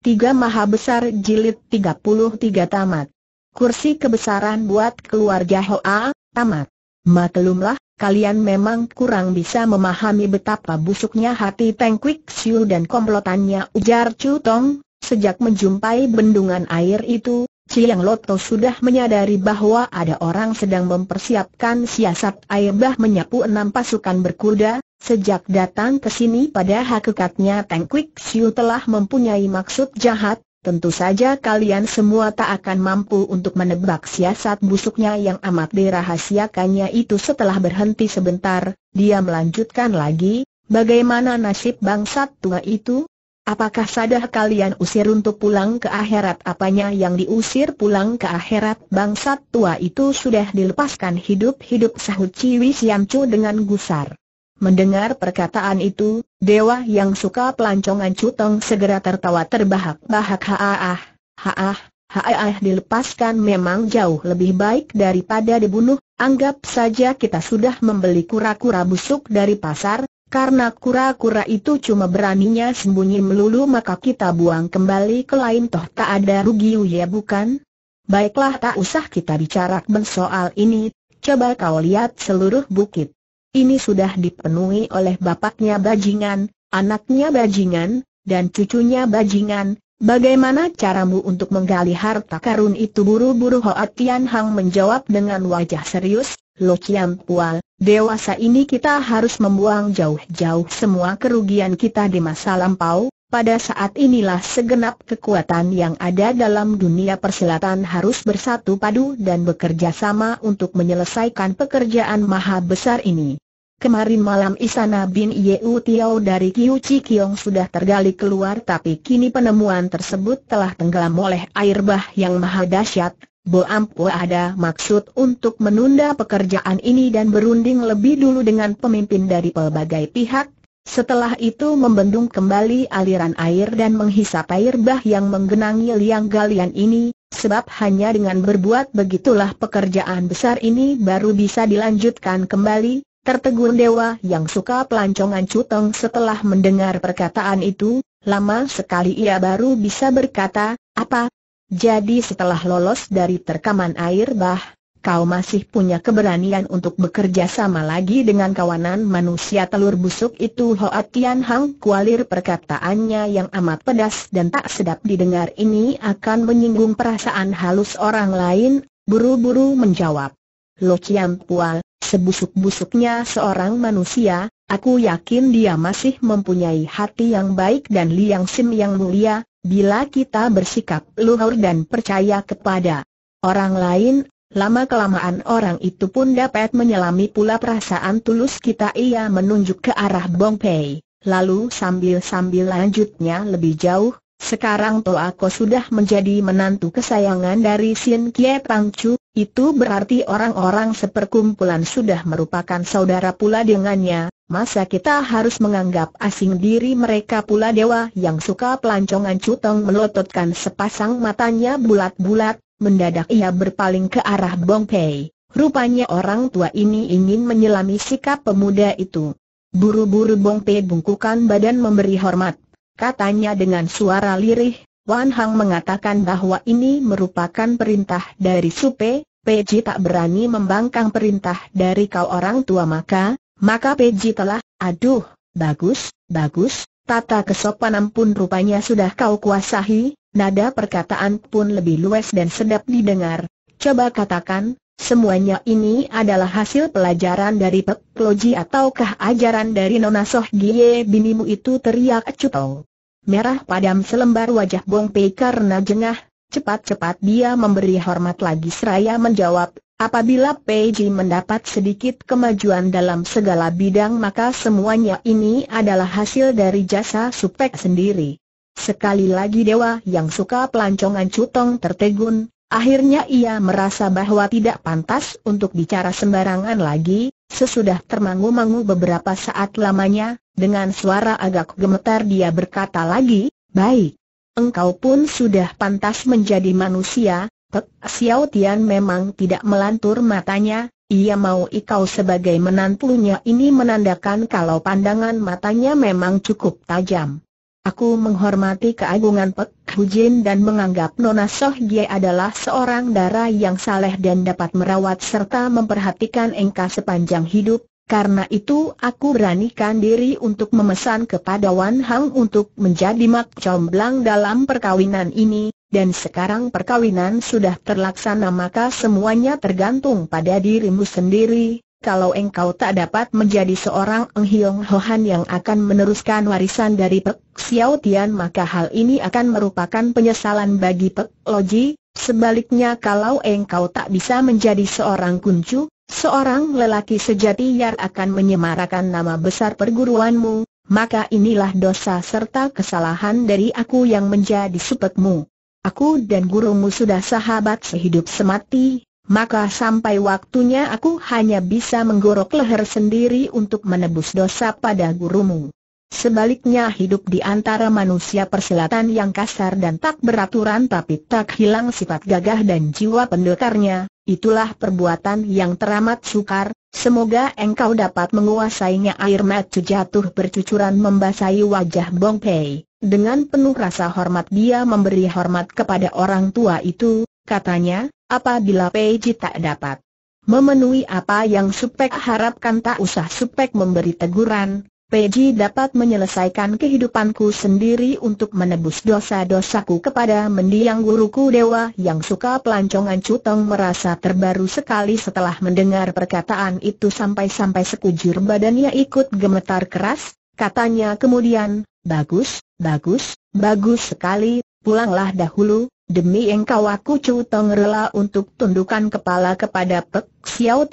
Tiga Maha Besar Jilid 33 Tamat Kursi kebesaran buat keluarga Hoa, Tamat Maklumlah, kalian memang kurang bisa memahami betapa busuknya hati Teng Kwik Siu dan komplotannya ujar Chu Tong Sejak menjumpai bendungan air itu, Chiang Loto sudah menyadari bahwa ada orang sedang mempersiapkan siasat Ayebah menyapu enam pasukan berkuda, sejak datang ke sini pada hakikatnya Teng Kwik Siu telah mempunyai maksud jahat, tentu saja kalian semua tak akan mampu untuk menebak siasat busuknya yang amat dirahasiakannya itu setelah berhenti sebentar, dia melanjutkan lagi, bagaimana nasib bangsa tua itu, Apakah sadah kalian usir untuk pulang ke akhirat apanya yang diusir pulang ke akhirat bangsat tua itu sudah dilepaskan hidup-hidup sahut Ciwi Siamcu dengan gusar. Mendengar perkataan itu, dewa yang suka pelancongan Cutong segera tertawa terbahak-bahak haah, haah, haah dilepaskan memang jauh lebih baik daripada dibunuh, anggap saja kita sudah membeli kura-kura busuk dari pasar, karena kura-kura itu cuma beraninya sembunyi melulu maka kita buang kembali ke lain toh tak ada rugi oh ya bukan? Baiklah tak usah kita bicara soal ini, coba kau lihat seluruh bukit. Ini sudah dipenuhi oleh bapaknya bajingan, anaknya bajingan, dan cucunya bajingan. Bagaimana caramu untuk menggali harta karun itu buru-buru Hoa Tian Hang menjawab dengan wajah serius, Lo Chiam Pual, dewasa ini kita harus membuang jauh-jauh semua kerugian kita di masa lampau, pada saat inilah segenap kekuatan yang ada dalam dunia persilatan harus bersatu padu dan bekerja sama untuk menyelesaikan pekerjaan maha besar ini. Kemarin malam Isana Bin Yeu Tiao dari Kiu Chi Kiong sudah tergali keluar tapi kini penemuan tersebut telah tenggelam oleh air bah yang maha dahsyat, Boampu ada maksud untuk menunda pekerjaan ini dan berunding lebih dulu dengan pemimpin dari pelbagai pihak, setelah itu membendung kembali aliran air dan menghisap air bah yang menggenangi liang galian ini, sebab hanya dengan berbuat begitulah pekerjaan besar ini baru bisa dilanjutkan kembali, tertegun dewa yang suka pelancongan cuteng setelah mendengar perkataan itu, lama sekali ia baru bisa berkata, apa, jadi setelah lolos dari terkaman air bah, kau masih punya keberanian untuk bekerja sama lagi dengan kawanan manusia telur busuk itu Hoatian Tian Hang kualir perkataannya yang amat pedas dan tak sedap didengar ini akan menyinggung perasaan halus orang lain, buru-buru menjawab. Lo Chiam Pual, sebusuk-busuknya seorang manusia, aku yakin dia masih mempunyai hati yang baik dan liang sim yang mulia, Bila kita bersikap luhur dan percaya kepada orang lain, lama-kelamaan orang itu pun dapat menyelami pula perasaan tulus kita ia menunjuk ke arah Pei. Lalu sambil-sambil lanjutnya lebih jauh, sekarang Toako sudah menjadi menantu kesayangan dari Sin Kie Chu, itu berarti orang-orang seperkumpulan sudah merupakan saudara pula dengannya, Masa kita harus menganggap asing diri mereka pula dewa yang suka pelancongan Cutong melototkan sepasang matanya bulat-bulat, mendadak ia berpaling ke arah Bong Pei. Rupanya orang tua ini ingin menyelami sikap pemuda itu. Buru-buru Bong Pei bungkukan badan memberi hormat. Katanya dengan suara lirih, Wan Hang mengatakan bahwa ini merupakan perintah dari Supe, Peji tak berani membangkang perintah dari kau orang tua maka, maka Peji telah, aduh, bagus, bagus, tata kesopanan pun rupanya sudah kau kuasahi. nada perkataan pun lebih luas dan sedap didengar. Coba katakan, semuanya ini adalah hasil pelajaran dari Loji ataukah ajaran dari Nona Soh Gie binimu itu teriak Cutong. Merah padam selembar wajah Bong Pei karena jengah, Cepat-cepat dia memberi hormat lagi seraya menjawab, apabila Peiji mendapat sedikit kemajuan dalam segala bidang maka semuanya ini adalah hasil dari jasa supek sendiri. Sekali lagi dewa yang suka pelancongan cutong tertegun, akhirnya ia merasa bahwa tidak pantas untuk bicara sembarangan lagi, sesudah termangu-mangu beberapa saat lamanya, dengan suara agak gemetar dia berkata lagi, baik engkau pun sudah pantas menjadi manusia, Pek Xiao Tian memang tidak melantur matanya, ia mau ikau sebagai menantunya ini menandakan kalau pandangan matanya memang cukup tajam. Aku menghormati keagungan Pek Jin dan menganggap Nona Soh Gie adalah seorang darah yang saleh dan dapat merawat serta memperhatikan engkau sepanjang hidup, karena itu aku beranikan diri untuk memesan kepada Wan Hang untuk menjadi mak comblang dalam perkawinan ini, dan sekarang perkawinan sudah terlaksana maka semuanya tergantung pada dirimu sendiri. Kalau engkau tak dapat menjadi seorang Eng Hiong Hohan yang akan meneruskan warisan dari Pek Xiao Tian maka hal ini akan merupakan penyesalan bagi Pek Loji, Sebaliknya kalau engkau tak bisa menjadi seorang kuncu, Seorang lelaki sejati yang akan menyemarakan nama besar perguruanmu, maka inilah dosa serta kesalahan dari aku yang menjadi supekmu. Aku dan gurumu sudah sahabat sehidup semati, maka sampai waktunya aku hanya bisa menggorok leher sendiri untuk menebus dosa pada gurumu. Sebaliknya hidup di antara manusia persilatan yang kasar dan tak beraturan tapi tak hilang sifat gagah dan jiwa pendekarnya, itulah perbuatan yang teramat sukar, semoga engkau dapat menguasainya air mata jatuh bercucuran membasahi wajah Bong Pei. Dengan penuh rasa hormat dia memberi hormat kepada orang tua itu, katanya, apabila Pei tak dapat memenuhi apa yang Supek harapkan tak usah Supek memberi teguran, Peji dapat menyelesaikan kehidupanku sendiri untuk menebus dosa-dosaku kepada mendiang guruku dewa yang suka pelancongan Cutong merasa terbaru sekali setelah mendengar perkataan itu sampai-sampai sekujur badannya ikut gemetar keras, katanya kemudian, bagus, bagus, bagus sekali, pulanglah dahulu, demi engkau aku Cutong rela untuk tundukan kepala kepada Pek Xiao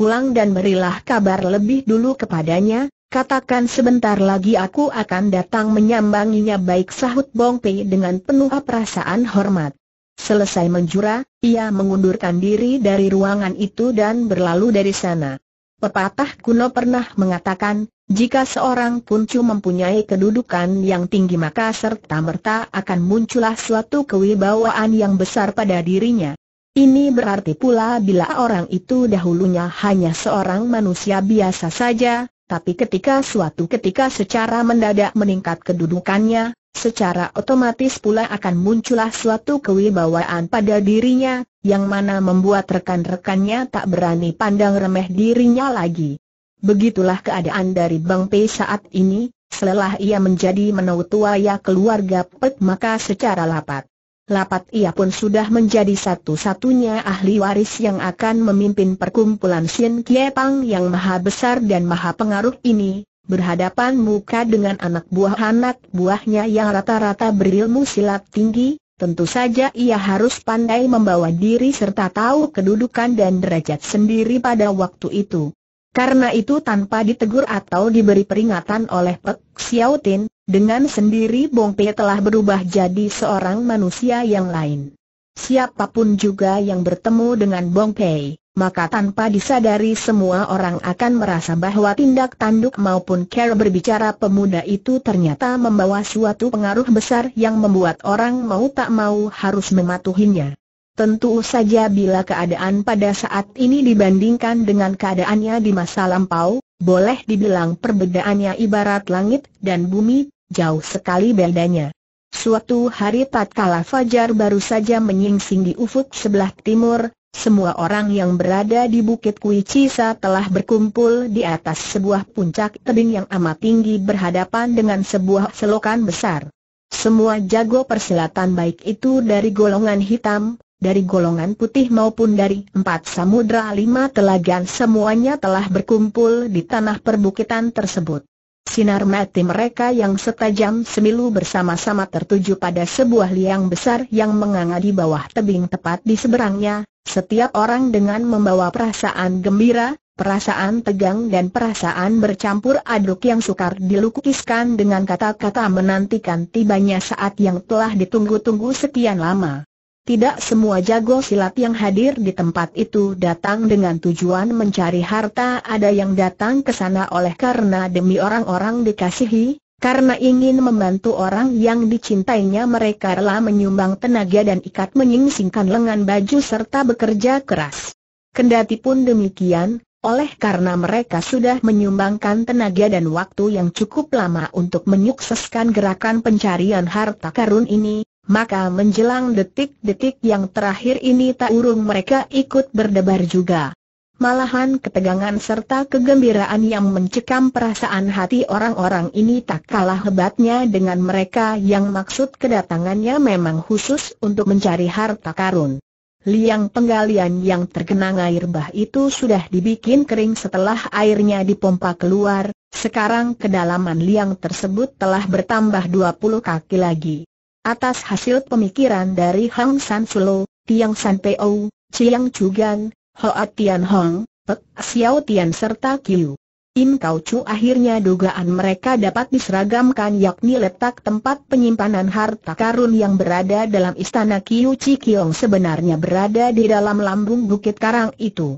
pulang dan berilah kabar lebih dulu kepadanya, Katakan sebentar lagi aku akan datang menyambanginya baik sahut Bong Pei dengan penuh perasaan hormat. Selesai menjura, ia mengundurkan diri dari ruangan itu dan berlalu dari sana. Pepatah kuno pernah mengatakan, jika seorang kuncu mempunyai kedudukan yang tinggi maka serta-merta akan muncullah suatu kewibawaan yang besar pada dirinya. Ini berarti pula bila orang itu dahulunya hanya seorang manusia biasa saja, tapi ketika suatu ketika secara mendadak meningkat kedudukannya, secara otomatis pula akan muncullah suatu kewibawaan pada dirinya, yang mana membuat rekan-rekannya tak berani pandang remeh dirinya lagi. Begitulah keadaan dari Bang Pei saat ini, selelah ia menjadi menautuaya keluarga Pek maka secara lapat Lapat ia pun sudah menjadi satu-satunya ahli waris yang akan memimpin perkumpulan Xin Kie Pang yang maha besar dan maha pengaruh ini, berhadapan muka dengan anak buah anak buahnya yang rata-rata berilmu silat tinggi, tentu saja ia harus pandai membawa diri serta tahu kedudukan dan derajat sendiri pada waktu itu. Karena itu tanpa ditegur atau diberi peringatan oleh Pek Xiaotin, dengan sendiri Bong Pei telah berubah jadi seorang manusia yang lain. Siapapun juga yang bertemu dengan Bong Pei, maka tanpa disadari semua orang akan merasa bahwa tindak tanduk maupun cara berbicara pemuda itu ternyata membawa suatu pengaruh besar yang membuat orang mau tak mau harus mematuhinya. Tentu saja bila keadaan pada saat ini dibandingkan dengan keadaannya di masa lampau, boleh dibilang perbedaannya ibarat langit dan bumi, jauh sekali bedanya. Suatu hari tatkala Fajar baru saja menyingsing di ufuk sebelah timur, semua orang yang berada di Bukit Kuicisa telah berkumpul di atas sebuah puncak tebing yang amat tinggi berhadapan dengan sebuah selokan besar. Semua jago persilatan baik itu dari golongan hitam, dari golongan putih maupun dari empat samudra lima telagan semuanya telah berkumpul di tanah perbukitan tersebut. Sinar mati mereka yang setajam semilu bersama-sama tertuju pada sebuah liang besar yang menganga di bawah tebing tepat di seberangnya, setiap orang dengan membawa perasaan gembira, perasaan tegang dan perasaan bercampur aduk yang sukar dilukiskan dengan kata-kata menantikan tibanya saat yang telah ditunggu-tunggu sekian lama tidak semua jago silat yang hadir di tempat itu datang dengan tujuan mencari harta ada yang datang ke sana oleh karena demi orang-orang dikasihi, karena ingin membantu orang yang dicintainya mereka rela menyumbang tenaga dan ikat menyingsingkan lengan baju serta bekerja keras. Kendati pun demikian, oleh karena mereka sudah menyumbangkan tenaga dan waktu yang cukup lama untuk menyukseskan gerakan pencarian harta karun ini, maka menjelang detik-detik yang terakhir ini tak urung mereka ikut berdebar juga. Malahan ketegangan serta kegembiraan yang mencekam perasaan hati orang-orang ini tak kalah hebatnya dengan mereka yang maksud kedatangannya memang khusus untuk mencari harta karun. Liang penggalian yang tergenang air bah itu sudah dibikin kering setelah airnya dipompa keluar, sekarang kedalaman liang tersebut telah bertambah 20 kaki lagi. Atas hasil pemikiran dari Hang San Sulo, Tiang San Peo, Chiang Chugan, Hoa Tian Hong, Pek Xiao Tian serta Qiu, Im Kau Chu akhirnya dugaan mereka dapat diseragamkan yakni letak tempat penyimpanan harta karun yang berada dalam istana Qiu Chi Kiong sebenarnya berada di dalam lambung bukit karang itu.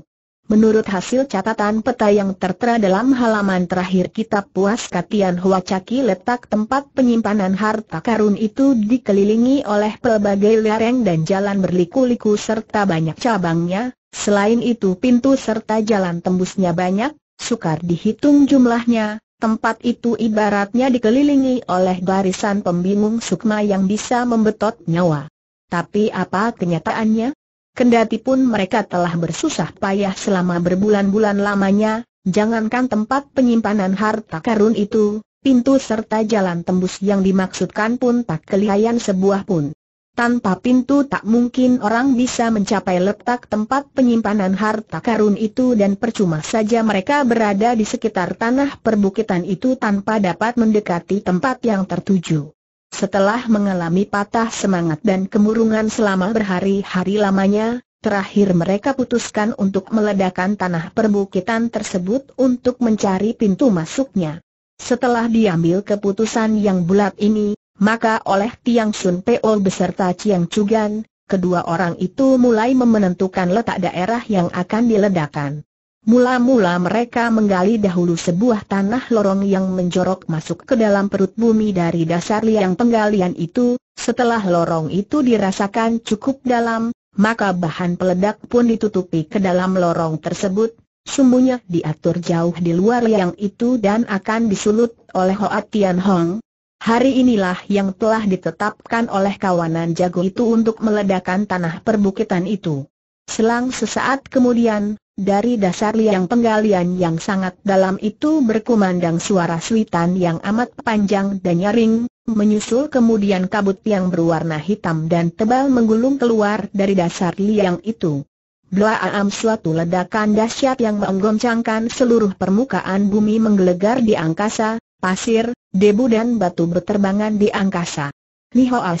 Menurut hasil catatan peta yang tertera dalam halaman terakhir kitab puas Katian Huacaki letak tempat penyimpanan harta karun itu dikelilingi oleh pelbagai lereng dan jalan berliku-liku serta banyak cabangnya, selain itu pintu serta jalan tembusnya banyak, sukar dihitung jumlahnya, tempat itu ibaratnya dikelilingi oleh barisan pembingung sukma yang bisa membetot nyawa. Tapi apa kenyataannya? Kendati pun mereka telah bersusah payah selama berbulan-bulan lamanya, jangankan tempat penyimpanan harta karun itu, pintu serta jalan tembus yang dimaksudkan pun tak kelihayan sebuah pun. Tanpa pintu tak mungkin orang bisa mencapai letak tempat penyimpanan harta karun itu dan percuma saja mereka berada di sekitar tanah perbukitan itu tanpa dapat mendekati tempat yang tertuju. Setelah mengalami patah semangat dan kemurungan selama berhari-hari lamanya, terakhir mereka putuskan untuk meledakkan tanah perbukitan tersebut untuk mencari pintu masuknya. Setelah diambil keputusan yang bulat ini, maka oleh Tiang Sun Peo beserta Chiang Chugan, kedua orang itu mulai menentukan letak daerah yang akan diledakkan. Mula-mula mereka menggali dahulu sebuah tanah lorong yang menjorok masuk ke dalam perut bumi dari dasar liang penggalian itu, setelah lorong itu dirasakan cukup dalam, maka bahan peledak pun ditutupi ke dalam lorong tersebut, sumbunya diatur jauh di luar liang itu dan akan disulut oleh Hoa Tian Hong. Hari inilah yang telah ditetapkan oleh kawanan jago itu untuk meledakan tanah perbukitan itu. Selang sesaat kemudian, dari dasar liang penggalian yang sangat dalam itu berkumandang suara suitan yang amat panjang dan nyaring, menyusul kemudian kabut yang berwarna hitam dan tebal menggulung keluar dari dasar liang itu. Blaam suatu ledakan dahsyat yang menggoncangkan seluruh permukaan bumi menggelegar di angkasa, pasir, debu dan batu berterbangan di angkasa. Li Hoa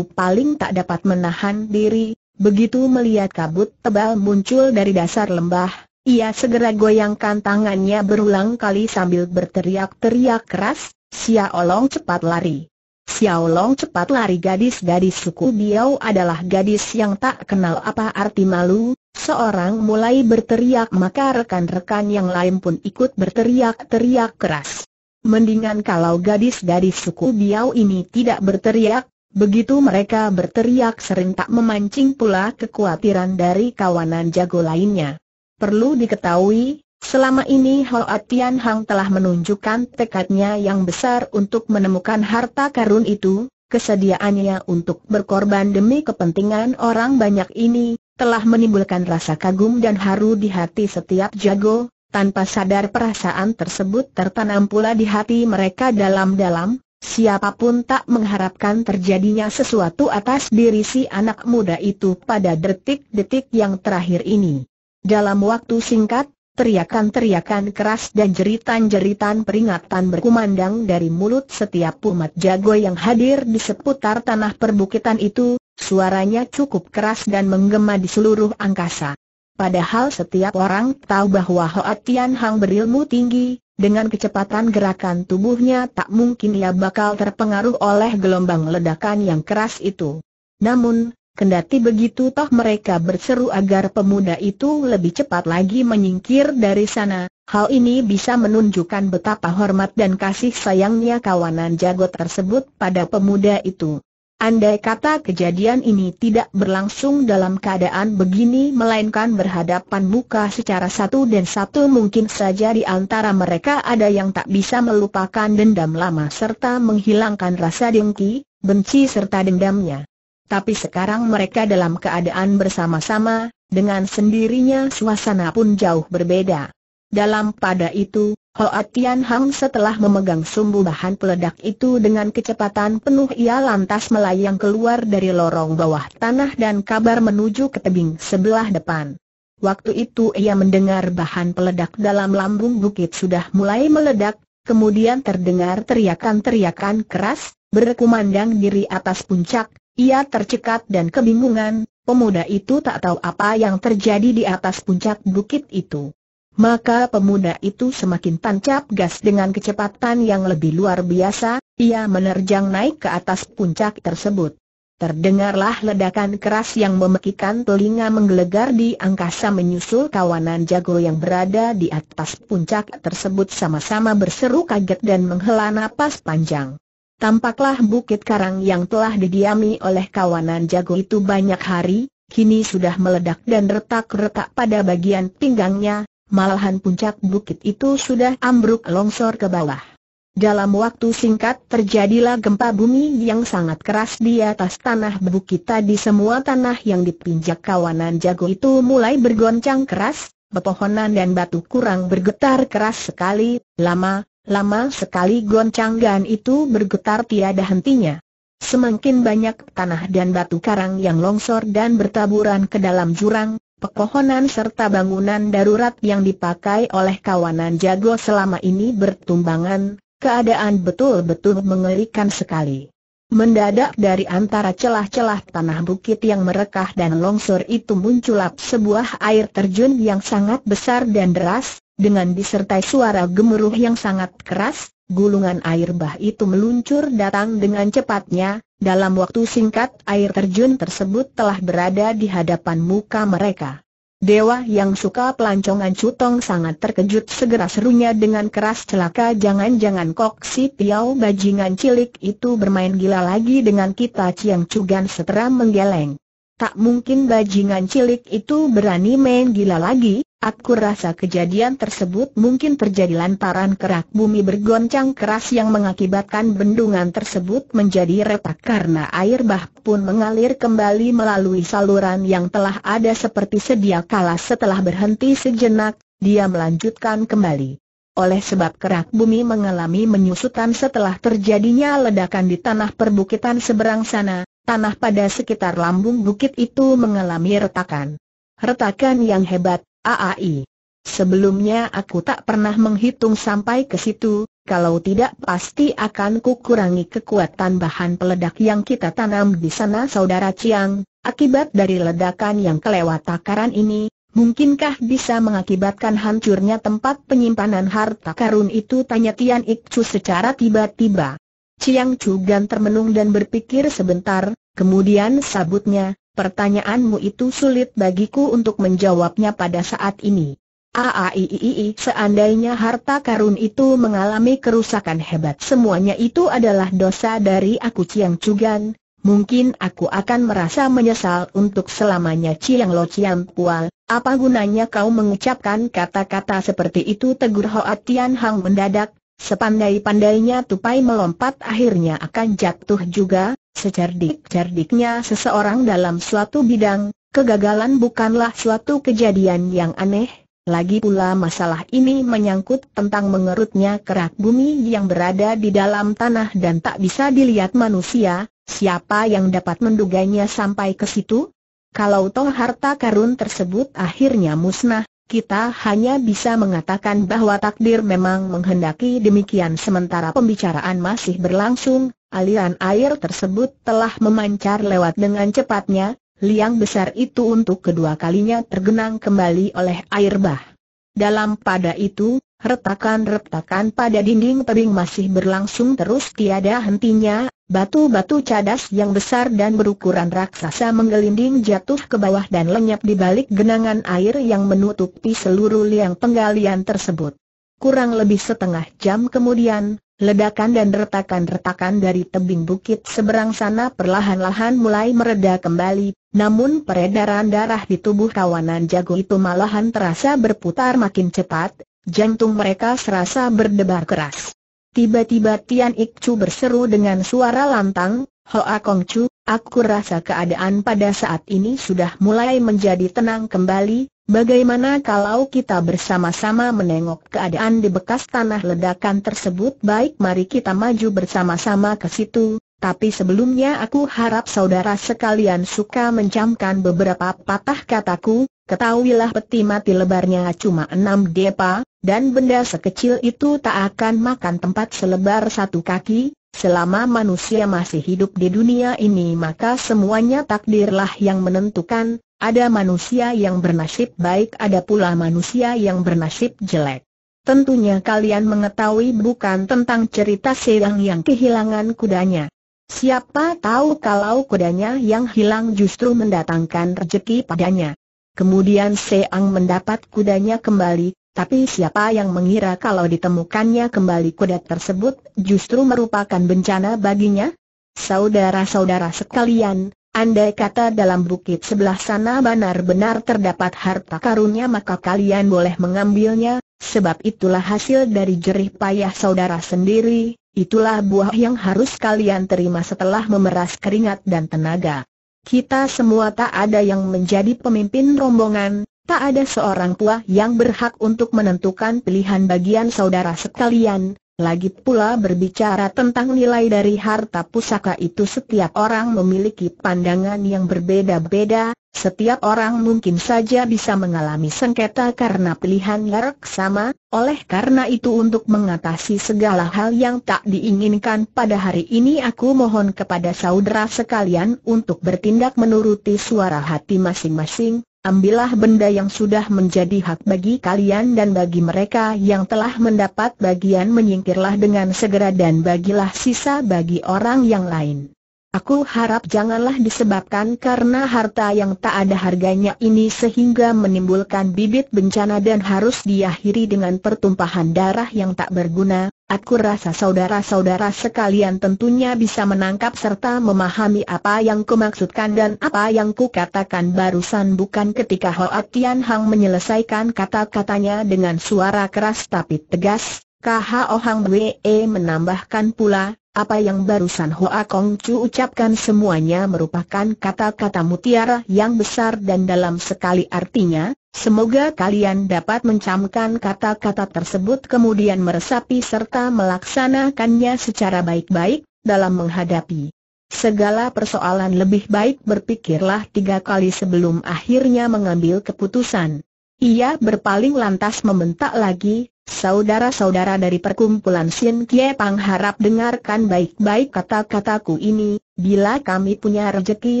paling tak dapat menahan diri, Begitu melihat kabut tebal muncul dari dasar lembah, ia segera goyangkan tangannya berulang kali sambil berteriak-teriak keras, Sia Olong cepat lari. Xiaolong cepat lari gadis-gadis suku Biao adalah gadis yang tak kenal apa arti malu, seorang mulai berteriak maka rekan-rekan yang lain pun ikut berteriak-teriak keras. Mendingan kalau gadis-gadis suku Biao ini tidak berteriak, Begitu mereka berteriak serentak memancing pula kekhawatiran dari kawanan jago lainnya. Perlu diketahui, selama ini Hoa Tian Hang telah menunjukkan tekadnya yang besar untuk menemukan harta karun itu, kesediaannya untuk berkorban demi kepentingan orang banyak ini, telah menimbulkan rasa kagum dan haru di hati setiap jago, tanpa sadar perasaan tersebut tertanam pula di hati mereka dalam-dalam, Siapapun tak mengharapkan terjadinya sesuatu atas diri si anak muda itu pada detik-detik yang terakhir ini. Dalam waktu singkat, teriakan-teriakan keras dan jeritan-jeritan peringatan berkumandang dari mulut setiap umat jago yang hadir di seputar tanah perbukitan itu, suaranya cukup keras dan menggema di seluruh angkasa. Padahal setiap orang tahu bahwa Hoa Tian Hang berilmu tinggi, dengan kecepatan gerakan tubuhnya tak mungkin ia bakal terpengaruh oleh gelombang ledakan yang keras itu. Namun, kendati begitu toh mereka berseru agar pemuda itu lebih cepat lagi menyingkir dari sana, hal ini bisa menunjukkan betapa hormat dan kasih sayangnya kawanan jago tersebut pada pemuda itu. Andai kata kejadian ini tidak berlangsung dalam keadaan begini melainkan berhadapan muka secara satu dan satu mungkin saja di antara mereka ada yang tak bisa melupakan dendam lama serta menghilangkan rasa dengki, benci serta dendamnya. Tapi sekarang mereka dalam keadaan bersama-sama, dengan sendirinya suasana pun jauh berbeda. Dalam pada itu, Hoa Tian Hang setelah memegang sumbu bahan peledak itu dengan kecepatan penuh ia lantas melayang keluar dari lorong bawah tanah dan kabar menuju ke tebing sebelah depan. Waktu itu ia mendengar bahan peledak dalam lambung bukit sudah mulai meledak, kemudian terdengar teriakan-teriakan keras, berkumandang diri atas puncak, ia tercekat dan kebingungan, pemuda itu tak tahu apa yang terjadi di atas puncak bukit itu. Maka pemuda itu semakin tancap gas dengan kecepatan yang lebih luar biasa, ia menerjang naik ke atas puncak tersebut. Terdengarlah ledakan keras yang memekikan telinga menggelegar di angkasa menyusul kawanan jago yang berada di atas puncak tersebut sama-sama berseru kaget dan menghela napas panjang. Tampaklah bukit karang yang telah didiami oleh kawanan jago itu banyak hari, kini sudah meledak dan retak-retak pada bagian pinggangnya, malahan puncak bukit itu sudah ambruk longsor ke bawah. Dalam waktu singkat terjadilah gempa bumi yang sangat keras di atas tanah bukit tadi semua tanah yang dipinjak kawanan jago itu mulai bergoncang keras, pepohonan dan batu kurang bergetar keras sekali, lama, lama sekali goncangan itu bergetar tiada hentinya. Semakin banyak tanah dan batu karang yang longsor dan bertaburan ke dalam jurang, Pekohonan serta bangunan darurat yang dipakai oleh kawanan jago selama ini bertumbangan, keadaan betul-betul mengerikan sekali. Mendadak dari antara celah-celah tanah bukit yang merekah dan longsor itu muncullah sebuah air terjun yang sangat besar dan deras, dengan disertai suara gemuruh yang sangat keras, gulungan air bah itu meluncur datang dengan cepatnya, dalam waktu singkat air terjun tersebut telah berada di hadapan muka mereka. Dewa yang suka pelancongan Cutong sangat terkejut segera serunya dengan keras celaka jangan-jangan kok si Piao bajingan cilik itu bermain gila lagi dengan kita Ciang Cugan setera menggeleng. Tak mungkin bajingan cilik itu berani main gila lagi, aku rasa kejadian tersebut mungkin terjadi lantaran kerak bumi bergoncang keras yang mengakibatkan bendungan tersebut menjadi retak karena air bah pun mengalir kembali melalui saluran yang telah ada seperti sedia kala setelah berhenti sejenak, dia melanjutkan kembali. Oleh sebab kerak bumi mengalami menyusutan setelah terjadinya ledakan di tanah perbukitan seberang sana, tanah pada sekitar lambung bukit itu mengalami retakan. Retakan yang hebat, AAI. Sebelumnya aku tak pernah menghitung sampai ke situ, kalau tidak pasti akan kukurangi kekuatan bahan peledak yang kita tanam di sana Saudara Ciang. akibat dari ledakan yang kelewat takaran ini, mungkinkah bisa mengakibatkan hancurnya tempat penyimpanan harta karun itu tanya Tian Ikcu secara tiba-tiba. Chiang Chu Gan termenung dan berpikir sebentar, kemudian sabutnya, pertanyaanmu itu sulit bagiku untuk menjawabnya pada saat ini. Aaiii seandainya harta karun itu mengalami kerusakan hebat semuanya itu adalah dosa dari aku Chiang Cugan, mungkin aku akan merasa menyesal untuk selamanya Chiang Lo Chiang Pual, apa gunanya kau mengucapkan kata-kata seperti itu tegur Hoa Tian Hang mendadak, Sepandai-pandainya tupai melompat akhirnya akan jatuh juga, secerdik-cerdiknya seseorang dalam suatu bidang, kegagalan bukanlah suatu kejadian yang aneh, lagi pula masalah ini menyangkut tentang mengerutnya kerak bumi yang berada di dalam tanah dan tak bisa dilihat manusia, siapa yang dapat menduganya sampai ke situ? Kalau toh harta karun tersebut akhirnya musnah, kita hanya bisa mengatakan bahwa takdir memang menghendaki demikian sementara pembicaraan masih berlangsung, aliran air tersebut telah memancar lewat dengan cepatnya, liang besar itu untuk kedua kalinya tergenang kembali oleh air bah. Dalam pada itu, Retakan-retakan pada dinding tebing masih berlangsung terus tiada hentinya, batu-batu cadas yang besar dan berukuran raksasa menggelinding jatuh ke bawah dan lenyap di balik genangan air yang menutupi seluruh liang penggalian tersebut. Kurang lebih setengah jam kemudian, ledakan dan retakan-retakan dari tebing bukit seberang sana perlahan-lahan mulai mereda kembali, namun peredaran darah di tubuh kawanan jago itu malahan terasa berputar makin cepat, Jantung mereka serasa berdebar keras. Tiba-tiba Tian Ikcu berseru dengan suara lantang, Hoa Kong Chu, aku rasa keadaan pada saat ini sudah mulai menjadi tenang kembali, bagaimana kalau kita bersama-sama menengok keadaan di bekas tanah ledakan tersebut baik mari kita maju bersama-sama ke situ, tapi sebelumnya aku harap saudara sekalian suka mencamkan beberapa patah kataku, ketahuilah peti mati lebarnya cuma enam depa, dan benda sekecil itu tak akan makan tempat selebar satu kaki, selama manusia masih hidup di dunia ini maka semuanya takdirlah yang menentukan, ada manusia yang bernasib baik ada pula manusia yang bernasib jelek. Tentunya kalian mengetahui bukan tentang cerita seorang yang kehilangan kudanya. Siapa tahu kalau kudanya yang hilang justru mendatangkan rejeki padanya. Kemudian Seang mendapat kudanya kembali, tapi siapa yang mengira kalau ditemukannya kembali kuda tersebut justru merupakan bencana baginya? Saudara-saudara sekalian, andai kata dalam bukit sebelah sana benar-benar terdapat harta karunnya maka kalian boleh mengambilnya, sebab itulah hasil dari jerih payah saudara sendiri, itulah buah yang harus kalian terima setelah memeras keringat dan tenaga. Kita semua tak ada yang menjadi pemimpin rombongan, tak ada seorang pula yang berhak untuk menentukan pilihan bagian saudara sekalian, lagi pula berbicara tentang nilai dari harta pusaka itu setiap orang memiliki pandangan yang berbeda-beda, setiap orang mungkin saja bisa mengalami sengketa karena pilihan yang sama, oleh karena itu untuk mengatasi segala hal yang tak diinginkan pada hari ini aku mohon kepada saudara sekalian untuk bertindak menuruti suara hati masing-masing, Ambillah benda yang sudah menjadi hak bagi kalian dan bagi mereka yang telah mendapat bagian menyingkirlah dengan segera dan bagilah sisa bagi orang yang lain. Aku harap janganlah disebabkan karena harta yang tak ada harganya ini sehingga menimbulkan bibit bencana dan harus diakhiri dengan pertumpahan darah yang tak berguna. Aku rasa saudara-saudara sekalian tentunya bisa menangkap serta memahami apa yang kumaksudkan dan apa yang kukatakan barusan bukan ketika Hoa Tian Hang menyelesaikan kata-katanya dengan suara keras tapi tegas. KHO Ohang Wee menambahkan pula, apa yang barusan Hoa Kong Chu ucapkan semuanya merupakan kata-kata mutiara yang besar dan dalam sekali artinya, semoga kalian dapat mencamkan kata-kata tersebut kemudian meresapi serta melaksanakannya secara baik-baik, dalam menghadapi segala persoalan lebih baik berpikirlah tiga kali sebelum akhirnya mengambil keputusan. Ia berpaling lantas membentak lagi, saudara-saudara dari perkumpulan Sien Kie Pang harap dengarkan baik-baik kata-kataku ini, bila kami punya rejeki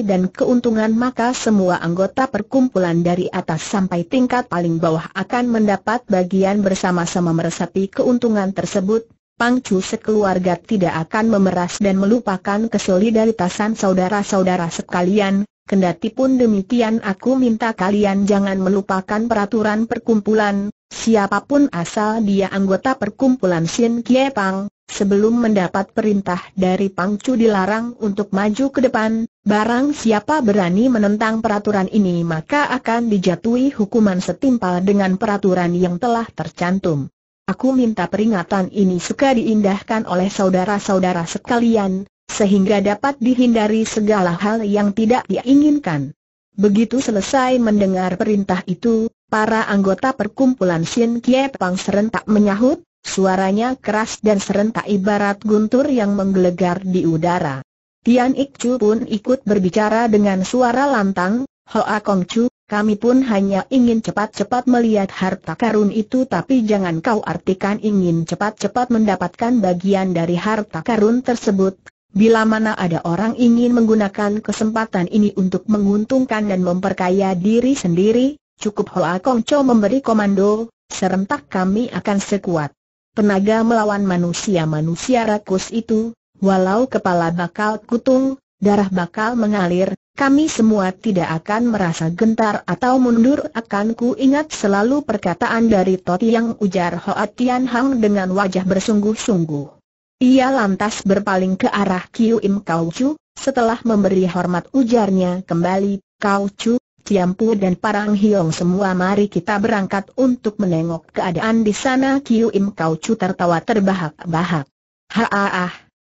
dan keuntungan maka semua anggota perkumpulan dari atas sampai tingkat paling bawah akan mendapat bagian bersama-sama meresapi keuntungan tersebut, Pangcu sekeluarga tidak akan memeras dan melupakan kesolidaritasan saudara-saudara sekalian, Kendati pun demikian aku minta kalian jangan melupakan peraturan perkumpulan, siapapun asal dia anggota perkumpulan Sin Kie Pang, sebelum mendapat perintah dari Pang Chu dilarang untuk maju ke depan, barang siapa berani menentang peraturan ini maka akan dijatuhi hukuman setimpal dengan peraturan yang telah tercantum. Aku minta peringatan ini suka diindahkan oleh saudara-saudara sekalian, sehingga dapat dihindari segala hal yang tidak diinginkan. Begitu selesai mendengar perintah itu, para anggota perkumpulan Sien Kie Pang serentak menyahut, suaranya keras dan serentak ibarat guntur yang menggelegar di udara. Tian Ik Chu pun ikut berbicara dengan suara lantang, Hoa Kong Chu, kami pun hanya ingin cepat-cepat melihat harta karun itu tapi jangan kau artikan ingin cepat-cepat mendapatkan bagian dari harta karun tersebut Bila mana ada orang ingin menggunakan kesempatan ini untuk menguntungkan dan memperkaya diri sendiri, cukup Hoa Kong Cho memberi komando, serentak kami akan sekuat tenaga melawan manusia-manusia rakus itu, walau kepala bakal kutung, darah bakal mengalir, kami semua tidak akan merasa gentar atau mundur akan ku ingat selalu perkataan dari Toti yang ujar Hoa Tian Hang dengan wajah bersungguh-sungguh. Ia lantas berpaling ke arah Kiu Im Kau Chu, setelah memberi hormat ujarnya kembali, Kau Chu, Ciampu dan Parang Hiong semua mari kita berangkat untuk menengok keadaan di sana Kiu Im Kau Chu tertawa terbahak-bahak.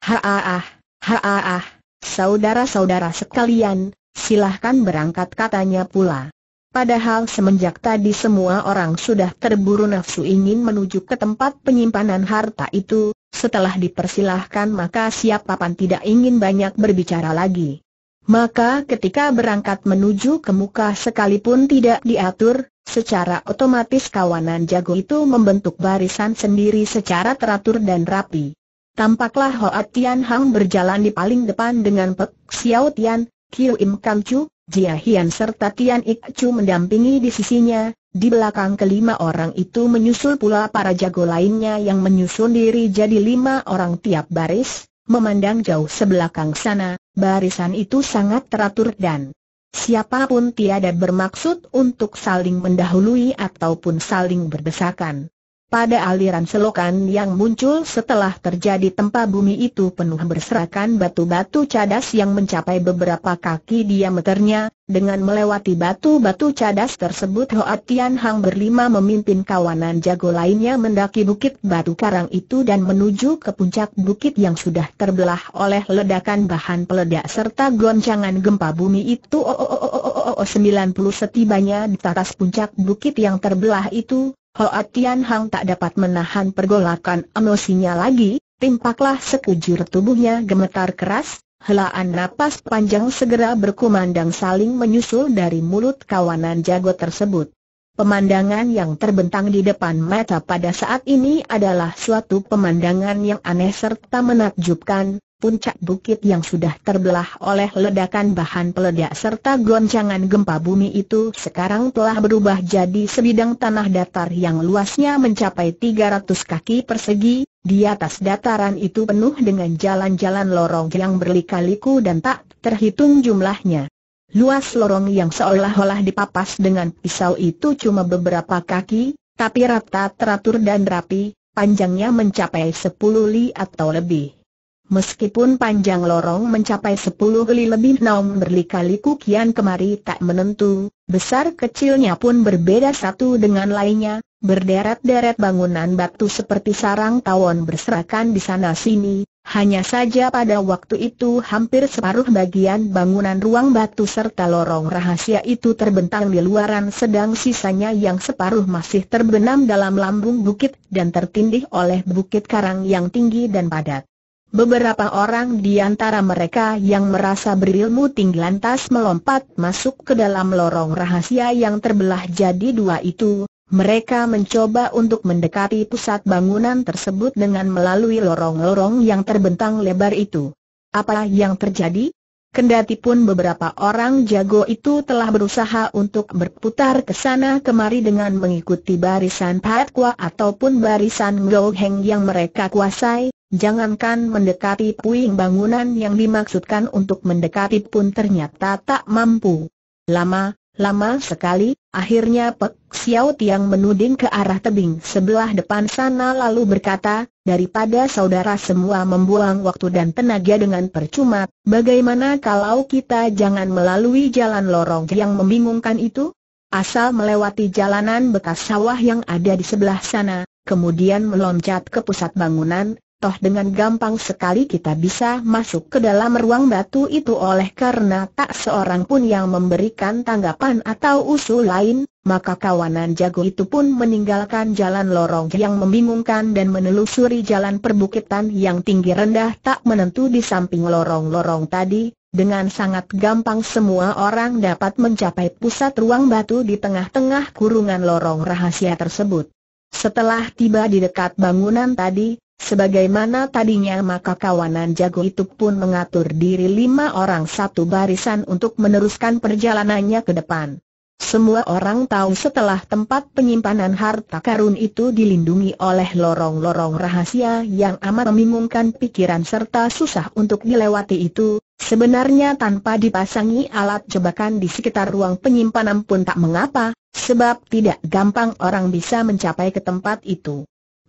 ha-ah-ah, saudara-saudara sekalian, silahkan berangkat katanya pula. Padahal semenjak tadi semua orang sudah terburu nafsu ingin menuju ke tempat penyimpanan harta itu, setelah dipersilahkan maka siapapun tidak ingin banyak berbicara lagi. Maka ketika berangkat menuju ke muka sekalipun tidak diatur, secara otomatis kawanan jago itu membentuk barisan sendiri secara teratur dan rapi. Tampaklah Hoa Tian Hang berjalan di paling depan dengan Pek Xiao Tian, Kiu Im Kang Chu, Jia Hian serta Tian Ik Chu mendampingi di sisinya, di belakang kelima orang itu menyusul pula para jago lainnya yang menyusun diri jadi lima orang tiap baris, memandang jauh sebelakang sana, barisan itu sangat teratur dan siapapun tiada bermaksud untuk saling mendahului ataupun saling berdesakan. Pada aliran selokan yang muncul setelah terjadi tempa bumi itu penuh berserakan batu-batu cadas yang mencapai beberapa kaki diameternya, dengan melewati batu-batu cadas tersebut Hoa Tian Hang berlima memimpin kawanan jago lainnya mendaki bukit batu karang itu dan menuju ke puncak bukit yang sudah terbelah oleh ledakan bahan peledak serta goncangan gempa bumi itu oh, oh, oh, oh, oh, oh, oh, 90 setibanya di atas puncak bukit yang terbelah itu, Hoa Tian Hang tak dapat menahan pergolakan emosinya lagi, timpaklah sekujur tubuhnya gemetar keras, helaan napas panjang segera berkumandang saling menyusul dari mulut kawanan jago tersebut. Pemandangan yang terbentang di depan mata pada saat ini adalah suatu pemandangan yang aneh serta menakjubkan, puncak bukit yang sudah terbelah oleh ledakan bahan peledak serta goncangan gempa bumi itu sekarang telah berubah jadi sebidang tanah datar yang luasnya mencapai 300 kaki persegi, di atas dataran itu penuh dengan jalan-jalan lorong yang berlikaliku dan tak terhitung jumlahnya. Luas lorong yang seolah-olah dipapas dengan pisau itu cuma beberapa kaki, tapi rata teratur dan rapi, panjangnya mencapai 10 li atau lebih. Meskipun panjang lorong mencapai sepuluh geli lebih naung berlikaliku kian kemari tak menentu, besar kecilnya pun berbeda satu dengan lainnya, berderet-deret bangunan batu seperti sarang tawon berserakan di sana-sini, hanya saja pada waktu itu hampir separuh bagian bangunan ruang batu serta lorong rahasia itu terbentang di luaran sedang sisanya yang separuh masih terbenam dalam lambung bukit dan tertindih oleh bukit karang yang tinggi dan padat. Beberapa orang di antara mereka yang merasa berilmu tinggi lantas melompat masuk ke dalam lorong rahasia yang terbelah jadi dua itu. Mereka mencoba untuk mendekati pusat bangunan tersebut dengan melalui lorong-lorong yang terbentang lebar itu. Apa yang terjadi? Kendati pun beberapa orang jago itu telah berusaha untuk berputar ke sana kemari dengan mengikuti barisan Pat ataupun barisan Ngo yang mereka kuasai, Jangankan mendekati puing bangunan yang dimaksudkan untuk mendekati pun ternyata tak mampu. Lama, lama sekali, akhirnya Pek Xiao Tiang menuding ke arah tebing sebelah depan sana lalu berkata, daripada saudara semua membuang waktu dan tenaga dengan percuma, bagaimana kalau kita jangan melalui jalan lorong yang membingungkan itu? Asal melewati jalanan bekas sawah yang ada di sebelah sana, kemudian meloncat ke pusat bangunan, Toh dengan gampang sekali kita bisa masuk ke dalam ruang batu itu oleh karena tak seorang pun yang memberikan tanggapan atau usul lain, maka kawanan jago itu pun meninggalkan jalan lorong yang membingungkan dan menelusuri jalan perbukitan yang tinggi rendah tak menentu di samping lorong-lorong tadi, dengan sangat gampang semua orang dapat mencapai pusat ruang batu di tengah-tengah kurungan lorong rahasia tersebut. Setelah tiba di dekat bangunan tadi, Sebagaimana tadinya maka kawanan jago itu pun mengatur diri lima orang satu barisan untuk meneruskan perjalanannya ke depan. Semua orang tahu setelah tempat penyimpanan harta karun itu dilindungi oleh lorong-lorong rahasia yang amat membingungkan pikiran serta susah untuk dilewati itu, sebenarnya tanpa dipasangi alat jebakan di sekitar ruang penyimpanan pun tak mengapa, sebab tidak gampang orang bisa mencapai ke tempat itu.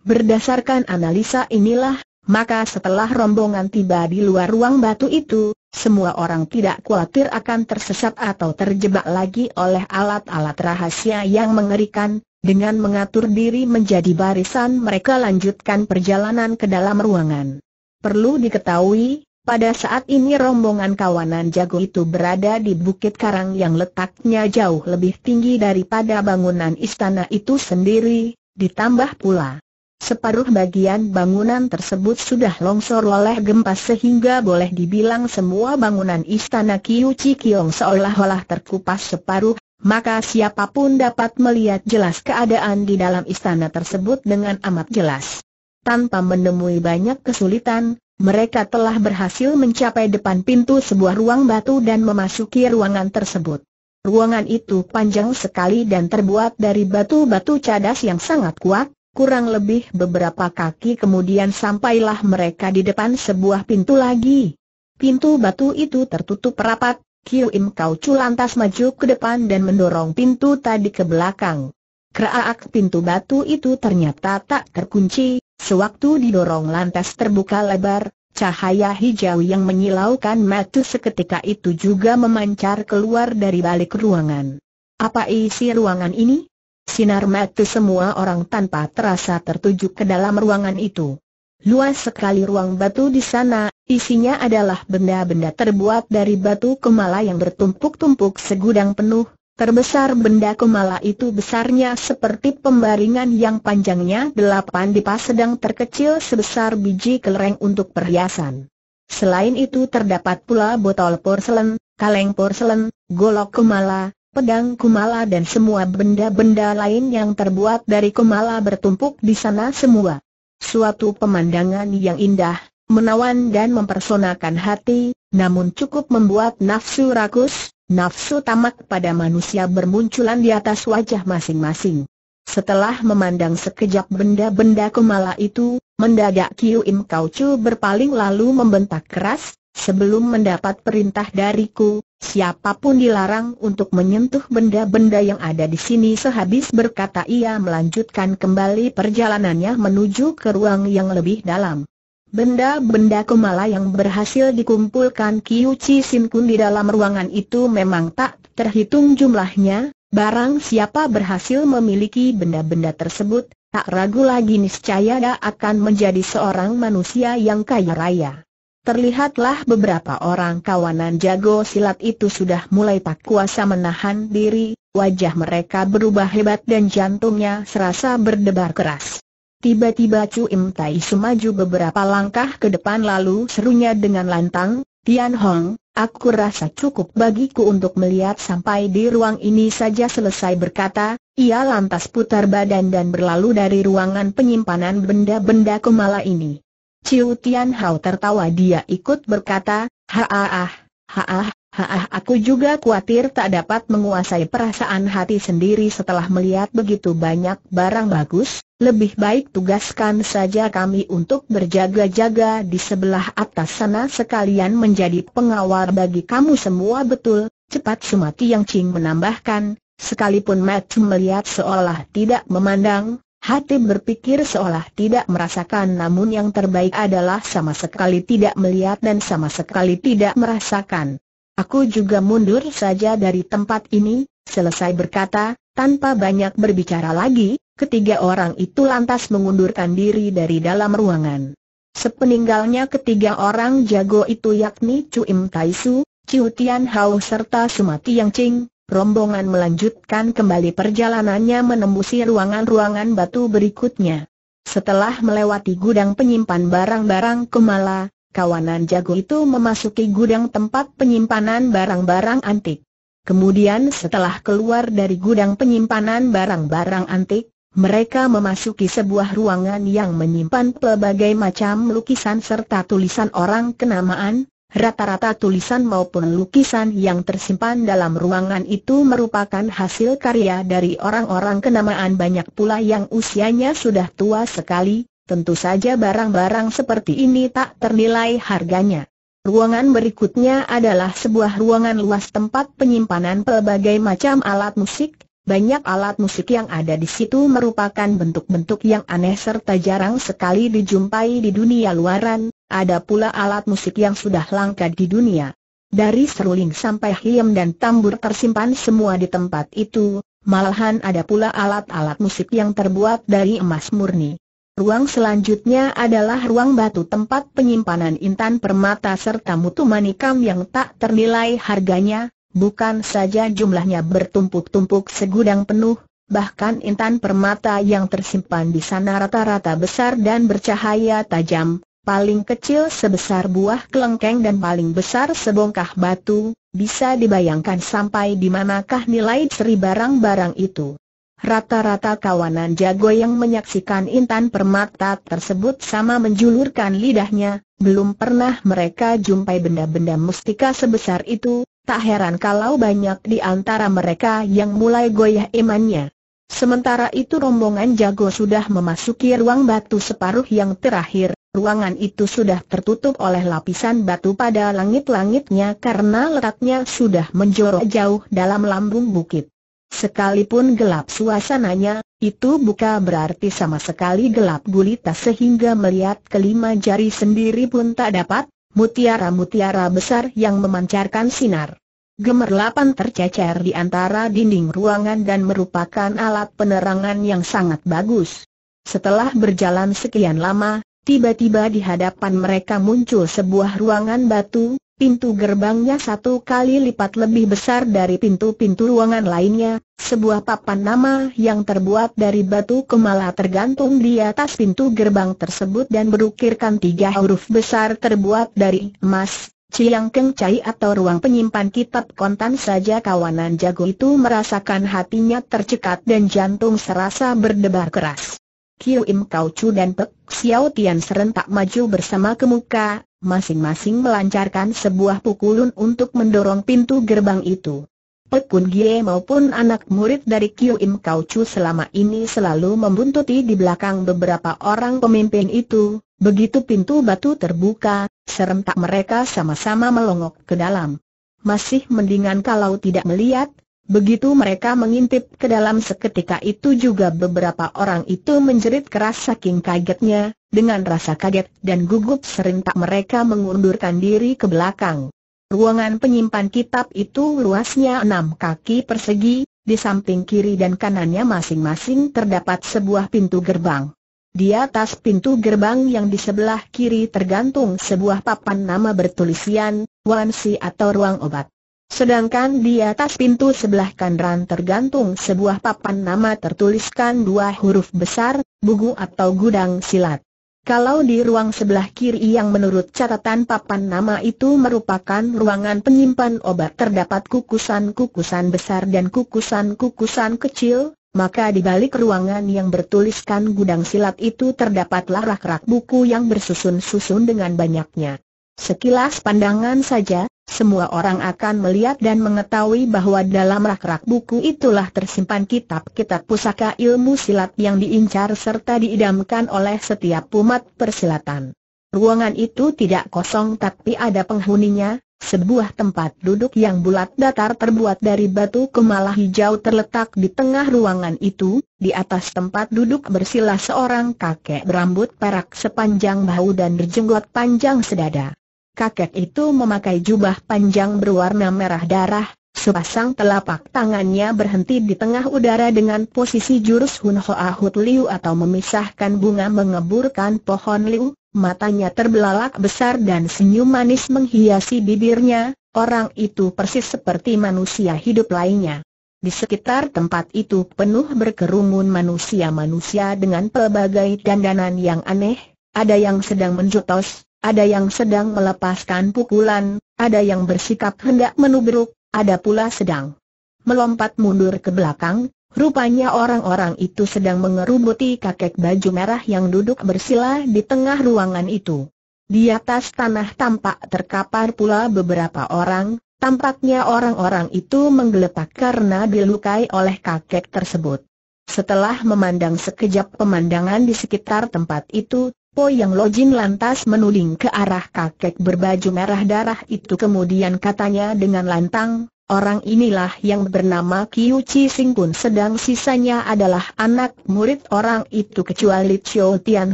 Berdasarkan analisa inilah, maka setelah rombongan tiba di luar ruang batu itu, semua orang tidak khawatir akan tersesat atau terjebak lagi oleh alat-alat rahasia yang mengerikan, dengan mengatur diri menjadi barisan mereka lanjutkan perjalanan ke dalam ruangan. Perlu diketahui, pada saat ini rombongan kawanan jago itu berada di Bukit Karang yang letaknya jauh lebih tinggi daripada bangunan istana itu sendiri, ditambah pula Separuh bagian bangunan tersebut sudah longsor oleh gempa sehingga boleh dibilang semua bangunan istana Kiu Chikiong seolah-olah terkupas separuh, maka siapapun dapat melihat jelas keadaan di dalam istana tersebut dengan amat jelas. Tanpa menemui banyak kesulitan, mereka telah berhasil mencapai depan pintu sebuah ruang batu dan memasuki ruangan tersebut. Ruangan itu panjang sekali dan terbuat dari batu-batu cadas yang sangat kuat, Kurang lebih beberapa kaki kemudian sampailah mereka di depan sebuah pintu lagi. Pintu batu itu tertutup rapat, Kiu Im Kau Chu lantas maju ke depan dan mendorong pintu tadi ke belakang. Keraak pintu batu itu ternyata tak terkunci, sewaktu didorong lantas terbuka lebar, cahaya hijau yang menyilaukan mata seketika itu juga memancar keluar dari balik ruangan. Apa isi ruangan ini? Sinar mata semua orang tanpa terasa tertuju ke dalam ruangan itu. Luas sekali ruang batu di sana, isinya adalah benda-benda terbuat dari batu kemala yang bertumpuk-tumpuk segudang penuh. Terbesar benda kemala itu besarnya seperti pembaringan yang panjangnya delapan dipa sedang terkecil sebesar biji kelereng untuk perhiasan. Selain itu terdapat pula botol porselen, kaleng porselen, golok kemala, pedang kumala dan semua benda-benda lain yang terbuat dari kumala bertumpuk di sana semua. Suatu pemandangan yang indah, menawan dan mempersonakan hati, namun cukup membuat nafsu rakus, nafsu tamak pada manusia bermunculan di atas wajah masing-masing. Setelah memandang sekejap benda-benda kumala itu, mendadak Kiu Im Kau Chu berpaling lalu membentak keras, Sebelum mendapat perintah dariku, siapapun dilarang untuk menyentuh benda-benda yang ada di sini Sehabis berkata ia melanjutkan kembali perjalanannya menuju ke ruang yang lebih dalam Benda-benda kumala yang berhasil dikumpulkan Kiu Chi Sin Kun di dalam ruangan itu memang tak terhitung jumlahnya Barang siapa berhasil memiliki benda-benda tersebut, tak ragu lagi niscaya dia akan menjadi seorang manusia yang kaya raya Terlihatlah beberapa orang kawanan jago silat itu sudah mulai tak kuasa menahan diri, wajah mereka berubah hebat dan jantungnya serasa berdebar keras. Tiba-tiba Chu Im Tai semaju beberapa langkah ke depan lalu serunya dengan lantang, Tian Hong, aku rasa cukup bagiku untuk melihat sampai di ruang ini saja selesai berkata, ia lantas putar badan dan berlalu dari ruangan penyimpanan benda-benda kemala ini. Ciu Tian Hao tertawa dia ikut berkata, Haah, haah, haah aku juga khawatir tak dapat menguasai perasaan hati sendiri setelah melihat begitu banyak barang bagus, lebih baik tugaskan saja kami untuk berjaga-jaga di sebelah atas sana sekalian menjadi pengawal bagi kamu semua betul, cepat Sumati Yang Ching menambahkan, sekalipun Matt melihat seolah tidak memandang, Hati berpikir seolah tidak merasakan namun yang terbaik adalah sama sekali tidak melihat dan sama sekali tidak merasakan. Aku juga mundur saja dari tempat ini, selesai berkata, tanpa banyak berbicara lagi, ketiga orang itu lantas mengundurkan diri dari dalam ruangan. Sepeninggalnya ketiga orang jago itu yakni Cuim Taisu, Ciu Hao serta Sumati Yang Ching, rombongan melanjutkan kembali perjalanannya menembusi ruangan-ruangan batu berikutnya. Setelah melewati gudang penyimpan barang-barang Kumala, kawanan jago itu memasuki gudang tempat penyimpanan barang-barang antik. Kemudian setelah keluar dari gudang penyimpanan barang-barang antik, mereka memasuki sebuah ruangan yang menyimpan pelbagai macam lukisan serta tulisan orang kenamaan, Rata-rata tulisan maupun lukisan yang tersimpan dalam ruangan itu merupakan hasil karya dari orang-orang kenamaan banyak pula yang usianya sudah tua sekali, tentu saja barang-barang seperti ini tak ternilai harganya. Ruangan berikutnya adalah sebuah ruangan luas tempat penyimpanan pelbagai macam alat musik, banyak alat musik yang ada di situ merupakan bentuk-bentuk yang aneh serta jarang sekali dijumpai di dunia luaran, ada pula alat musik yang sudah langka di dunia. Dari seruling sampai hiem dan tambur tersimpan semua di tempat itu, malahan ada pula alat-alat musik yang terbuat dari emas murni. Ruang selanjutnya adalah ruang batu tempat penyimpanan intan permata serta mutu manikam yang tak ternilai harganya, bukan saja jumlahnya bertumpuk-tumpuk segudang penuh, bahkan intan permata yang tersimpan di sana rata-rata besar dan bercahaya tajam, paling kecil sebesar buah kelengkeng dan paling besar sebongkah batu, bisa dibayangkan sampai di manakah nilai seri barang-barang itu. Rata-rata kawanan jago yang menyaksikan intan permata tersebut sama menjulurkan lidahnya, belum pernah mereka jumpai benda-benda mustika sebesar itu, tak heran kalau banyak di antara mereka yang mulai goyah imannya. Sementara itu rombongan jago sudah memasuki ruang batu separuh yang terakhir, Ruangan itu sudah tertutup oleh lapisan batu pada langit-langitnya karena letaknya sudah menjorok jauh dalam lambung bukit. Sekalipun gelap suasananya, itu buka berarti sama sekali gelap gulita sehingga melihat kelima jari sendiri pun tak dapat, mutiara-mutiara besar yang memancarkan sinar. Gemerlapan tercecer di antara dinding ruangan dan merupakan alat penerangan yang sangat bagus. Setelah berjalan sekian lama, Tiba-tiba di hadapan mereka muncul sebuah ruangan batu, pintu gerbangnya satu kali lipat lebih besar dari pintu-pintu ruangan lainnya, sebuah papan nama yang terbuat dari batu kemala tergantung di atas pintu gerbang tersebut dan berukirkan tiga huruf besar terbuat dari emas. Ciang Keng Cai atau ruang penyimpan kitab kontan saja kawanan jago itu merasakan hatinya tercekat dan jantung serasa berdebar keras. Kiu Im Kau Chu dan Pek Xiao Tian serentak maju bersama ke muka, masing-masing melancarkan sebuah pukulan untuk mendorong pintu gerbang itu. Pek Kun Gie maupun anak murid dari Kiu Im Kau Chu selama ini selalu membuntuti di belakang beberapa orang pemimpin itu, begitu pintu batu terbuka, serentak mereka sama-sama melongok ke dalam. Masih mendingan kalau tidak melihat, Begitu mereka mengintip ke dalam seketika itu juga beberapa orang itu menjerit keras saking kagetnya, dengan rasa kaget dan gugup serentak mereka mengundurkan diri ke belakang. Ruangan penyimpan kitab itu luasnya enam kaki persegi, di samping kiri dan kanannya masing-masing terdapat sebuah pintu gerbang. Di atas pintu gerbang yang di sebelah kiri tergantung sebuah papan nama bertuliskan Wansi atau ruang obat. Sedangkan di atas pintu sebelah kanan tergantung sebuah papan nama tertuliskan dua huruf besar, bugu atau gudang silat. Kalau di ruang sebelah kiri yang menurut catatan papan nama itu merupakan ruangan penyimpan obat terdapat kukusan-kukusan besar dan kukusan-kukusan kecil, maka di balik ruangan yang bertuliskan gudang silat itu terdapatlah rak-rak buku yang bersusun-susun dengan banyaknya. Sekilas pandangan saja, semua orang akan melihat dan mengetahui bahwa dalam rak-rak buku itulah tersimpan kitab-kitab pusaka ilmu silat yang diincar serta diidamkan oleh setiap umat persilatan. Ruangan itu tidak kosong tapi ada penghuninya, sebuah tempat duduk yang bulat datar terbuat dari batu kemala hijau terletak di tengah ruangan itu, di atas tempat duduk bersila seorang kakek berambut perak sepanjang bahu dan berjenggot panjang sedada kakek itu memakai jubah panjang berwarna merah darah, sepasang telapak tangannya berhenti di tengah udara dengan posisi jurus Hun Hoa Hut Liu atau memisahkan bunga mengeburkan pohon Liu, matanya terbelalak besar dan senyum manis menghiasi bibirnya, orang itu persis seperti manusia hidup lainnya. Di sekitar tempat itu penuh berkerumun manusia-manusia dengan pelbagai dandanan yang aneh, ada yang sedang menjutos, ada yang sedang melepaskan pukulan, ada yang bersikap hendak menubruk, ada pula sedang melompat mundur ke belakang, rupanya orang-orang itu sedang mengerubuti kakek baju merah yang duduk bersila di tengah ruangan itu. Di atas tanah tampak terkapar pula beberapa orang, tampaknya orang-orang itu menggeletak karena dilukai oleh kakek tersebut. Setelah memandang sekejap pemandangan di sekitar tempat itu, Po Yang Lojin lantas menuding ke arah kakek berbaju merah darah itu kemudian katanya dengan lantang, Orang inilah yang bernama Kiu Chi Sing Kun sedang sisanya adalah anak murid orang itu kecuali Chiu Tian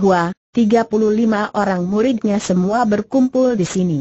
Hua, 35 orang muridnya semua berkumpul di sini.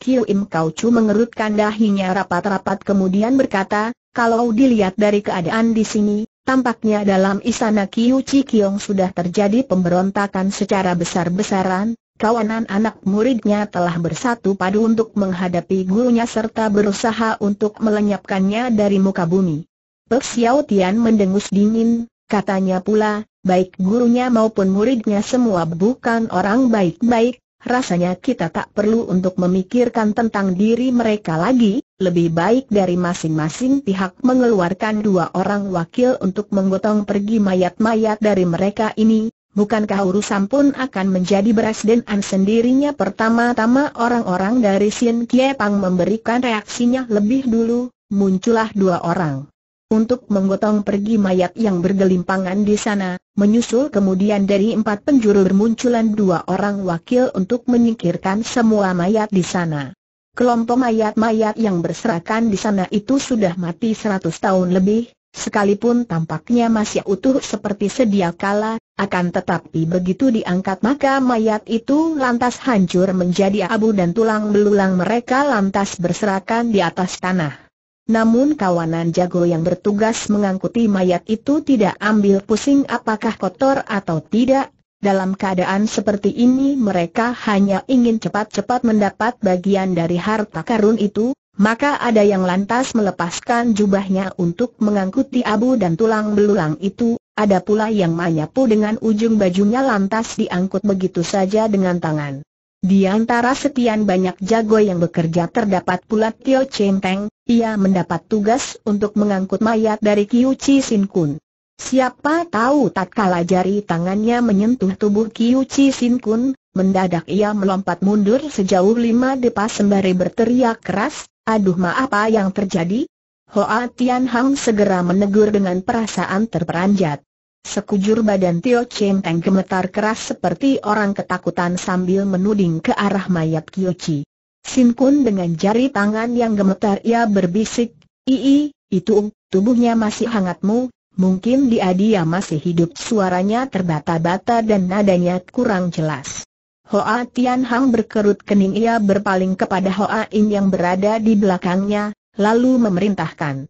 Kiu Im Kau Chu mengerutkan dahinya rapat-rapat kemudian berkata, kalau dilihat dari keadaan di sini, Tampaknya dalam istana Kiu Chi sudah terjadi pemberontakan secara besar-besaran, kawanan anak muridnya telah bersatu padu untuk menghadapi gurunya serta berusaha untuk melenyapkannya dari muka bumi. Pek Xiao Tian mendengus dingin, katanya pula, baik gurunya maupun muridnya semua bukan orang baik-baik, rasanya kita tak perlu untuk memikirkan tentang diri mereka lagi, lebih baik dari masing-masing pihak mengeluarkan dua orang wakil untuk menggotong pergi mayat-mayat dari mereka ini, bukankah urusan pun akan menjadi beras an sendirinya pertama-tama orang-orang dari Sien Kie Pang memberikan reaksinya lebih dulu, muncullah dua orang untuk menggotong pergi mayat yang bergelimpangan di sana, menyusul kemudian dari empat penjuru bermunculan dua orang wakil untuk menyingkirkan semua mayat di sana. Kelompok mayat-mayat yang berserakan di sana itu sudah mati seratus tahun lebih, sekalipun tampaknya masih utuh seperti sedia kala, akan tetapi begitu diangkat maka mayat itu lantas hancur menjadi abu dan tulang belulang mereka lantas berserakan di atas tanah. Namun kawanan jago yang bertugas mengangkuti mayat itu tidak ambil pusing apakah kotor atau tidak. Dalam keadaan seperti ini mereka hanya ingin cepat-cepat mendapat bagian dari harta karun itu, maka ada yang lantas melepaskan jubahnya untuk mengangkuti abu dan tulang belulang itu, ada pula yang menyapu dengan ujung bajunya lantas diangkut begitu saja dengan tangan. Di antara setian banyak jago yang bekerja terdapat pula Tio Chen ia mendapat tugas untuk mengangkut mayat dari Kiu Chi Sin Kun. Siapa tahu tak tatkala jari tangannya menyentuh tubuh Kiu Chi Sin Kun, mendadak ia melompat mundur sejauh lima depa sembari berteriak keras, aduh ma apa yang terjadi? Hoa Tian Hang segera menegur dengan perasaan terperanjat. Sekujur badan Tio Chen Teng gemetar keras seperti orang ketakutan sambil menuding ke arah mayat Chi. Sin Kun dengan jari tangan yang gemetar ia berbisik, Ii, itu, tubuhnya masih hangatmu, mungkin dia-dia masih hidup suaranya terbata-bata dan nadanya kurang jelas. Hoa Tian Hang berkerut kening ia berpaling kepada Hoa In yang berada di belakangnya, lalu memerintahkan.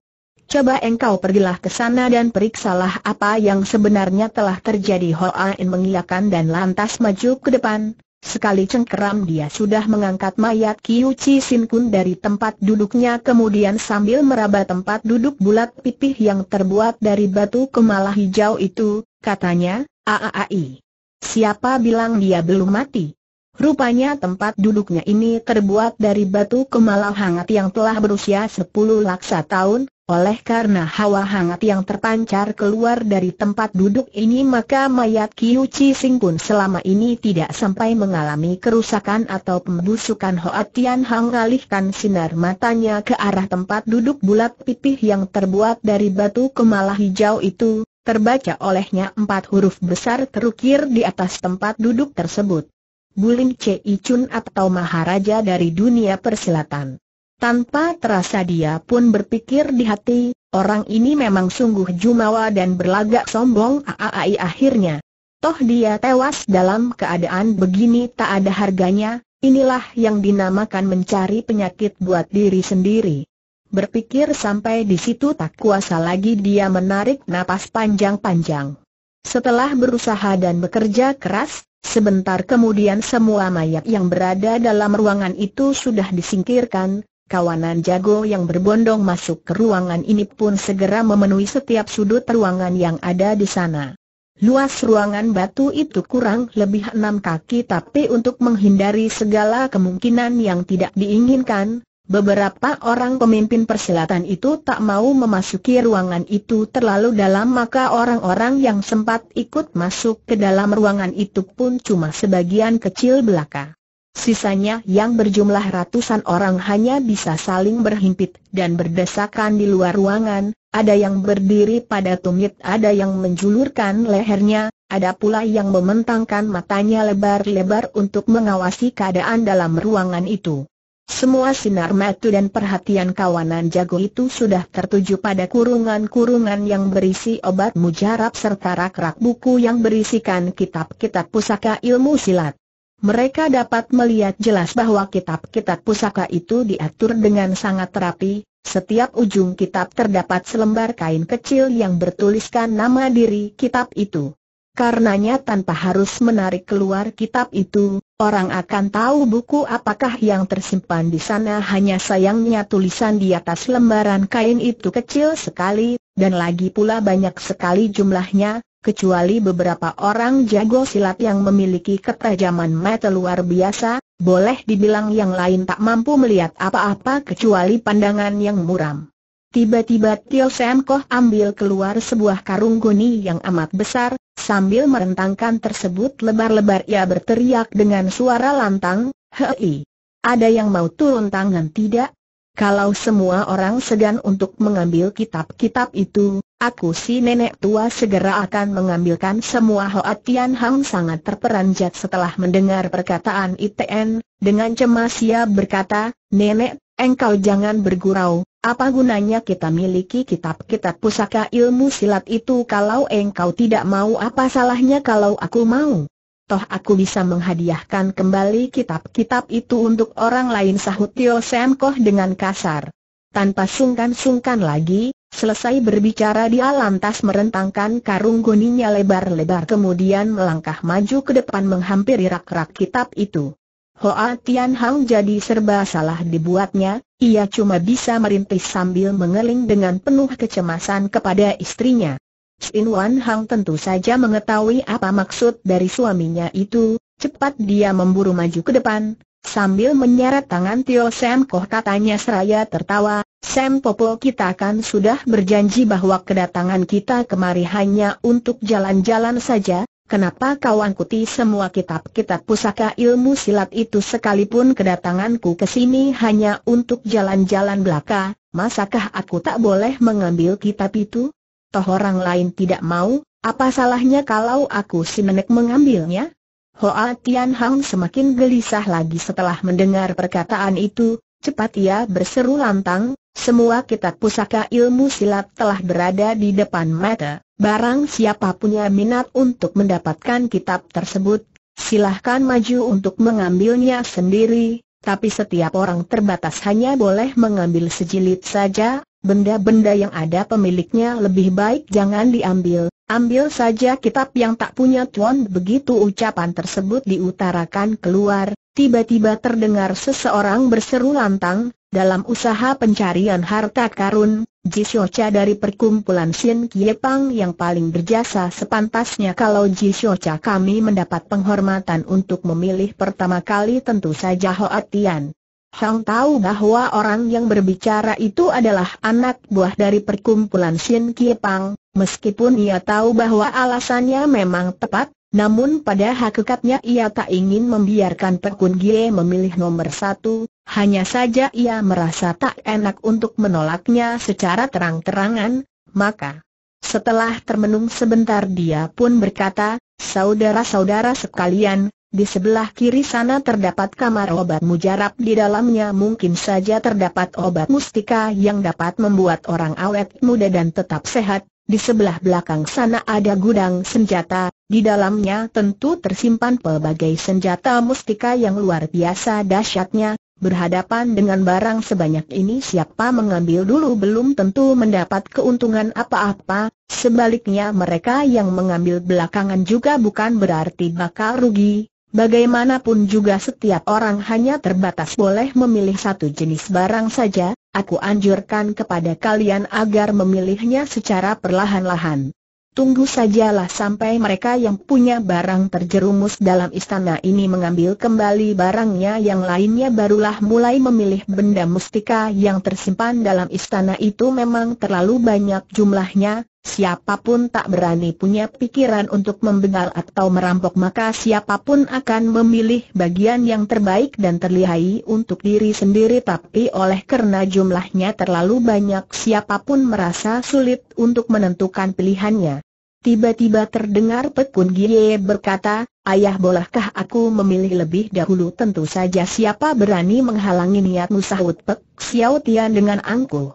Coba engkau pergilah ke sana dan periksalah apa yang sebenarnya telah terjadi Hoain mengiyakan dan lantas maju ke depan. Sekali cengkeram dia sudah mengangkat mayat Kiu Chi Sin Kun dari tempat duduknya kemudian sambil meraba tempat duduk bulat pipih yang terbuat dari batu kemala hijau itu, katanya, Aaai. Siapa bilang dia belum mati? Rupanya tempat duduknya ini terbuat dari batu kemala hangat yang telah berusia sepuluh laksa tahun, oleh karena hawa hangat yang terpancar keluar dari tempat duduk ini maka mayat Kiu Chi Sing pun selama ini tidak sampai mengalami kerusakan atau pembusukan Hoa Tian Hang alihkan sinar matanya ke arah tempat duduk bulat pipih yang terbuat dari batu kemala hijau itu, terbaca olehnya empat huruf besar terukir di atas tempat duduk tersebut. Bulim Chi Chun atau Maharaja dari dunia persilatan. Tanpa terasa dia pun berpikir di hati, orang ini memang sungguh jumawa dan berlagak sombong aai akhirnya. Toh dia tewas dalam keadaan begini tak ada harganya, inilah yang dinamakan mencari penyakit buat diri sendiri. Berpikir sampai di situ tak kuasa lagi dia menarik napas panjang-panjang. Setelah berusaha dan bekerja keras, sebentar kemudian semua mayat yang berada dalam ruangan itu sudah disingkirkan, Kawanan jago yang berbondong masuk ke ruangan ini pun segera memenuhi setiap sudut ruangan yang ada di sana. Luas ruangan batu itu kurang lebih enam kaki tapi untuk menghindari segala kemungkinan yang tidak diinginkan, beberapa orang pemimpin persilatan itu tak mau memasuki ruangan itu terlalu dalam maka orang-orang yang sempat ikut masuk ke dalam ruangan itu pun cuma sebagian kecil belaka. Sisanya yang berjumlah ratusan orang hanya bisa saling berhimpit dan berdesakan di luar ruangan, ada yang berdiri pada tumit, ada yang menjulurkan lehernya, ada pula yang mementangkan matanya lebar-lebar untuk mengawasi keadaan dalam ruangan itu. Semua sinar mata dan perhatian kawanan jago itu sudah tertuju pada kurungan-kurungan yang berisi obat mujarab serta rak-rak buku yang berisikan kitab-kitab pusaka ilmu silat mereka dapat melihat jelas bahwa kitab-kitab pusaka itu diatur dengan sangat rapi, setiap ujung kitab terdapat selembar kain kecil yang bertuliskan nama diri kitab itu. Karenanya tanpa harus menarik keluar kitab itu, orang akan tahu buku apakah yang tersimpan di sana hanya sayangnya tulisan di atas lembaran kain itu kecil sekali, dan lagi pula banyak sekali jumlahnya, kecuali beberapa orang jago silat yang memiliki ketajaman mata luar biasa, boleh dibilang yang lain tak mampu melihat apa-apa kecuali pandangan yang muram. Tiba-tiba Tio Sam Koh ambil keluar sebuah karung goni yang amat besar, sambil merentangkan tersebut lebar-lebar ia berteriak dengan suara lantang, Hei! Ada yang mau turun tangan tidak? Kalau semua orang segan untuk mengambil kitab-kitab itu, aku si nenek tua segera akan mengambilkan semua Hoa Tian Hang sangat terperanjat setelah mendengar perkataan ITN, dengan cemas ia berkata, Nenek, engkau jangan bergurau, apa gunanya kita miliki kitab-kitab pusaka ilmu silat itu kalau engkau tidak mau apa salahnya kalau aku mau? toh aku bisa menghadiahkan kembali kitab-kitab itu untuk orang lain sahut Tio Sen Koh dengan kasar. Tanpa sungkan-sungkan lagi, selesai berbicara dia lantas merentangkan karung goninya lebar-lebar kemudian melangkah maju ke depan menghampiri rak-rak kitab itu. Hoa Tian Hang jadi serba salah dibuatnya, ia cuma bisa merintis sambil mengeling dengan penuh kecemasan kepada istrinya. Sin Wan Hang tentu saja mengetahui apa maksud dari suaminya itu, cepat dia memburu maju ke depan, sambil menyeret tangan Tio Sam Koh katanya seraya tertawa, Sam Popo kita kan sudah berjanji bahwa kedatangan kita kemari hanya untuk jalan-jalan saja, kenapa kau angkuti semua kitab-kitab pusaka ilmu silat itu sekalipun kedatanganku ke sini hanya untuk jalan-jalan belaka, masakah aku tak boleh mengambil kitab itu? toh orang lain tidak mau, apa salahnya kalau aku si nenek mengambilnya? Hoa Tian Hang semakin gelisah lagi setelah mendengar perkataan itu, cepat ia berseru lantang, semua kitab pusaka ilmu silat telah berada di depan mata, barang siapa punya minat untuk mendapatkan kitab tersebut, silahkan maju untuk mengambilnya sendiri, tapi setiap orang terbatas hanya boleh mengambil sejilid saja, benda-benda yang ada pemiliknya lebih baik jangan diambil, ambil saja kitab yang tak punya tuan. Begitu ucapan tersebut diutarakan keluar, tiba-tiba terdengar seseorang berseru lantang, dalam usaha pencarian harta karun, Ji Jisyocha dari perkumpulan Sin Kiepang yang paling berjasa sepantasnya kalau Ji Jisyocha kami mendapat penghormatan untuk memilih pertama kali tentu saja Hoa Tian. Hang tahu bahwa orang yang berbicara itu adalah anak buah dari perkumpulan Shin Kiepang, meskipun ia tahu bahwa alasannya memang tepat, namun pada hakikatnya ia tak ingin membiarkan Pekun Gie memilih nomor satu, hanya saja ia merasa tak enak untuk menolaknya secara terang-terangan, maka setelah termenung sebentar dia pun berkata, saudara-saudara sekalian, di sebelah kiri sana terdapat kamar obat mujarab di dalamnya mungkin saja terdapat obat mustika yang dapat membuat orang awet muda dan tetap sehat. Di sebelah belakang sana ada gudang senjata, di dalamnya tentu tersimpan pelbagai senjata mustika yang luar biasa dahsyatnya. Berhadapan dengan barang sebanyak ini siapa mengambil dulu belum tentu mendapat keuntungan apa-apa, sebaliknya mereka yang mengambil belakangan juga bukan berarti bakal rugi, Bagaimanapun juga setiap orang hanya terbatas boleh memilih satu jenis barang saja, aku anjurkan kepada kalian agar memilihnya secara perlahan-lahan. Tunggu sajalah sampai mereka yang punya barang terjerumus dalam istana ini mengambil kembali barangnya yang lainnya barulah mulai memilih benda mustika yang tersimpan dalam istana itu memang terlalu banyak jumlahnya, Siapapun tak berani punya pikiran untuk membegal atau merampok maka siapapun akan memilih bagian yang terbaik dan terlihai untuk diri sendiri tapi oleh karena jumlahnya terlalu banyak siapapun merasa sulit untuk menentukan pilihannya. Tiba-tiba terdengar Pekun Gie berkata, Ayah bolehkah aku memilih lebih dahulu tentu saja siapa berani menghalangi niatmu sahut Pek Xiao Tian dengan angkuh.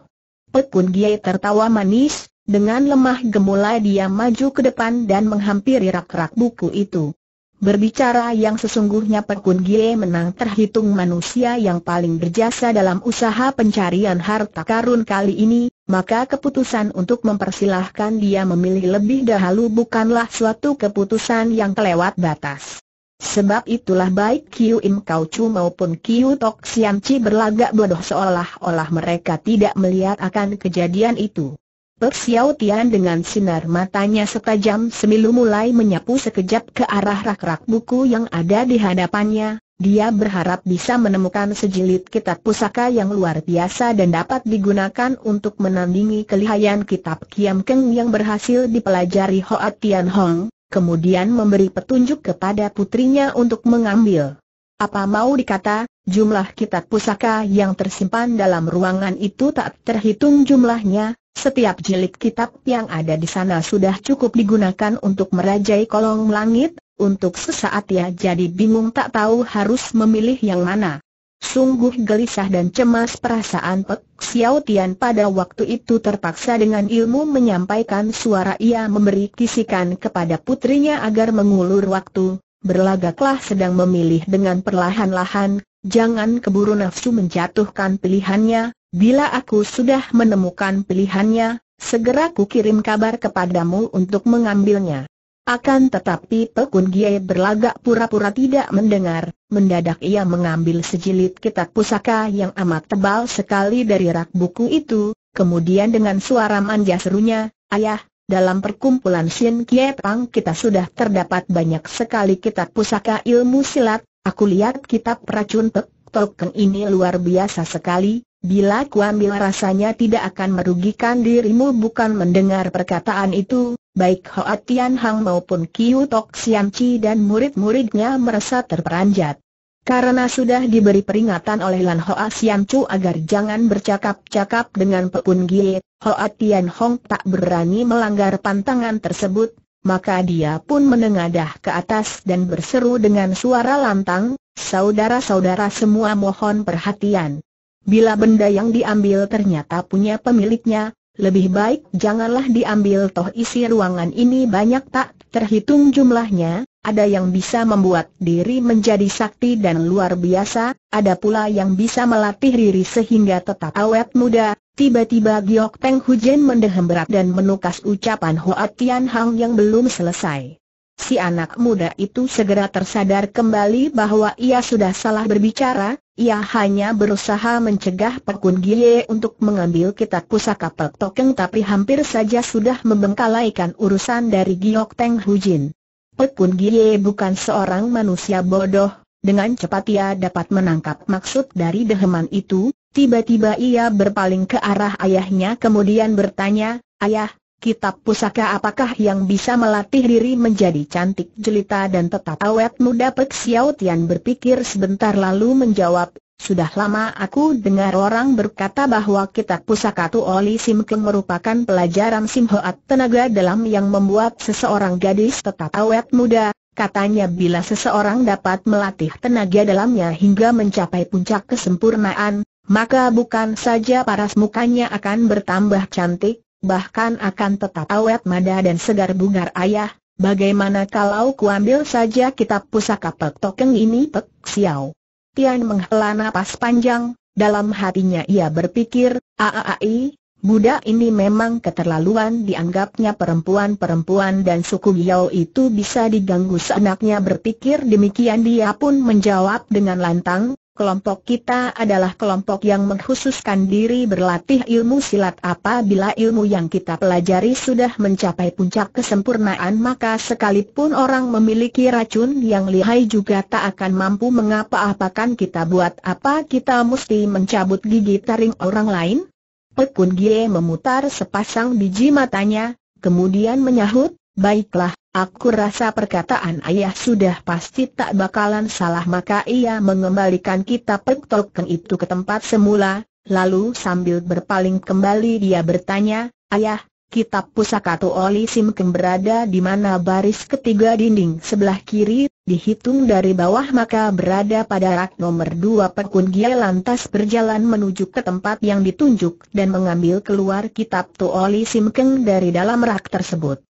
Pekun Gie tertawa manis, dengan lemah gemulai dia maju ke depan dan menghampiri rak-rak buku itu. Berbicara yang sesungguhnya Pekun Gie menang terhitung manusia yang paling berjasa dalam usaha pencarian harta karun kali ini, maka keputusan untuk mempersilahkan dia memilih lebih dahulu bukanlah suatu keputusan yang kelewat batas. Sebab itulah baik Kiu Im Kau Chu maupun Kiu Tok Siam Chi berlagak bodoh seolah-olah mereka tidak melihat akan kejadian itu. Xiao Tian dengan sinar matanya setajam semilu mulai menyapu sekejap ke arah rak-rak buku yang ada di hadapannya, dia berharap bisa menemukan sejilid kitab pusaka yang luar biasa dan dapat digunakan untuk menandingi kelihayan kitab Kiam Keng yang berhasil dipelajari Hoat Tian Hong, kemudian memberi petunjuk kepada putrinya untuk mengambil. Apa mau dikata, jumlah kitab pusaka yang tersimpan dalam ruangan itu tak terhitung jumlahnya, setiap jilid kitab yang ada di sana sudah cukup digunakan untuk merajai kolong langit, untuk sesaat ya jadi bingung tak tahu harus memilih yang mana. Sungguh gelisah dan cemas perasaan Pek Xiao Tian pada waktu itu terpaksa dengan ilmu menyampaikan suara ia memberi kisikan kepada putrinya agar mengulur waktu, berlagaklah sedang memilih dengan perlahan-lahan, jangan keburu nafsu menjatuhkan pilihannya, bila aku sudah menemukan pilihannya, segera kukirim kabar kepadamu untuk mengambilnya. Akan tetapi Pekun Giai berlagak pura-pura tidak mendengar, mendadak ia mengambil sejilid kitab pusaka yang amat tebal sekali dari rak buku itu, kemudian dengan suara manja serunya, Ayah, dalam perkumpulan Xin Kie Pang kita sudah terdapat banyak sekali kitab pusaka ilmu silat, aku lihat kitab racun Pek Token ini luar biasa sekali, bila kuambil rasanya tidak akan merugikan dirimu bukan mendengar perkataan itu, baik Hoa Tian Hang maupun Kiu Tok Siam Chi dan murid-muridnya merasa terperanjat. Karena sudah diberi peringatan oleh Lan Hoa Sian Chu agar jangan bercakap-cakap dengan Pekun Gie, Hoa Tian Hong tak berani melanggar pantangan tersebut, maka dia pun menengadah ke atas dan berseru dengan suara lantang, Saudara-saudara semua mohon perhatian. Bila benda yang diambil ternyata punya pemiliknya, lebih baik janganlah diambil toh isi ruangan ini banyak tak terhitung jumlahnya, ada yang bisa membuat diri menjadi sakti dan luar biasa, ada pula yang bisa melatih diri sehingga tetap awet muda. Tiba-tiba Giok Peng Hujen mendehem berat dan menukas ucapan Hoa Tian Hang yang belum selesai. Si anak muda itu segera tersadar kembali bahwa ia sudah salah berbicara, ia hanya berusaha mencegah Pekun Gie untuk mengambil kitab pusaka Pek Tokeng tapi hampir saja sudah membengkalaikan urusan dari Giok Teng Hujin. Pekun Gie bukan seorang manusia bodoh, dengan cepat ia dapat menangkap maksud dari deheman itu, tiba-tiba ia berpaling ke arah ayahnya kemudian bertanya, Ayah, kitab pusaka apakah yang bisa melatih diri menjadi cantik jelita dan tetap awet muda Pek Xiao Tian berpikir sebentar lalu menjawab, sudah lama aku dengar orang berkata bahwa kitab pusaka Tu Oli Sim Keng merupakan pelajaran Sim Hoat tenaga dalam yang membuat seseorang gadis tetap awet muda, Katanya bila seseorang dapat melatih tenaga dalamnya hingga mencapai puncak kesempurnaan, maka bukan saja paras mukanya akan bertambah cantik, bahkan akan tetap awet mada dan segar bugar ayah, bagaimana kalau kuambil saja kitab pusaka Pek Tokeng ini Pek Xiao? Tian menghela nafas panjang, dalam hatinya ia berpikir, aaai, budak ini memang keterlaluan dianggapnya perempuan-perempuan dan suku Yao itu bisa diganggu seenaknya berpikir demikian dia pun menjawab dengan lantang, kelompok kita adalah kelompok yang mengkhususkan diri berlatih ilmu silat apabila ilmu yang kita pelajari sudah mencapai puncak kesempurnaan maka sekalipun orang memiliki racun yang lihai juga tak akan mampu mengapa-apakan kita buat apa kita mesti mencabut gigi taring orang lain? Pekun Gie memutar sepasang biji matanya, kemudian menyahut, baiklah, Aku rasa perkataan ayah sudah pasti tak bakalan salah maka ia mengembalikan kitab Pektoken itu ke tempat semula, lalu sambil berpaling kembali dia bertanya, Ayah, kitab pusaka Tuoli Simkem berada di mana baris ketiga dinding sebelah kiri, dihitung dari bawah maka berada pada rak nomor dua Pekun Gia lantas berjalan menuju ke tempat yang ditunjuk dan mengambil keluar kitab Tuoli Simkem dari dalam rak tersebut.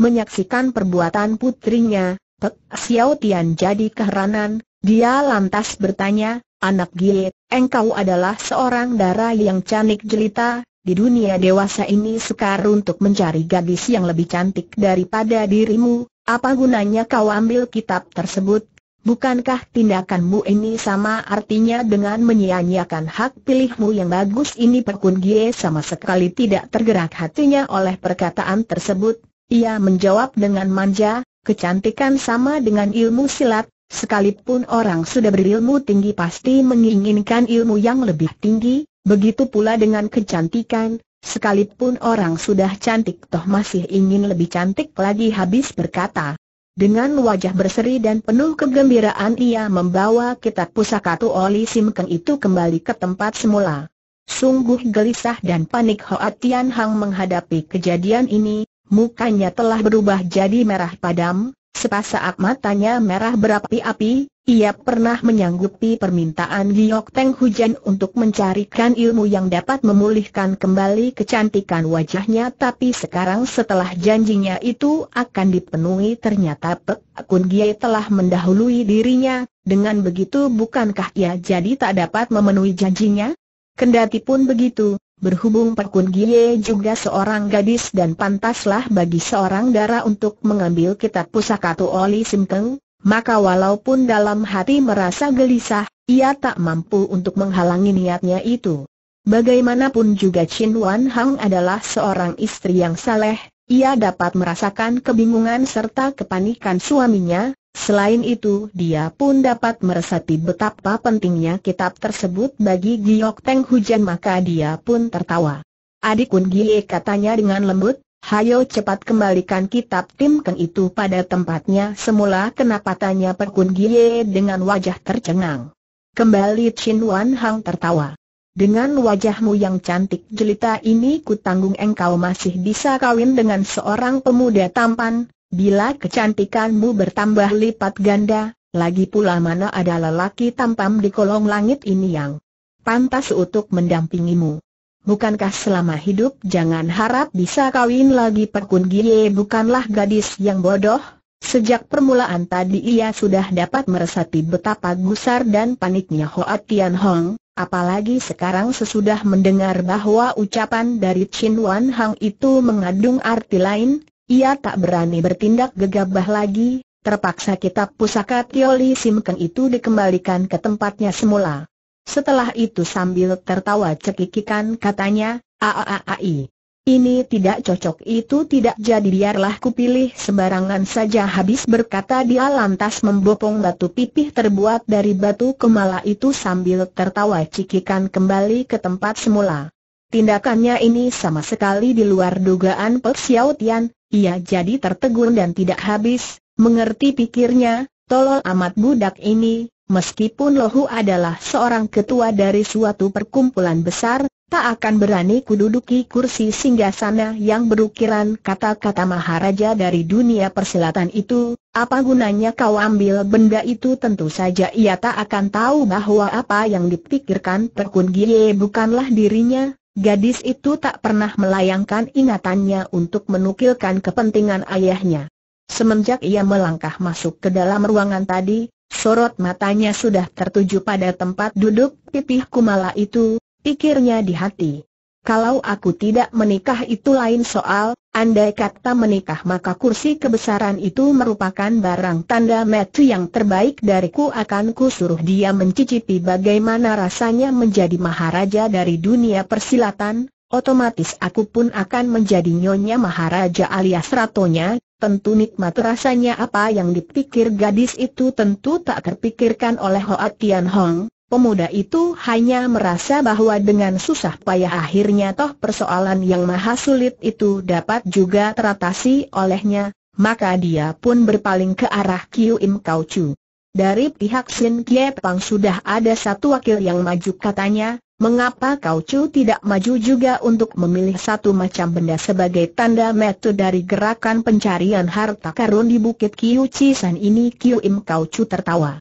Menyaksikan perbuatan putrinya, Pek Xiao Tian jadi keheranan, dia lantas bertanya, Anak Gie, engkau adalah seorang darah yang cantik jelita, di dunia dewasa ini sukar untuk mencari gadis yang lebih cantik daripada dirimu, apa gunanya kau ambil kitab tersebut? Bukankah tindakanmu ini sama artinya dengan menyia-nyiakan hak pilihmu yang bagus ini Pekun Gie sama sekali tidak tergerak hatinya oleh perkataan tersebut, ia menjawab dengan manja, kecantikan sama dengan ilmu silat, sekalipun orang sudah berilmu tinggi pasti menginginkan ilmu yang lebih tinggi, begitu pula dengan kecantikan, sekalipun orang sudah cantik toh masih ingin lebih cantik lagi habis berkata. Dengan wajah berseri dan penuh kegembiraan ia membawa kitab pusaka Tu Oli itu kembali ke tempat semula. Sungguh gelisah dan panik Hoa Tian Hang menghadapi kejadian ini, Mukanya telah berubah jadi merah padam, sepasaat matanya merah berapi-api, ia pernah menyanggupi permintaan Giok Teng Hujan untuk mencarikan ilmu yang dapat memulihkan kembali kecantikan wajahnya tapi sekarang setelah janjinya itu akan dipenuhi ternyata Pek Kun Gie telah mendahului dirinya, dengan begitu bukankah ia jadi tak dapat memenuhi janjinya? Kendati pun begitu, Berhubung Kun Gie juga seorang gadis dan pantaslah bagi seorang dara untuk mengambil kitab pusaka Tu Oli Simkeng, maka walaupun dalam hati merasa gelisah, ia tak mampu untuk menghalangi niatnya itu. Bagaimanapun juga Chin Wan Hang adalah seorang istri yang saleh, ia dapat merasakan kebingungan serta kepanikan suaminya, Selain itu dia pun dapat meresapi betapa pentingnya kitab tersebut bagi Giok Teng Hujan maka dia pun tertawa. Adik Kun Gie katanya dengan lembut, hayo cepat kembalikan kitab Tim Keng itu pada tempatnya semula kenapa tanya Per Kun Gie dengan wajah tercengang. Kembali Chin Wan Hang tertawa. Dengan wajahmu yang cantik jelita ini kutanggung engkau masih bisa kawin dengan seorang pemuda tampan, Bila kecantikanmu bertambah lipat ganda, lagi pula mana ada lelaki tampam di kolong langit ini yang pantas untuk mendampingimu. Bukankah selama hidup jangan harap bisa kawin lagi Perkun Gie bukanlah gadis yang bodoh? Sejak permulaan tadi ia sudah dapat meresapi betapa gusar dan paniknya Hoa Tian Hong, apalagi sekarang sesudah mendengar bahwa ucapan dari Chin Wan Hang itu mengandung arti lain, ia tak berani bertindak gegabah lagi, terpaksa kitab pusaka Tioli Simkeng itu dikembalikan ke tempatnya semula. Setelah itu sambil tertawa cekikikan katanya, a a a i. Ini tidak cocok itu tidak jadi biarlah kupilih sembarangan saja habis berkata dia lantas membopong batu pipih terbuat dari batu kemala itu sambil tertawa cikikan kembali ke tempat semula. Tindakannya ini sama sekali di luar dugaan Pek Xiao Tian, ia jadi tertegun dan tidak habis, mengerti pikirnya, tolol amat budak ini, meskipun Lohu adalah seorang ketua dari suatu perkumpulan besar, tak akan berani kududuki kursi singgasana yang berukiran kata-kata maharaja dari dunia persilatan itu, apa gunanya kau ambil benda itu tentu saja ia tak akan tahu bahwa apa yang dipikirkan Perkun Gie bukanlah dirinya, Gadis itu tak pernah melayangkan ingatannya untuk menukilkan kepentingan ayahnya. Semenjak ia melangkah masuk ke dalam ruangan tadi, sorot matanya sudah tertuju pada tempat duduk pipih kumala itu, pikirnya di hati. Kalau aku tidak menikah itu lain soal, andai kata menikah maka kursi kebesaran itu merupakan barang tanda metu yang terbaik dariku akan ku suruh dia mencicipi bagaimana rasanya menjadi maharaja dari dunia persilatan, otomatis aku pun akan menjadi nyonya maharaja alias ratonya, tentu nikmat rasanya apa yang dipikir gadis itu tentu tak terpikirkan oleh Hoa Tian Hong, Pemuda itu hanya merasa bahwa dengan susah payah akhirnya toh persoalan yang maha sulit itu dapat juga teratasi olehnya, maka dia pun berpaling ke arah Kiu Im Kau Chu. Dari pihak Sin Kie Pang sudah ada satu wakil yang maju katanya, mengapa Kau Chu tidak maju juga untuk memilih satu macam benda sebagai tanda metode dari gerakan pencarian harta karun di Bukit Kiu Chi San ini Kiu Im Kau Chu tertawa.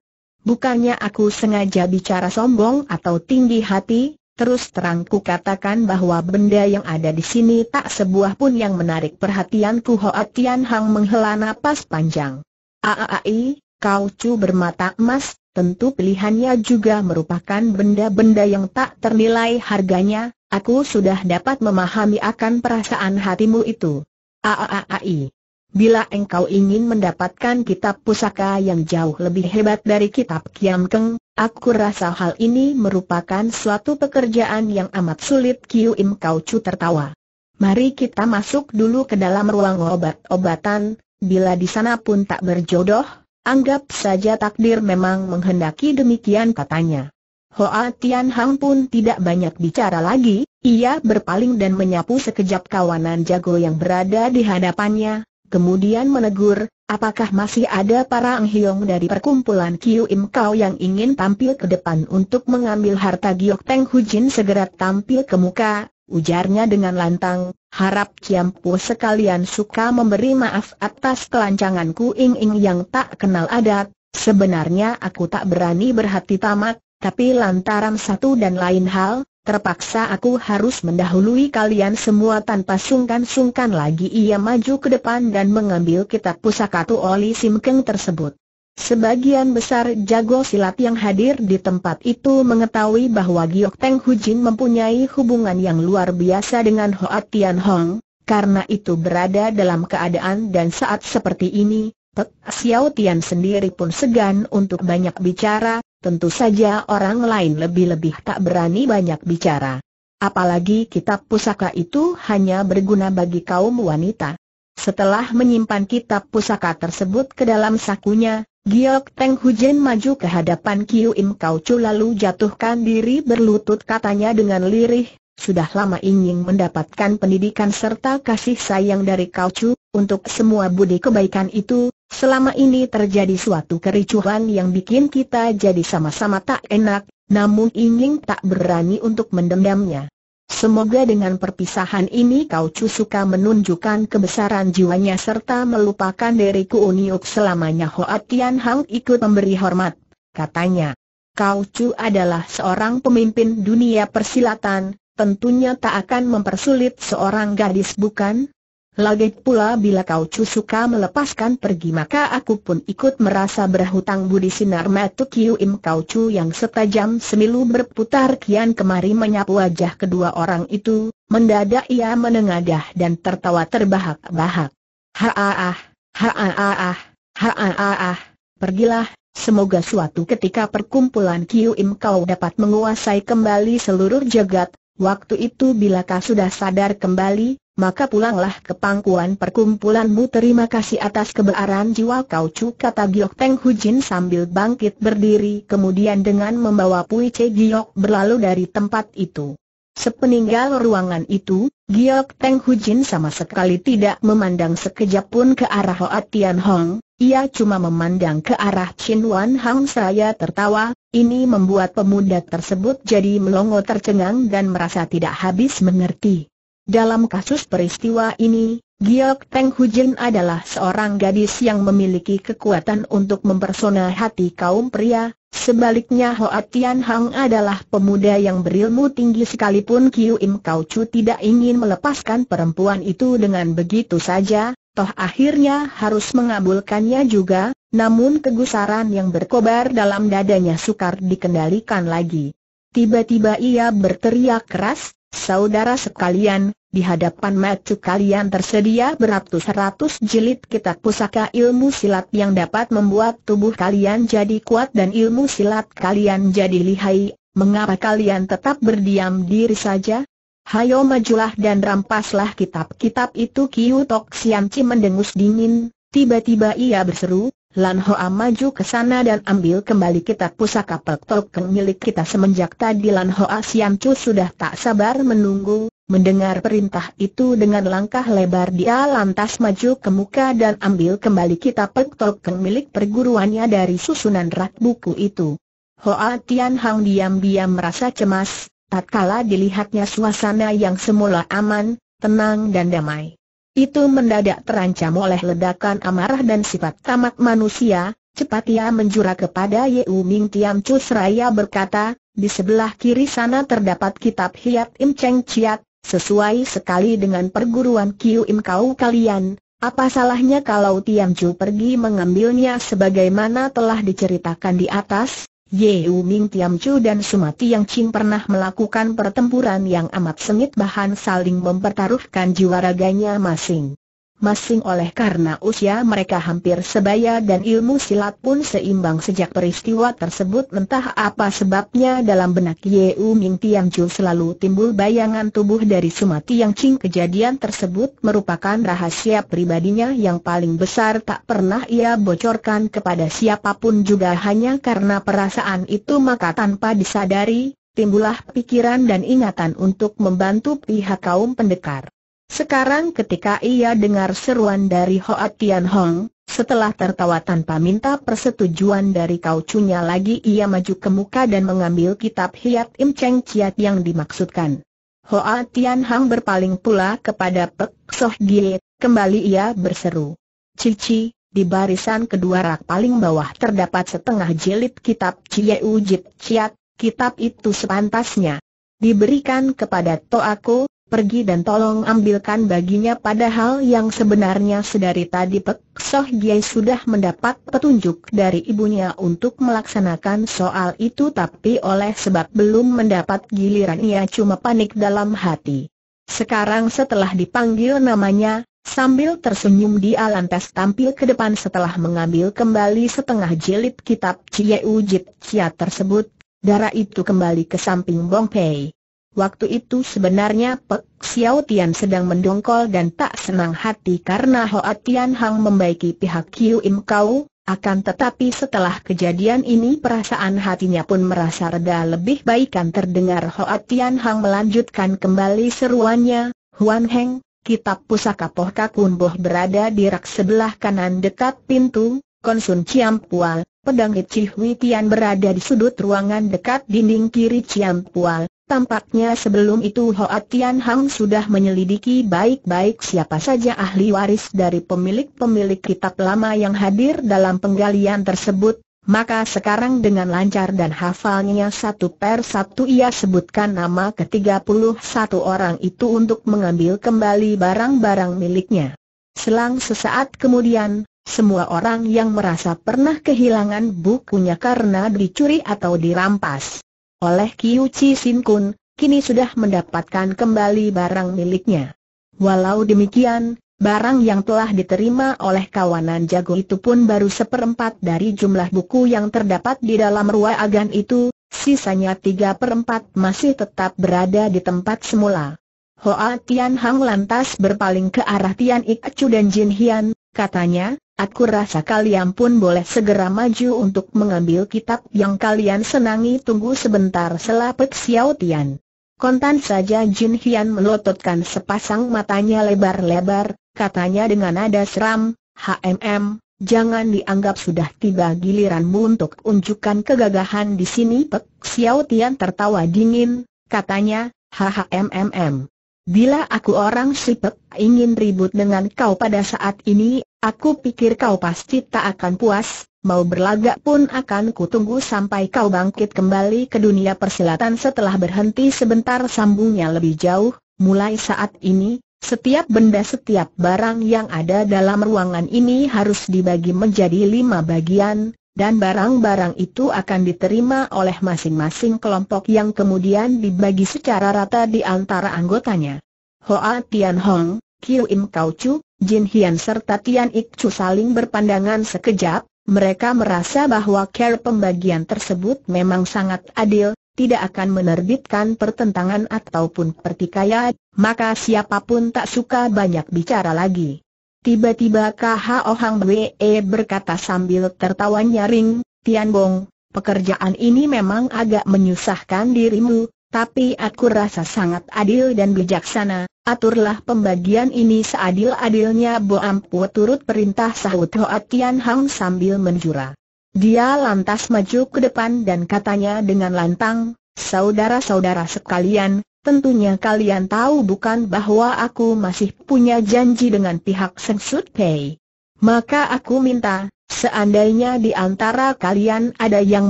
Bukannya aku sengaja bicara sombong atau tinggi hati, terus terangku katakan bahwa benda yang ada di sini tak sebuah pun yang menarik perhatianku Hoa Tian Hang menghela napas panjang. Aai, kau cu bermata emas, tentu pilihannya juga merupakan benda-benda yang tak ternilai harganya, aku sudah dapat memahami akan perasaan hatimu itu. Aai. Bila engkau ingin mendapatkan kitab pusaka yang jauh lebih hebat dari kitab Kiam Keng, aku rasa hal ini merupakan suatu pekerjaan yang amat sulit Kiu Im Kau Chu tertawa. Mari kita masuk dulu ke dalam ruang obat-obatan, bila di sana pun tak berjodoh, Anggap saja takdir memang menghendaki demikian katanya. Hoa Tian Hang pun tidak banyak bicara lagi, ia berpaling dan menyapu sekejap kawanan jago yang berada di hadapannya, Kemudian menegur, apakah masih ada para Anghyong dari perkumpulan Kiu Im Kau yang ingin tampil ke depan untuk mengambil harta Giok Teng Hujin segera tampil ke muka, ujarnya dengan lantang, harap Po sekalian suka memberi maaf atas kelancanganku ing-ing yang tak kenal adat, sebenarnya aku tak berani berhati tamak, tapi lantaran satu dan lain hal, Terpaksa aku harus mendahului kalian semua tanpa sungkan-sungkan lagi ia maju ke depan dan mengambil kitab pusaka tuoli Simkeng tersebut. Sebagian besar jago silat yang hadir di tempat itu mengetahui bahwa Giok Teng Hujin mempunyai hubungan yang luar biasa dengan Hoat Tian Hong, karena itu berada dalam keadaan dan saat seperti ini, Pek Xiao Tian sendiri pun segan untuk banyak bicara, tentu saja orang lain lebih-lebih tak berani banyak bicara. Apalagi kitab pusaka itu hanya berguna bagi kaum wanita. Setelah menyimpan kitab pusaka tersebut ke dalam sakunya, Giok Teng Hujen maju ke hadapan Kiu Im Kau Chu lalu jatuhkan diri berlutut katanya dengan lirih, sudah lama ingin mendapatkan pendidikan serta kasih sayang dari Kau Chu, untuk semua budi kebaikan itu, Selama ini terjadi suatu kericuhan yang bikin kita jadi sama-sama tak enak, namun ingin tak berani untuk mendendamnya. Semoga dengan perpisahan ini Kau suka menunjukkan kebesaran jiwanya serta melupakan diriku Uniuk selamanya Hoa Tian Hang ikut memberi hormat, katanya. Kau Cu adalah seorang pemimpin dunia persilatan, tentunya tak akan mempersulit seorang gadis bukan? Lagi pula bila kau cusuka melepaskan pergi maka aku pun ikut merasa berhutang budi sinar metu Kiu Im Kau cu yang setajam semilu berputar kian kemari menyapu wajah kedua orang itu, mendadak ia menengadah dan tertawa terbahak-bahak. Ha-ah, ha-ah, ha-ah, pergilah, semoga suatu ketika perkumpulan Kiu Im Kau dapat menguasai kembali seluruh jagat, Waktu itu bila kau sudah sadar kembali, maka pulanglah ke pangkuan perkumpulanmu terima kasih atas kebearan jiwa kau cu kata Giok Teng Hu Jin sambil bangkit berdiri kemudian dengan membawa Pui Ce Giok berlalu dari tempat itu. Sepeninggal ruangan itu, Giok Teng Hu Jin sama sekali tidak memandang sekejap pun ke arah Hoatian Tian Hong, ia cuma memandang ke arah Chin Wan Hang saya tertawa, ini membuat pemuda tersebut jadi melongo tercengang dan merasa tidak habis mengerti. Dalam kasus peristiwa ini, Giok Teng Hujin adalah seorang gadis yang memiliki kekuatan untuk mempersona hati kaum pria, sebaliknya Hoa Tian Hang adalah pemuda yang berilmu tinggi sekalipun Kiu Im Kau Chu tidak ingin melepaskan perempuan itu dengan begitu saja, toh akhirnya harus mengabulkannya juga, namun kegusaran yang berkobar dalam dadanya sukar dikendalikan lagi. Tiba-tiba ia berteriak keras, saudara sekalian, di hadapan macu kalian tersedia beratus-ratus jilid kitab pusaka ilmu silat yang dapat membuat tubuh kalian jadi kuat dan ilmu silat kalian jadi lihai, mengapa kalian tetap berdiam diri saja? Hayo majulah dan rampaslah kitab-kitab itu Kiu Tok Sian Chi mendengus dingin, tiba-tiba ia berseru, Lan Hoa maju ke sana dan ambil kembali kitab pusaka Pek Tok milik kita semenjak tadi Lan Hoa Sian Chu sudah tak sabar menunggu, mendengar perintah itu dengan langkah lebar dia lantas maju ke muka dan ambil kembali kitab Pek Tok Keng milik perguruannya dari susunan rak buku itu. Hoa Tian Hang diam-diam merasa cemas, tatkala dilihatnya suasana yang semula aman, tenang dan damai. Itu mendadak terancam oleh ledakan amarah dan sifat tamak manusia, cepat ia menjura kepada Ye U Ming Tiam Chu seraya berkata, di sebelah kiri sana terdapat kitab Hiat Im Cheng Chiat, sesuai sekali dengan perguruan Kiu Im Kau kalian, apa salahnya kalau Tiam Chu pergi mengambilnya sebagaimana telah diceritakan di atas? Ye Ming Tiam Chu dan Sumati Yang Ching pernah melakukan pertempuran yang amat sengit bahan saling mempertaruhkan jiwa raganya masing masing masing oleh karena usia mereka hampir sebaya dan ilmu silat pun seimbang sejak peristiwa tersebut entah apa sebabnya dalam benak Ye U Ming Tiang Chu selalu timbul bayangan tubuh dari Sumati Yang Ching kejadian tersebut merupakan rahasia pribadinya yang paling besar tak pernah ia bocorkan kepada siapapun juga hanya karena perasaan itu maka tanpa disadari, timbulah pikiran dan ingatan untuk membantu pihak kaum pendekar. Sekarang ketika ia dengar seruan dari Hoa Tian Hong, setelah tertawa tanpa minta persetujuan dari kaucunya lagi ia maju ke muka dan mengambil kitab Hiat Im Cheng Chiat yang dimaksudkan. Hoa Tian Hong berpaling pula kepada Pek Soh Gie, kembali ia berseru. Cici, di barisan kedua rak paling bawah terdapat setengah jilid kitab Cie Ujit Ciat, kitab itu sepantasnya diberikan kepada Toaku, pergi dan tolong ambilkan baginya padahal yang sebenarnya sedari tadi Pek Soh Giai sudah mendapat petunjuk dari ibunya untuk melaksanakan soal itu tapi oleh sebab belum mendapat giliran ia cuma panik dalam hati. Sekarang setelah dipanggil namanya, sambil tersenyum dia lantas tampil ke depan setelah mengambil kembali setengah jilid kitab Cie Ujit Cia tersebut, darah itu kembali ke samping Bong Pei. Waktu itu sebenarnya Pek Xiao Tian sedang mendongkol dan tak senang hati karena Hoa Tian Hang membaiki pihak Kiu Im Kau, akan tetapi setelah kejadian ini perasaan hatinya pun merasa reda lebih baikkan terdengar Hoa Tian Hang melanjutkan kembali seruannya, Huan Heng, kitab pusaka Poh Kakun Boh berada di rak sebelah kanan dekat pintu, Konsun Ciam Pual, pedang Hui Tian berada di sudut ruangan dekat dinding kiri Ciam Pual, Tampaknya sebelum itu Hoa Tian Hang sudah menyelidiki baik-baik siapa saja ahli waris dari pemilik-pemilik kitab lama yang hadir dalam penggalian tersebut, maka sekarang dengan lancar dan hafalnya satu per satu ia sebutkan nama ke-31 orang itu untuk mengambil kembali barang-barang miliknya. Selang sesaat kemudian, semua orang yang merasa pernah kehilangan bukunya karena dicuri atau dirampas oleh Chi Sin Kun, kini sudah mendapatkan kembali barang miliknya. Walau demikian, barang yang telah diterima oleh kawanan jago itu pun baru seperempat dari jumlah buku yang terdapat di dalam ruang agan itu, sisanya tiga perempat masih tetap berada di tempat semula. Hoa Tian Hang lantas berpaling ke arah Tian Ik Chu dan Jin Hian, katanya, Aku rasa kalian pun boleh segera maju untuk mengambil kitab yang kalian senangi Tunggu sebentar selapet Xiao Tian Kontan saja Jin Hian melototkan sepasang matanya lebar-lebar Katanya dengan nada seram HMM, jangan dianggap sudah tiba giliranmu untuk unjukkan kegagahan di sini Pek Xiao Tian tertawa dingin Katanya, HHMMM Bila aku orang sipek ingin ribut dengan kau pada saat ini, Aku pikir kau pasti tak akan puas, mau berlagak pun akan kutunggu sampai kau bangkit kembali ke dunia persilatan setelah berhenti sebentar sambungnya lebih jauh, mulai saat ini, setiap benda setiap barang yang ada dalam ruangan ini harus dibagi menjadi lima bagian, dan barang-barang itu akan diterima oleh masing-masing kelompok yang kemudian dibagi secara rata di antara anggotanya. Hoa Tian Hong, Kiu Im Kau Chu, Jin Hian serta Tian Ik Chu saling berpandangan sekejap, mereka merasa bahwa care pembagian tersebut memang sangat adil, tidak akan menerbitkan pertentangan ataupun pertikaian, maka siapapun tak suka banyak bicara lagi. Tiba-tiba KH Hang Wee berkata sambil tertawa nyaring, Tian Bong, pekerjaan ini memang agak menyusahkan dirimu, tapi aku rasa sangat adil dan bijaksana, aturlah pembagian ini seadil-adilnya Bo Ampu turut perintah sahut Hoa Tian Hang sambil menjura. Dia lantas maju ke depan dan katanya dengan lantang, saudara-saudara sekalian, tentunya kalian tahu bukan bahwa aku masih punya janji dengan pihak Seng Pei. Maka aku minta, Seandainya di antara kalian ada yang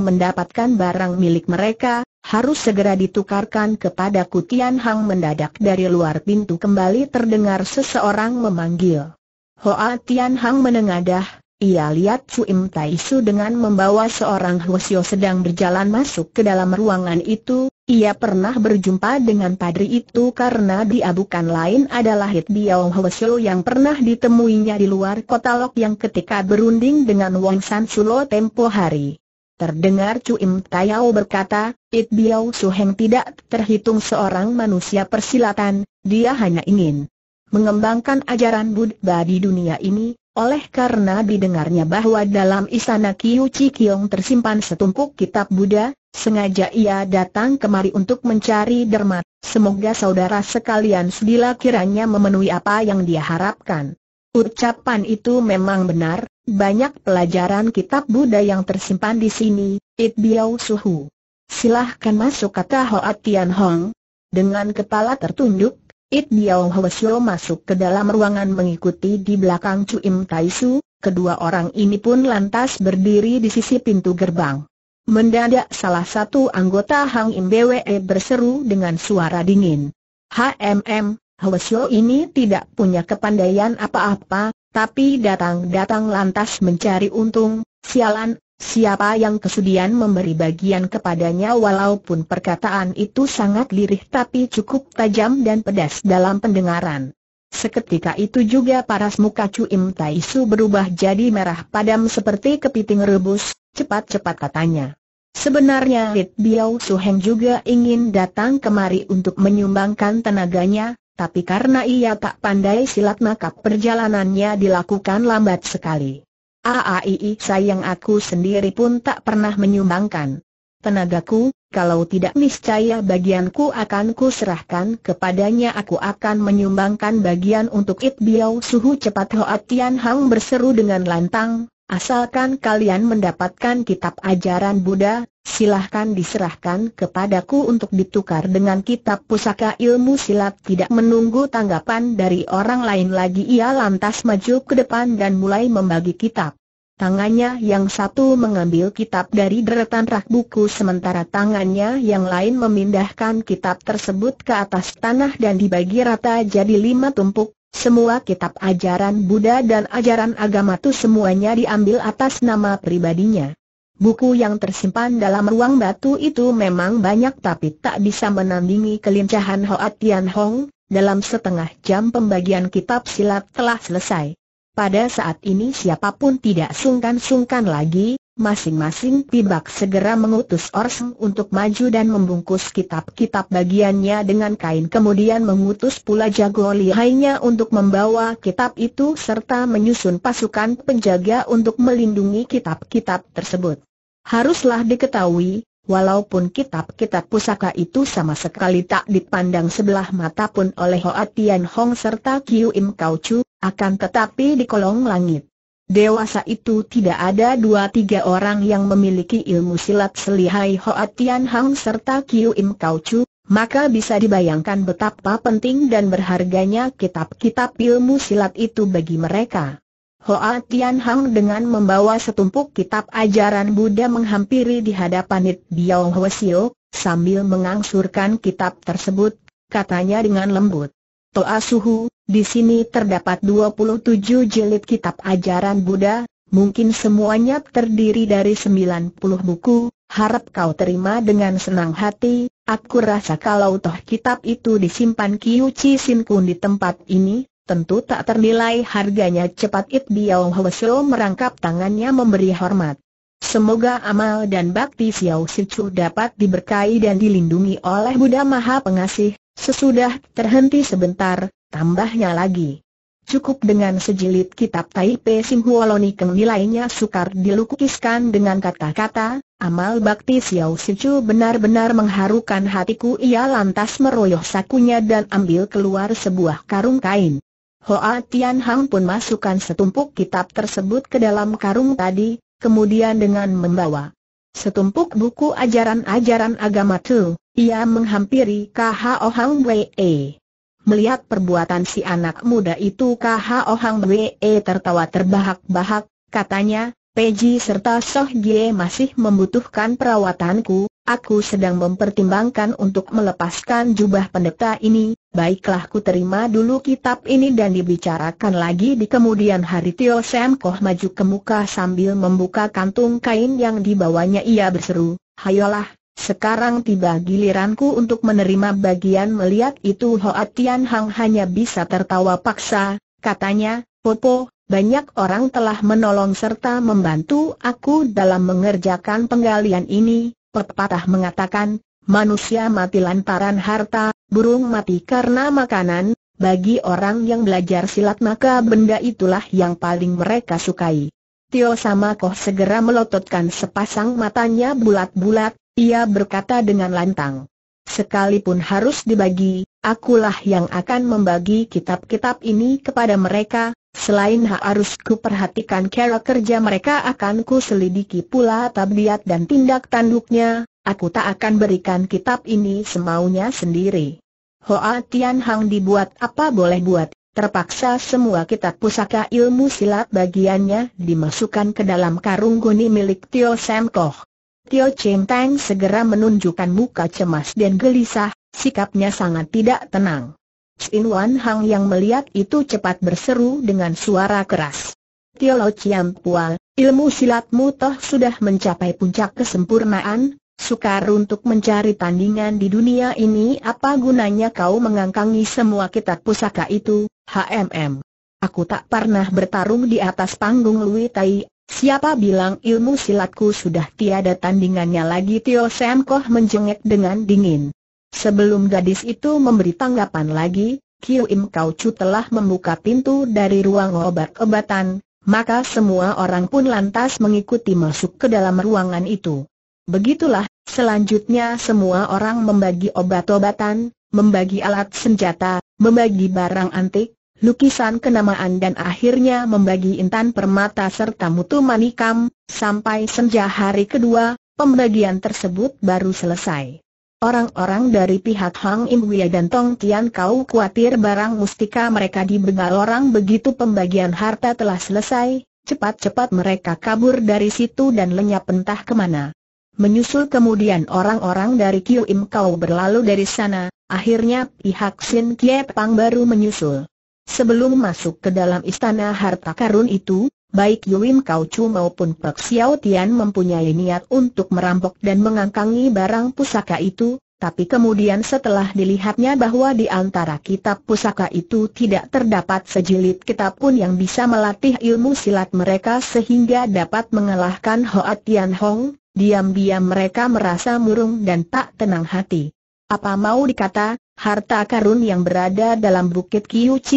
mendapatkan barang milik mereka, harus segera ditukarkan kepada Kutian Hang mendadak dari luar pintu kembali terdengar seseorang memanggil. Hoa Tian Hang menengadah, ia lihat Tai Taisu dengan membawa seorang Huasyo sedang berjalan masuk ke dalam ruangan itu, ia pernah berjumpa dengan padri itu karena dia bukan lain adalah Hit Biao yang pernah ditemuinya di luar kota Lok yang ketika berunding dengan Wang San Sulo tempo hari. Terdengar Chuim Taiao berkata, Hit Biao Suheng tidak terhitung seorang manusia persilatan, dia hanya ingin mengembangkan ajaran Buddha di dunia ini, oleh karena didengarnya bahwa dalam istana Kiyu Chikyong tersimpan setumpuk kitab Buddha, sengaja ia datang kemari untuk mencari dermat. Semoga saudara sekalian sedila kiranya memenuhi apa yang dia harapkan. Ucapan itu memang benar, banyak pelajaran kitab Buddha yang tersimpan di sini, It Biao Suhu. Silahkan masuk kata Hoa Tian Hong. Dengan kepala tertunduk, It Biao Hwasyo masuk ke dalam ruangan mengikuti di belakang Cuim Su, kedua orang ini pun lantas berdiri di sisi pintu gerbang. Mendadak salah satu anggota Hang Im BWE berseru dengan suara dingin. HMM, Hwasyo ini tidak punya kepandaian apa-apa, tapi datang-datang lantas mencari untung, sialan, Siapa yang kesudian memberi bagian kepadanya walaupun perkataan itu sangat lirih tapi cukup tajam dan pedas dalam pendengaran. Seketika itu juga paras muka Cuim Tai Su berubah jadi merah padam seperti kepiting rebus, cepat-cepat katanya. Sebenarnya Lit Biao Su Heng juga ingin datang kemari untuk menyumbangkan tenaganya, tapi karena ia tak pandai silat maka perjalanannya dilakukan lambat sekali. Aaii sayang aku sendiri pun tak pernah menyumbangkan tenagaku, kalau tidak niscaya bagianku akan kuserahkan kepadanya aku akan menyumbangkan bagian untuk It Biao Suhu cepat Hoa Tian Hang berseru dengan lantang, asalkan kalian mendapatkan kitab ajaran Buddha, silahkan diserahkan kepadaku untuk ditukar dengan kitab pusaka ilmu silat tidak menunggu tanggapan dari orang lain lagi ia lantas maju ke depan dan mulai membagi kitab. Tangannya yang satu mengambil kitab dari deretan rak buku sementara tangannya yang lain memindahkan kitab tersebut ke atas tanah dan dibagi rata jadi lima tumpuk. Semua kitab ajaran Buddha dan ajaran agama itu semuanya diambil atas nama pribadinya. Buku yang tersimpan dalam ruang batu itu memang banyak tapi tak bisa menandingi kelincahan Hoa Tian Hong, dalam setengah jam pembagian kitab silat telah selesai. Pada saat ini siapapun tidak sungkan-sungkan lagi, masing-masing pibak segera mengutus Orseng untuk maju dan membungkus kitab-kitab bagiannya dengan kain kemudian mengutus pula jago lihainya untuk membawa kitab itu serta menyusun pasukan penjaga untuk melindungi kitab-kitab tersebut. Haruslah diketahui, Walaupun kitab-kitab pusaka itu sama sekali tak dipandang sebelah mata pun oleh Hoa Tian Hong serta Kiu Im Kau Chu, akan tetapi di kolong langit. Dewasa itu tidak ada dua tiga orang yang memiliki ilmu silat selihai Hoa Tian Hong serta Kiu Im Kau Chu, maka bisa dibayangkan betapa penting dan berharganya kitab-kitab ilmu silat itu bagi mereka. Hoa Tian Hang dengan membawa setumpuk kitab ajaran Buddha menghampiri di hadapan Nid Biao Hwasio, sambil mengangsurkan kitab tersebut, katanya dengan lembut. Toa Suhu, di sini terdapat 27 jilid kitab ajaran Buddha, mungkin semuanya terdiri dari 90 buku, harap kau terima dengan senang hati, aku rasa kalau toh kitab itu disimpan Kiu Chi Sin Kun di tempat ini, tentu tak ternilai harganya cepat It Biao Hwesho merangkap tangannya memberi hormat. Semoga amal dan bakti Xiao Sichu dapat diberkahi dan dilindungi oleh Buddha Maha Pengasih, sesudah terhenti sebentar, tambahnya lagi. Cukup dengan sejilid kitab Taipei Simhualoni Keng nilainya sukar dilukiskan dengan kata-kata, amal bakti Xiao Sichu benar-benar mengharukan hatiku ia lantas meroyoh sakunya dan ambil keluar sebuah karung kain. Hoa Tian Hang pun masukkan setumpuk kitab tersebut ke dalam karung tadi, kemudian dengan membawa setumpuk buku ajaran-ajaran agama itu, ia menghampiri Khao Hang Wei. E. Melihat perbuatan si anak muda itu Khao Hang Wei e tertawa terbahak-bahak, katanya, Peji serta Soh Gie masih membutuhkan perawatanku, aku sedang mempertimbangkan untuk melepaskan jubah pendeta ini, Baiklah ku terima dulu kitab ini dan dibicarakan lagi di kemudian hari Tio Sam Koh maju ke muka sambil membuka kantung kain yang dibawanya ia berseru, Hayolah, sekarang tiba giliranku untuk menerima bagian melihat itu Hoa Tian Hang hanya bisa tertawa paksa, katanya, Popo, banyak orang telah menolong serta membantu aku dalam mengerjakan penggalian ini, pepatah mengatakan, manusia mati lantaran harta, burung mati karena makanan, bagi orang yang belajar silat maka benda itulah yang paling mereka sukai. Tio sama Koh segera melototkan sepasang matanya bulat-bulat, ia berkata dengan lantang. Sekalipun harus dibagi, akulah yang akan membagi kitab-kitab ini kepada mereka, selain harus ku perhatikan cara kerja mereka akan ku selidiki pula tabiat dan tindak tanduknya, Aku tak akan berikan kitab ini semaunya sendiri. Hoa Tian Hang dibuat apa boleh buat, terpaksa semua kitab pusaka ilmu silat bagiannya dimasukkan ke dalam karung goni milik Tio Sam Koh. Tio Cheng Tang segera menunjukkan muka cemas dan gelisah, sikapnya sangat tidak tenang. Sin Wan Hang yang melihat itu cepat berseru dengan suara keras. Tio Lo Chiam Pual, ilmu silatmu toh sudah mencapai puncak kesempurnaan, Sukar untuk mencari tandingan di dunia ini apa gunanya kau mengangkangi semua kitab pusaka itu, HMM. Aku tak pernah bertarung di atas panggung Lui Tai, siapa bilang ilmu silatku sudah tiada tandingannya lagi Tio Sam Koh menjengek dengan dingin. Sebelum gadis itu memberi tanggapan lagi, Kiu Im Kau Chu telah membuka pintu dari ruang obat-obatan, maka semua orang pun lantas mengikuti masuk ke dalam ruangan itu. Begitulah, selanjutnya semua orang membagi obat-obatan, membagi alat senjata, membagi barang antik, lukisan kenamaan dan akhirnya membagi intan permata serta mutu manikam, sampai senja hari kedua, pembagian tersebut baru selesai. Orang-orang dari pihak Hang Im Wia dan Tong Tian Kau khawatir barang mustika mereka dibegal orang begitu pembagian harta telah selesai, cepat-cepat mereka kabur dari situ dan lenyap entah kemana. Menyusul kemudian orang-orang dari Kiu Im Kau berlalu dari sana, akhirnya pihak Sin Kie Pang baru menyusul. Sebelum masuk ke dalam istana harta karun itu, baik Yu Im Kau Chu maupun Pek Xiao Tian mempunyai niat untuk merampok dan mengangkangi barang pusaka itu, tapi kemudian setelah dilihatnya bahwa di antara kitab pusaka itu tidak terdapat sejilid kitab pun yang bisa melatih ilmu silat mereka sehingga dapat mengalahkan Hoa Tian Hong, Diam-diam mereka merasa murung dan tak tenang hati. Apa mau dikata, harta karun yang berada dalam bukit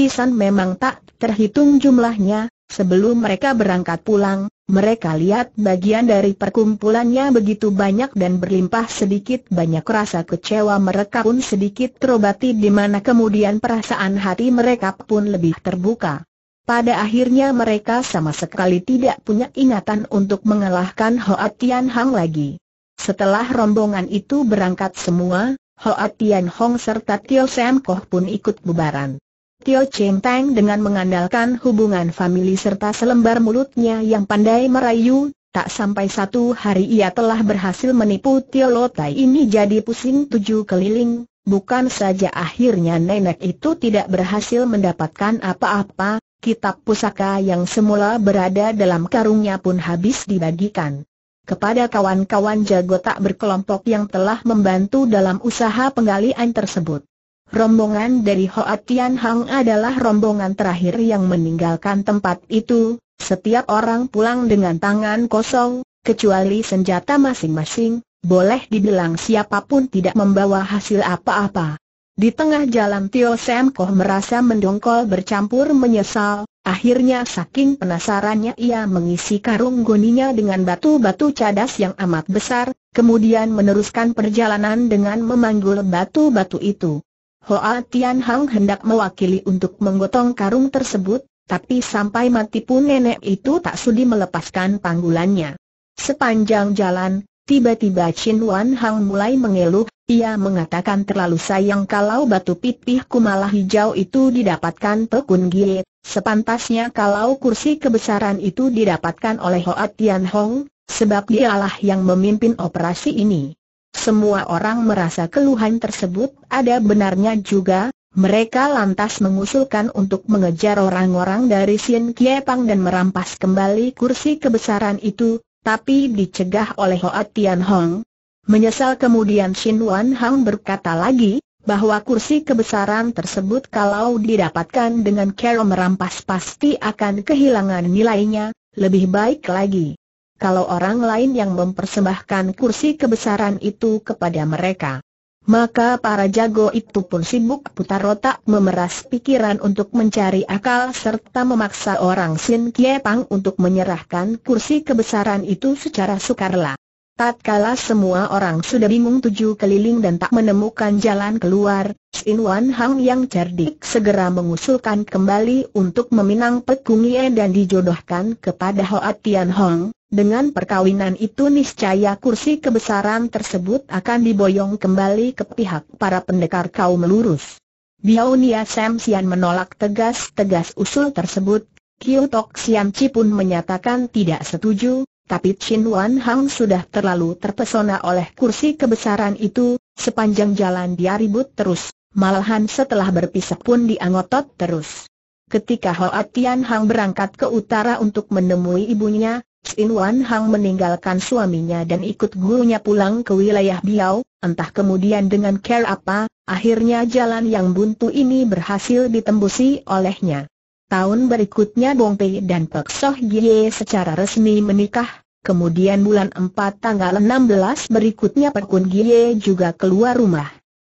San memang tak terhitung jumlahnya, sebelum mereka berangkat pulang, mereka lihat bagian dari perkumpulannya begitu banyak dan berlimpah sedikit banyak rasa kecewa mereka pun sedikit terobati di mana kemudian perasaan hati mereka pun lebih terbuka. Pada akhirnya mereka sama sekali tidak punya ingatan untuk mengalahkan Hoa Tian Hang lagi. Setelah rombongan itu berangkat semua, Hoa Tian Hong serta Tio Sam Koh pun ikut bubaran. Tio Cheng Tang dengan mengandalkan hubungan famili serta selembar mulutnya yang pandai merayu, tak sampai satu hari ia telah berhasil menipu Tio Lotai ini jadi pusing tujuh keliling, bukan saja akhirnya nenek itu tidak berhasil mendapatkan apa-apa, Kitab pusaka yang semula berada dalam karungnya pun habis dibagikan kepada kawan-kawan jago tak berkelompok yang telah membantu dalam usaha penggalian tersebut. Rombongan dari Hoa Tian Hang adalah rombongan terakhir yang meninggalkan tempat itu, setiap orang pulang dengan tangan kosong, kecuali senjata masing-masing, boleh dibilang siapapun tidak membawa hasil apa-apa. Di tengah jalan Tio Sam Koh merasa mendongkol bercampur menyesal, akhirnya saking penasarannya ia mengisi karung goninya dengan batu-batu cadas yang amat besar, kemudian meneruskan perjalanan dengan memanggul batu-batu itu. Hoa Tian Hang hendak mewakili untuk menggotong karung tersebut, tapi sampai mati pun nenek itu tak sudi melepaskan panggulannya. Sepanjang jalan, tiba-tiba Chin Wan Hang mulai mengeluh, ia mengatakan terlalu sayang kalau batu pipih kumala hijau itu didapatkan Pekun Gie, sepantasnya kalau kursi kebesaran itu didapatkan oleh Hoa Tian Hong, sebab dialah yang memimpin operasi ini. Semua orang merasa keluhan tersebut ada benarnya juga, mereka lantas mengusulkan untuk mengejar orang-orang dari Sien Kie Pang dan merampas kembali kursi kebesaran itu, tapi dicegah oleh Hoa Tian Hong, Menyesal kemudian Shin Wan Hang berkata lagi, bahwa kursi kebesaran tersebut kalau didapatkan dengan cara merampas pasti akan kehilangan nilainya, lebih baik lagi. Kalau orang lain yang mempersembahkan kursi kebesaran itu kepada mereka. Maka para jago itu pun sibuk putar otak memeras pikiran untuk mencari akal serta memaksa orang Sin Kie Pang untuk menyerahkan kursi kebesaran itu secara sukarela. Tatkala semua orang sudah bingung tujuh keliling dan tak menemukan jalan keluar, Sin Wan Hang yang cerdik segera mengusulkan kembali untuk meminang Pek Ye dan dijodohkan kepada Hoa Tian Hong. Dengan perkawinan itu niscaya kursi kebesaran tersebut akan diboyong kembali ke pihak para pendekar kaum lurus. Biao Nia Sam Sian menolak tegas-tegas usul tersebut, Kio Tok Siam Chi pun menyatakan tidak setuju, tapi Chin Wan Hang sudah terlalu terpesona oleh kursi kebesaran itu, sepanjang jalan dia ribut terus, malahan setelah berpisah pun diangotot terus. Ketika Hoa Tian Hang berangkat ke utara untuk menemui ibunya, Chin Wan Hang meninggalkan suaminya dan ikut gurunya pulang ke wilayah Biao. entah kemudian dengan care apa, akhirnya jalan yang buntu ini berhasil ditembusi olehnya. Tahun berikutnya Bong Pei dan Pek Soh Gie secara resmi menikah, kemudian bulan 4 tanggal 16 berikutnya Pek Kun Gie juga keluar rumah.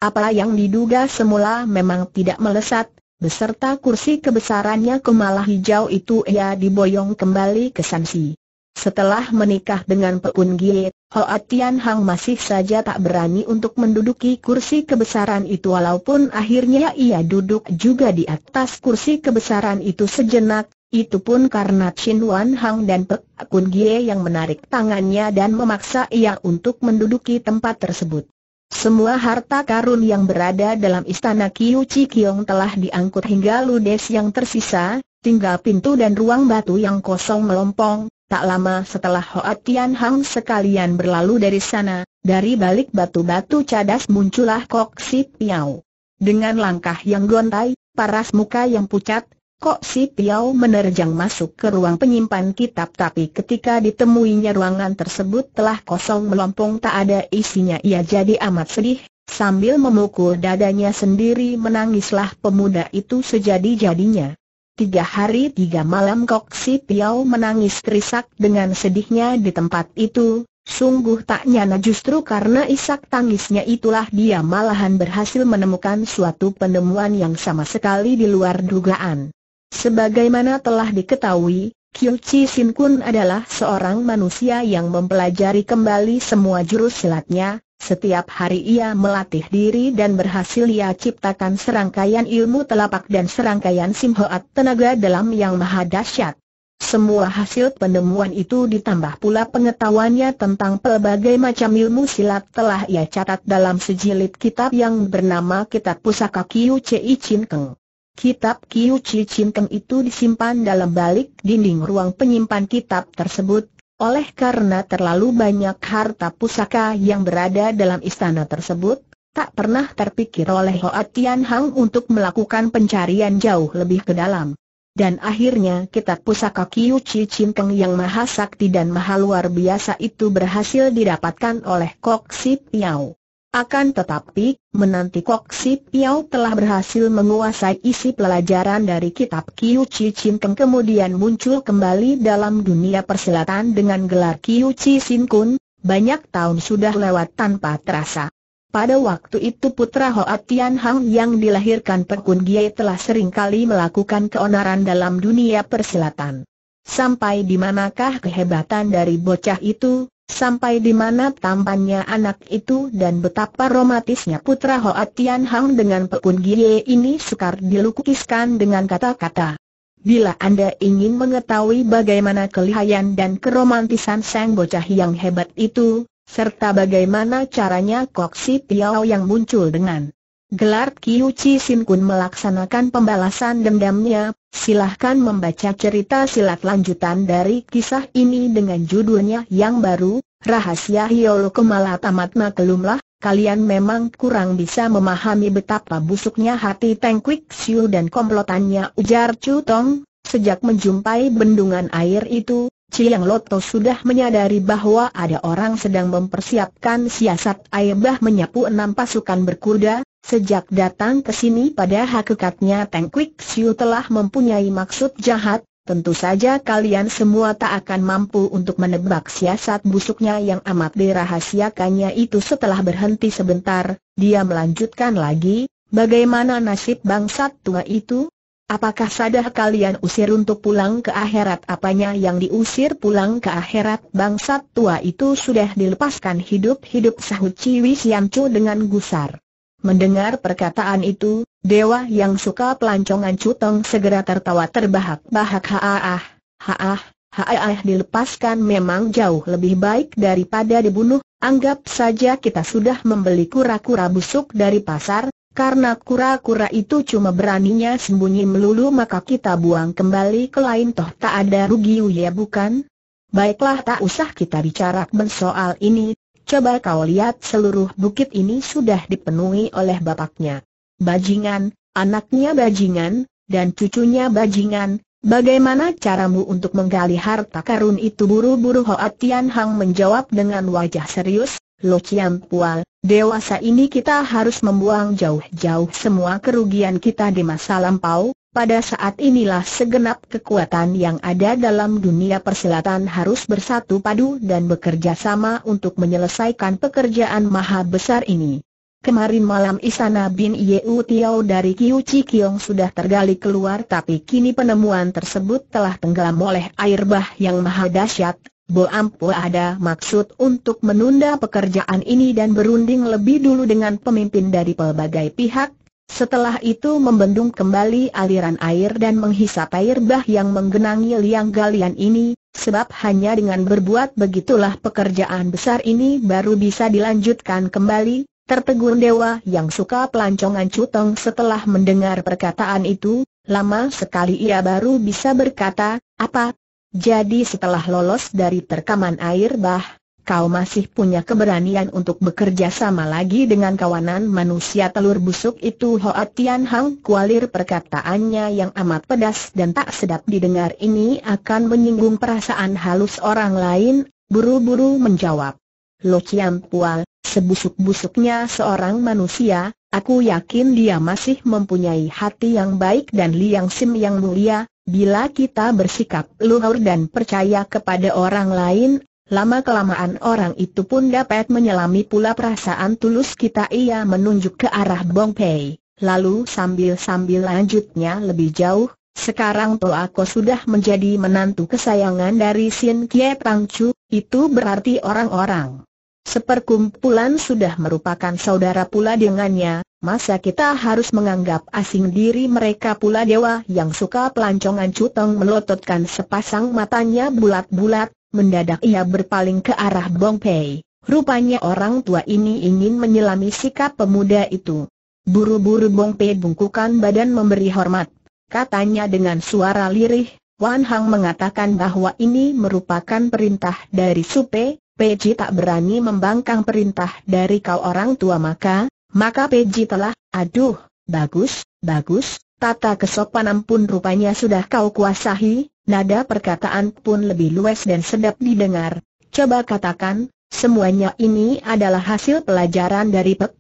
Apa yang diduga semula memang tidak melesat, beserta kursi kebesarannya kemalah hijau itu ia diboyong kembali ke Sansi. Setelah menikah dengan Peun Gie, Hoa Tian Hang masih saja tak berani untuk menduduki kursi kebesaran itu walaupun akhirnya ia duduk juga di atas kursi kebesaran itu sejenak, itu pun karena Chin Wan Hang dan Peun Gie yang menarik tangannya dan memaksa ia untuk menduduki tempat tersebut. Semua harta karun yang berada dalam istana Kiu Chi Kiong telah diangkut hingga ludes yang tersisa, tinggal pintu dan ruang batu yang kosong melompong, Tak lama setelah Hoat Tian Hang sekalian berlalu dari sana, dari balik batu-batu cadas muncullah Kok Si Piao. Dengan langkah yang gontai, paras muka yang pucat, Kok Si Piao menerjang masuk ke ruang penyimpan kitab tapi ketika ditemuinya ruangan tersebut telah kosong melompong tak ada isinya ia jadi amat sedih, sambil memukul dadanya sendiri menangislah pemuda itu sejadi-jadinya. Tiga hari tiga malam Kok Si Piao menangis terisak dengan sedihnya di tempat itu, sungguh tak nyana justru karena isak tangisnya itulah dia malahan berhasil menemukan suatu penemuan yang sama sekali di luar dugaan. Sebagaimana telah diketahui, Kiu Chi Sin Kun adalah seorang manusia yang mempelajari kembali semua jurus silatnya, setiap hari ia melatih diri dan berhasil ia ciptakan serangkaian ilmu telapak dan serangkaian simhoat tenaga dalam yang maha dahsyat. Semua hasil penemuan itu ditambah pula pengetahuannya tentang pelbagai macam ilmu silat telah ia catat dalam sejilid kitab yang bernama Kitab Pusaka Kiu Ci Chin Keng. Kitab Kiu Ci Chin Keng itu disimpan dalam balik dinding ruang penyimpan kitab tersebut, oleh karena terlalu banyak harta pusaka yang berada dalam istana tersebut, tak pernah terpikir oleh Hoa Tian Hang untuk melakukan pencarian jauh lebih ke dalam. Dan akhirnya kitab pusaka Kiu Chi Chin Keng yang maha sakti dan maha luar biasa itu berhasil didapatkan oleh Kok Si Piao. Akan tetapi, menanti Kok Si Piao telah berhasil menguasai isi pelajaran dari kitab Kiu Chi Chin Keng kemudian muncul kembali dalam dunia persilatan dengan gelar Kiu Chi Sin Kun, banyak tahun sudah lewat tanpa terasa. Pada waktu itu putra Hoa Tian Hang yang dilahirkan Pekun Giai telah seringkali melakukan keonaran dalam dunia persilatan. Sampai di manakah kehebatan dari bocah itu, Sampai di mana tampannya anak itu dan betapa romantisnya putra Hoa Tian Hang dengan Pekun Gie ini sukar dilukiskan dengan kata-kata. Bila Anda ingin mengetahui bagaimana kelihayan dan keromantisan sang bocah yang hebat itu, serta bagaimana caranya koksi Piao yang muncul dengan Gelar Kiu Chi Sin Kun melaksanakan pembalasan dendamnya, silahkan membaca cerita silat lanjutan dari kisah ini dengan judulnya yang baru, Rahasia Hiolo Kemala Tamat Maklumlah, kalian memang kurang bisa memahami betapa busuknya hati Teng Kwik Siu dan komplotannya ujar Chu Tong, sejak menjumpai bendungan air itu, Chiang Loto sudah menyadari bahwa ada orang sedang mempersiapkan siasat Ayah menyapu enam pasukan berkuda, Sejak datang ke sini pada hakikatnya Teng Kwik Siu telah mempunyai maksud jahat, tentu saja kalian semua tak akan mampu untuk menebak siasat busuknya yang amat dirahasiakannya itu setelah berhenti sebentar, dia melanjutkan lagi, bagaimana nasib bangsat tua itu? Apakah sadah kalian usir untuk pulang ke akhirat apanya yang diusir pulang ke akhirat bangsat tua itu sudah dilepaskan hidup-hidup sahut Ciwi Siamcu dengan gusar. Mendengar perkataan itu, dewa yang suka pelancongan Cutong segera tertawa terbahak-bahak haah, haah, haah dilepaskan memang jauh lebih baik daripada dibunuh, anggap saja kita sudah membeli kura-kura busuk dari pasar, karena kura-kura itu cuma beraninya sembunyi melulu maka kita buang kembali ke lain toh tak ada rugi ya bukan? Baiklah tak usah kita bicara soal ini, Coba kau lihat seluruh bukit ini sudah dipenuhi oleh bapaknya. Bajingan, anaknya bajingan, dan cucunya bajingan, bagaimana caramu untuk menggali harta karun itu buru-buru Hoat Tian Hang menjawab dengan wajah serius, Lo Chiam Pual, dewasa ini kita harus membuang jauh-jauh semua kerugian kita di masa lampau, pada saat inilah segenap kekuatan yang ada dalam dunia persilatan harus bersatu padu dan bekerja sama untuk menyelesaikan pekerjaan maha besar ini. Kemarin malam Isana Bin Yeu Tiao dari Kiu Chi Kiong sudah tergali keluar tapi kini penemuan tersebut telah tenggelam oleh air bah yang maha dahsyat. Bo Ampu ada maksud untuk menunda pekerjaan ini dan berunding lebih dulu dengan pemimpin dari pelbagai pihak setelah itu membendung kembali aliran air dan menghisap air bah yang menggenangi liang galian ini, sebab hanya dengan berbuat begitulah pekerjaan besar ini baru bisa dilanjutkan kembali, tertegun dewa yang suka pelancongan cutong setelah mendengar perkataan itu, lama sekali ia baru bisa berkata, apa? Jadi setelah lolos dari terkaman air bah, kau masih punya keberanian untuk bekerja sama lagi dengan kawanan manusia telur busuk itu Hoa Tian Hang kualir perkataannya yang amat pedas dan tak sedap didengar ini akan menyinggung perasaan halus orang lain, buru-buru menjawab. Lo Chiam Pual, sebusuk-busuknya seorang manusia, aku yakin dia masih mempunyai hati yang baik dan liang sim yang mulia, bila kita bersikap luhur dan percaya kepada orang lain, Lama-kelamaan orang itu pun dapat menyelami pula perasaan tulus kita ia menunjuk ke arah Bong Pei. Lalu sambil-sambil lanjutnya lebih jauh, sekarang Ko sudah menjadi menantu kesayangan dari Sin Kie Pang Chu, itu berarti orang-orang. Seperkumpulan sudah merupakan saudara pula dengannya, masa kita harus menganggap asing diri mereka pula dewa yang suka pelancongan cutong melototkan sepasang matanya bulat-bulat, mendadak ia berpaling ke arah Bong Pei. Rupanya orang tua ini ingin menyelami sikap pemuda itu. Buru-buru Bong Pei bungkukan badan memberi hormat. Katanya dengan suara lirih, Wan Hang mengatakan bahwa ini merupakan perintah dari Supe, Peji tak berani membangkang perintah dari kau orang tua maka, maka Peji telah, aduh, bagus, bagus, tata kesopanan pun rupanya sudah kau kuasahi. Nada perkataan pun lebih luas dan sedap didengar. Coba katakan, semuanya ini adalah hasil pelajaran dari Pek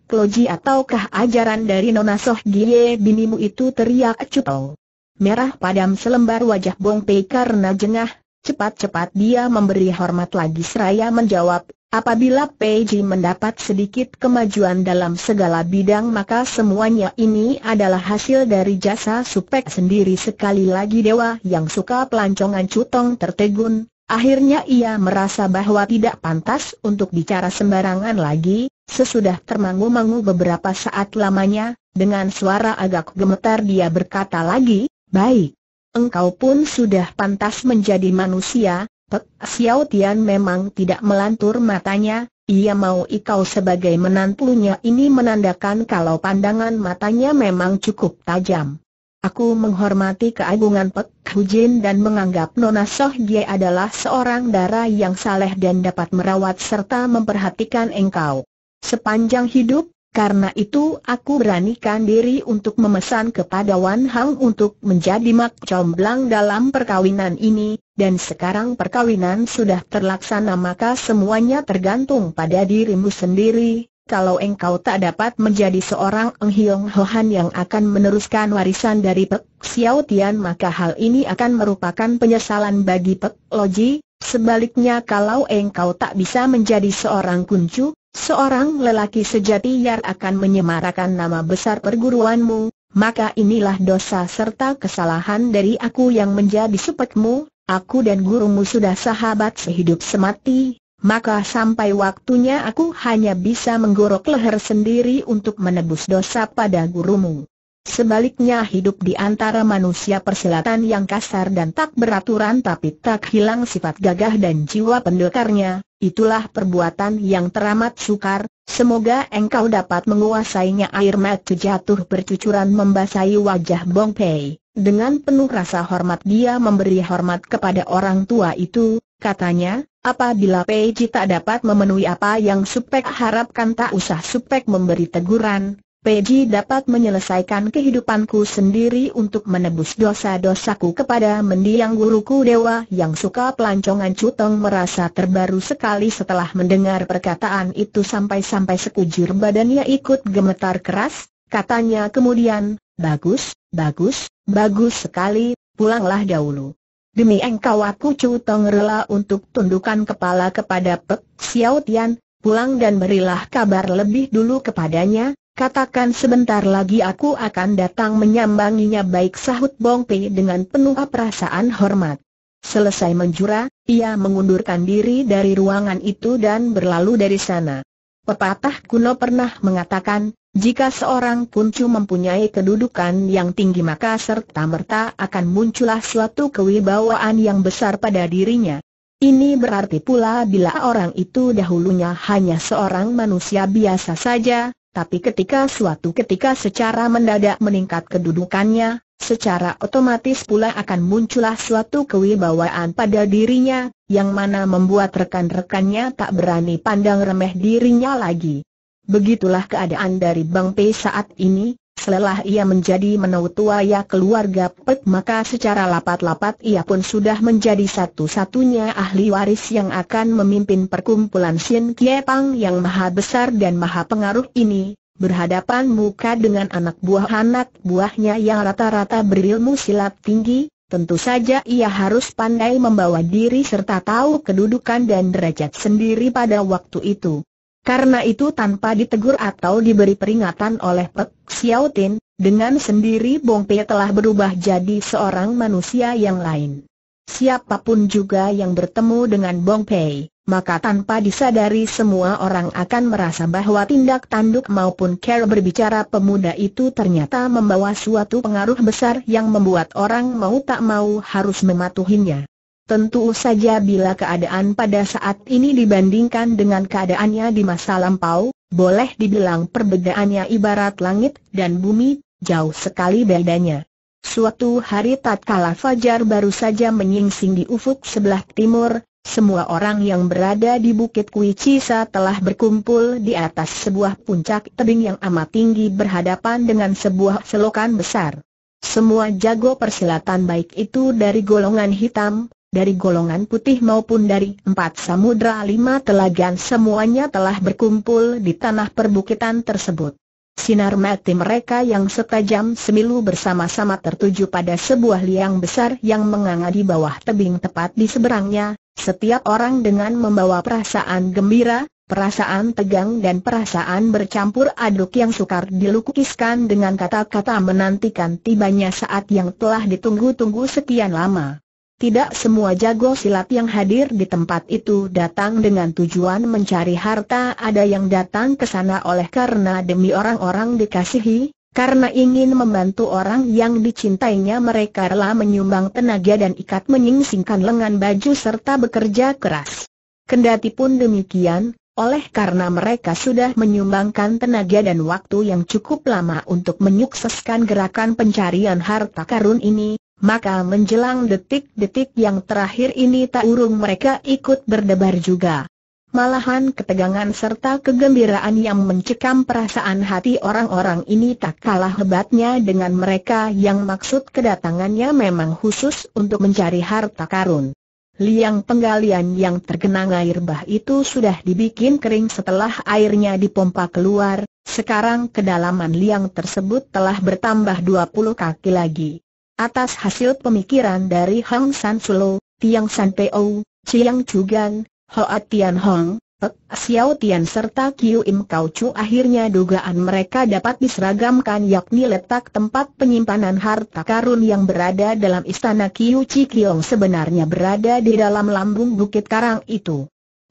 ataukah ajaran dari Nona Soh Gie binimu itu teriak cupel. Merah padam selembar wajah Bong Pei karena jengah, Cepat-cepat dia memberi hormat lagi seraya menjawab, apabila Peiji mendapat sedikit kemajuan dalam segala bidang maka semuanya ini adalah hasil dari jasa supek sendiri sekali lagi dewa yang suka pelancongan cutong tertegun. Akhirnya ia merasa bahwa tidak pantas untuk bicara sembarangan lagi, sesudah termangu-mangu beberapa saat lamanya, dengan suara agak gemetar dia berkata lagi, Baik, engkau pun sudah pantas menjadi manusia, Pek Xiao Tian memang tidak melantur matanya, ia mau ikau sebagai menantunya ini menandakan kalau pandangan matanya memang cukup tajam. Aku menghormati keagungan Pek Hujin dan menganggap Nona Soh Gie adalah seorang darah yang saleh dan dapat merawat serta memperhatikan engkau. Sepanjang hidup, karena itu aku beranikan diri untuk memesan kepada Wan Hang untuk menjadi mak comblang dalam perkawinan ini, dan sekarang perkawinan sudah terlaksana maka semuanya tergantung pada dirimu sendiri. Kalau engkau tak dapat menjadi seorang Eng Hiong Hohan yang akan meneruskan warisan dari Pek Xiao Tian maka hal ini akan merupakan penyesalan bagi Pek Loji, Sebaliknya kalau engkau tak bisa menjadi seorang kuncu, Seorang lelaki sejati yang akan menyemarakan nama besar perguruanmu, maka inilah dosa serta kesalahan dari aku yang menjadi sepetmu. aku dan gurumu sudah sahabat sehidup semati, maka sampai waktunya aku hanya bisa menggorok leher sendiri untuk menebus dosa pada gurumu. Sebaliknya hidup di antara manusia persilatan yang kasar dan tak beraturan tapi tak hilang sifat gagah dan jiwa pendekarnya, itulah perbuatan yang teramat sukar, semoga engkau dapat menguasainya air mata jatuh bercucuran membasahi wajah Bong Pei. Dengan penuh rasa hormat dia memberi hormat kepada orang tua itu, katanya, apabila Pei tak dapat memenuhi apa yang Supek harapkan tak usah Supek memberi teguran, Peji dapat menyelesaikan kehidupanku sendiri untuk menebus dosa-dosaku kepada mendiang guruku dewa yang suka pelancongan Cutong merasa terbaru sekali setelah mendengar perkataan itu sampai-sampai sekujur badannya ikut gemetar keras, katanya kemudian, bagus, bagus, bagus sekali, pulanglah dahulu. Demi engkau aku Cutong rela untuk tundukkan kepala kepada Pek Xiao Tian, pulang dan berilah kabar lebih dulu kepadanya, Katakan sebentar lagi aku akan datang menyambanginya baik sahut Bong Pei dengan penuh perasaan hormat. Selesai menjura, ia mengundurkan diri dari ruangan itu dan berlalu dari sana. Pepatah kuno pernah mengatakan, jika seorang kuncu mempunyai kedudukan yang tinggi maka serta-merta akan muncullah suatu kewibawaan yang besar pada dirinya. Ini berarti pula bila orang itu dahulunya hanya seorang manusia biasa saja, tapi ketika suatu ketika secara mendadak meningkat kedudukannya, secara otomatis pula akan muncullah suatu kewibawaan pada dirinya, yang mana membuat rekan-rekannya tak berani pandang remeh dirinya lagi. Begitulah keadaan dari Bang Pei saat ini, Selelah ia menjadi tua ya keluarga Pek maka secara lapat-lapat ia pun sudah menjadi satu-satunya ahli waris yang akan memimpin perkumpulan Sien Kie Pang yang maha besar dan maha pengaruh ini, berhadapan muka dengan anak buah anak buahnya yang rata-rata berilmu silat tinggi, tentu saja ia harus pandai membawa diri serta tahu kedudukan dan derajat sendiri pada waktu itu. Karena itu tanpa ditegur atau diberi peringatan oleh Pek Xiaotin, dengan sendiri Bong Pei telah berubah jadi seorang manusia yang lain. Siapapun juga yang bertemu dengan Bong Pei, maka tanpa disadari semua orang akan merasa bahwa tindak tanduk maupun cara berbicara pemuda itu ternyata membawa suatu pengaruh besar yang membuat orang mau tak mau harus mematuhinya. Tentu saja bila keadaan pada saat ini dibandingkan dengan keadaannya di masa lampau, boleh dibilang perbedaannya ibarat langit dan bumi, jauh sekali bedanya. Suatu hari tatkala fajar baru saja menyingsing di ufuk sebelah timur, semua orang yang berada di Bukit Kuicisa telah berkumpul di atas sebuah puncak tebing yang amat tinggi berhadapan dengan sebuah selokan besar. Semua jago persilatan baik itu dari golongan hitam, dari golongan putih maupun dari empat samudra lima telagan semuanya telah berkumpul di tanah perbukitan tersebut. Sinar mati mereka yang setajam semilu bersama-sama tertuju pada sebuah liang besar yang menganga di bawah tebing tepat di seberangnya, setiap orang dengan membawa perasaan gembira, perasaan tegang dan perasaan bercampur aduk yang sukar dilukiskan dengan kata-kata menantikan tibanya saat yang telah ditunggu-tunggu sekian lama tidak semua jago silat yang hadir di tempat itu datang dengan tujuan mencari harta ada yang datang ke sana oleh karena demi orang-orang dikasihi, karena ingin membantu orang yang dicintainya mereka rela menyumbang tenaga dan ikat menyingsingkan lengan baju serta bekerja keras. Kendati pun demikian, oleh karena mereka sudah menyumbangkan tenaga dan waktu yang cukup lama untuk menyukseskan gerakan pencarian harta karun ini, maka menjelang detik-detik yang terakhir ini tak urung mereka ikut berdebar juga. Malahan ketegangan serta kegembiraan yang mencekam perasaan hati orang-orang ini tak kalah hebatnya dengan mereka yang maksud kedatangannya memang khusus untuk mencari harta karun. Liang penggalian yang tergenang air bah itu sudah dibikin kering setelah airnya dipompa keluar, sekarang kedalaman liang tersebut telah bertambah 20 kaki lagi. Atas hasil pemikiran dari Hang San Sulo, Tiang San Peo, Chiang Chugan, Hoa Tian Hong, Pek Xiao Tian serta Kiu Im Kau Chu akhirnya dugaan mereka dapat diseragamkan yakni letak tempat penyimpanan harta karun yang berada dalam istana Kiu Chi Kiong sebenarnya berada di dalam lambung bukit karang itu.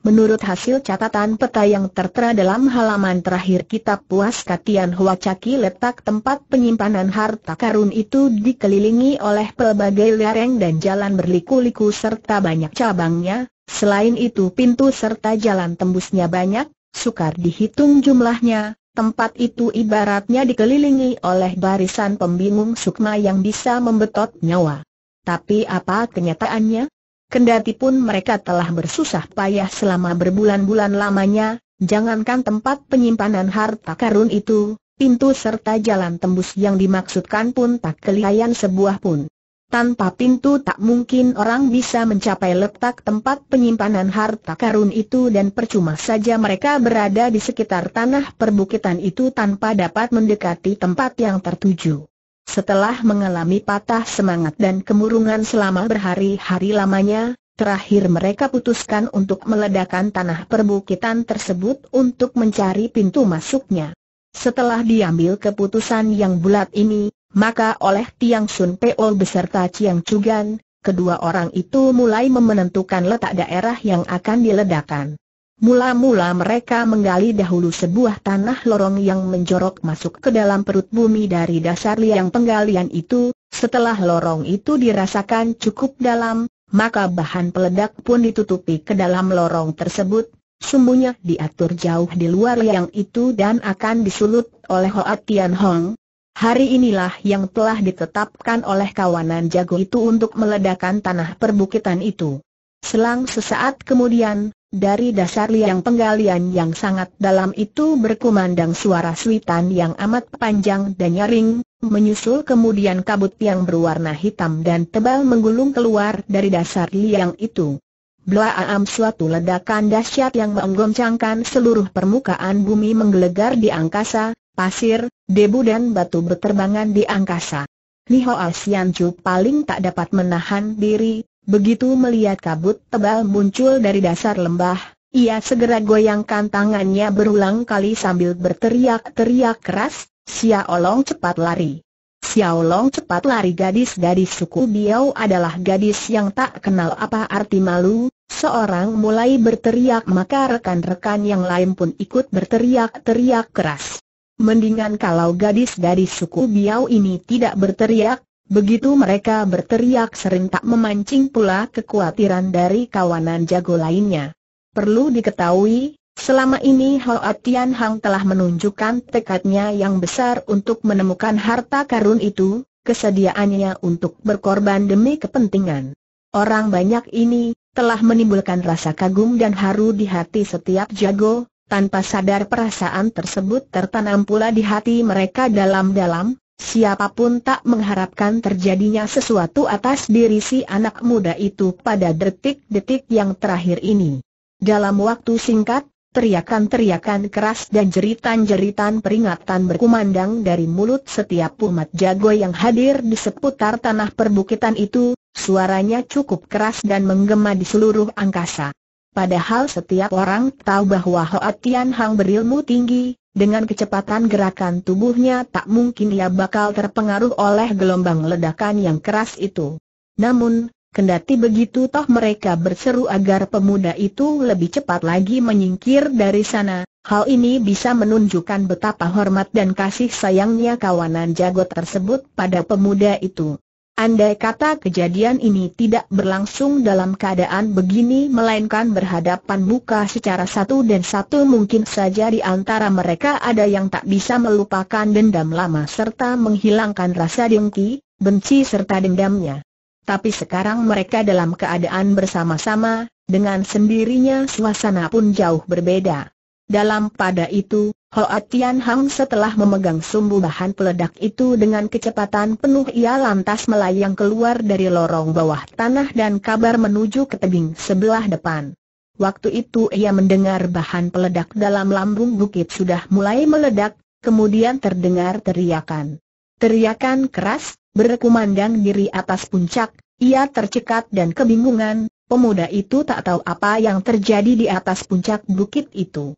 Menurut hasil catatan peta yang tertera dalam halaman terakhir kitab puas Katian Huacaki letak tempat penyimpanan harta karun itu dikelilingi oleh pelbagai lereng dan jalan berliku-liku serta banyak cabangnya, selain itu pintu serta jalan tembusnya banyak, sukar dihitung jumlahnya, Tempat itu ibaratnya dikelilingi oleh barisan pembingung sukma yang bisa membetot nyawa. Tapi apa kenyataannya? Kendati pun mereka telah bersusah payah selama berbulan-bulan lamanya, jangankan tempat penyimpanan harta karun itu, pintu serta jalan tembus yang dimaksudkan pun tak kelihatan sebuah pun. Tanpa pintu tak mungkin orang bisa mencapai letak tempat penyimpanan harta karun itu dan percuma saja mereka berada di sekitar tanah perbukitan itu tanpa dapat mendekati tempat yang tertuju. Setelah mengalami patah semangat dan kemurungan selama berhari-hari lamanya, terakhir mereka putuskan untuk meledakkan tanah perbukitan tersebut untuk mencari pintu masuknya. Setelah diambil keputusan yang bulat ini, maka oleh Tiang Sun Peol beserta Chiang Chugan, kedua orang itu mulai menentukan letak daerah yang akan diledakkan. Mula-mula mereka menggali dahulu sebuah tanah lorong yang menjorok masuk ke dalam perut bumi dari dasar liang penggalian itu, setelah lorong itu dirasakan cukup dalam, maka bahan peledak pun ditutupi ke dalam lorong tersebut, sumbunya diatur jauh di luar liang itu dan akan disulut oleh Hoa Tian Hong. Hari inilah yang telah ditetapkan oleh kawanan jago itu untuk meledakan tanah perbukitan itu. Selang sesaat kemudian, dari dasar liang penggalian yang sangat dalam itu berkumandang suara suitan yang amat panjang dan nyaring, menyusul kemudian kabut yang berwarna hitam dan tebal menggulung keluar dari dasar liang itu. Blaam suatu ledakan dahsyat yang menggoncangkan seluruh permukaan bumi menggelegar di angkasa, pasir, debu dan batu berterbangan di angkasa. Nihao Asian Chu paling tak dapat menahan diri, Begitu melihat kabut tebal muncul dari dasar lembah, ia segera goyangkan tangannya berulang kali sambil berteriak-teriak keras, Xiao Olong cepat lari. Xiaolong cepat lari gadis-gadis suku Biao adalah gadis yang tak kenal apa arti malu, seorang mulai berteriak maka rekan-rekan yang lain pun ikut berteriak-teriak keras. Mendingan kalau gadis gadis suku Biao ini tidak berteriak, Begitu mereka berteriak sering tak memancing pula kekhawatiran dari kawanan jago lainnya. Perlu diketahui, selama ini Hoa Tian Hang telah menunjukkan tekadnya yang besar untuk menemukan harta karun itu, kesediaannya untuk berkorban demi kepentingan. Orang banyak ini, telah menimbulkan rasa kagum dan haru di hati setiap jago, tanpa sadar perasaan tersebut tertanam pula di hati mereka dalam-dalam, Siapapun tak mengharapkan terjadinya sesuatu atas diri si anak muda itu pada detik-detik yang terakhir ini. Dalam waktu singkat, teriakan-teriakan keras dan jeritan-jeritan peringatan berkumandang dari mulut setiap umat jago yang hadir di seputar tanah perbukitan itu, suaranya cukup keras dan menggema di seluruh angkasa. Padahal setiap orang tahu bahwa Hoa Tian Hang berilmu tinggi, dengan kecepatan gerakan tubuhnya tak mungkin ia bakal terpengaruh oleh gelombang ledakan yang keras itu. Namun, kendati begitu toh mereka berseru agar pemuda itu lebih cepat lagi menyingkir dari sana, hal ini bisa menunjukkan betapa hormat dan kasih sayangnya kawanan jago tersebut pada pemuda itu. Andai kata kejadian ini tidak berlangsung dalam keadaan begini melainkan berhadapan muka secara satu dan satu mungkin saja di antara mereka ada yang tak bisa melupakan dendam lama serta menghilangkan rasa dengki, benci serta dendamnya. Tapi sekarang mereka dalam keadaan bersama-sama, dengan sendirinya suasana pun jauh berbeda. Dalam pada itu, Hoa Tian Hang setelah memegang sumbu bahan peledak itu dengan kecepatan penuh ia lantas melayang keluar dari lorong bawah tanah dan kabar menuju ke tebing sebelah depan. Waktu itu ia mendengar bahan peledak dalam lambung bukit sudah mulai meledak, kemudian terdengar teriakan. Teriakan keras, berkumandang diri atas puncak, ia tercekat dan kebingungan, pemuda itu tak tahu apa yang terjadi di atas puncak bukit itu.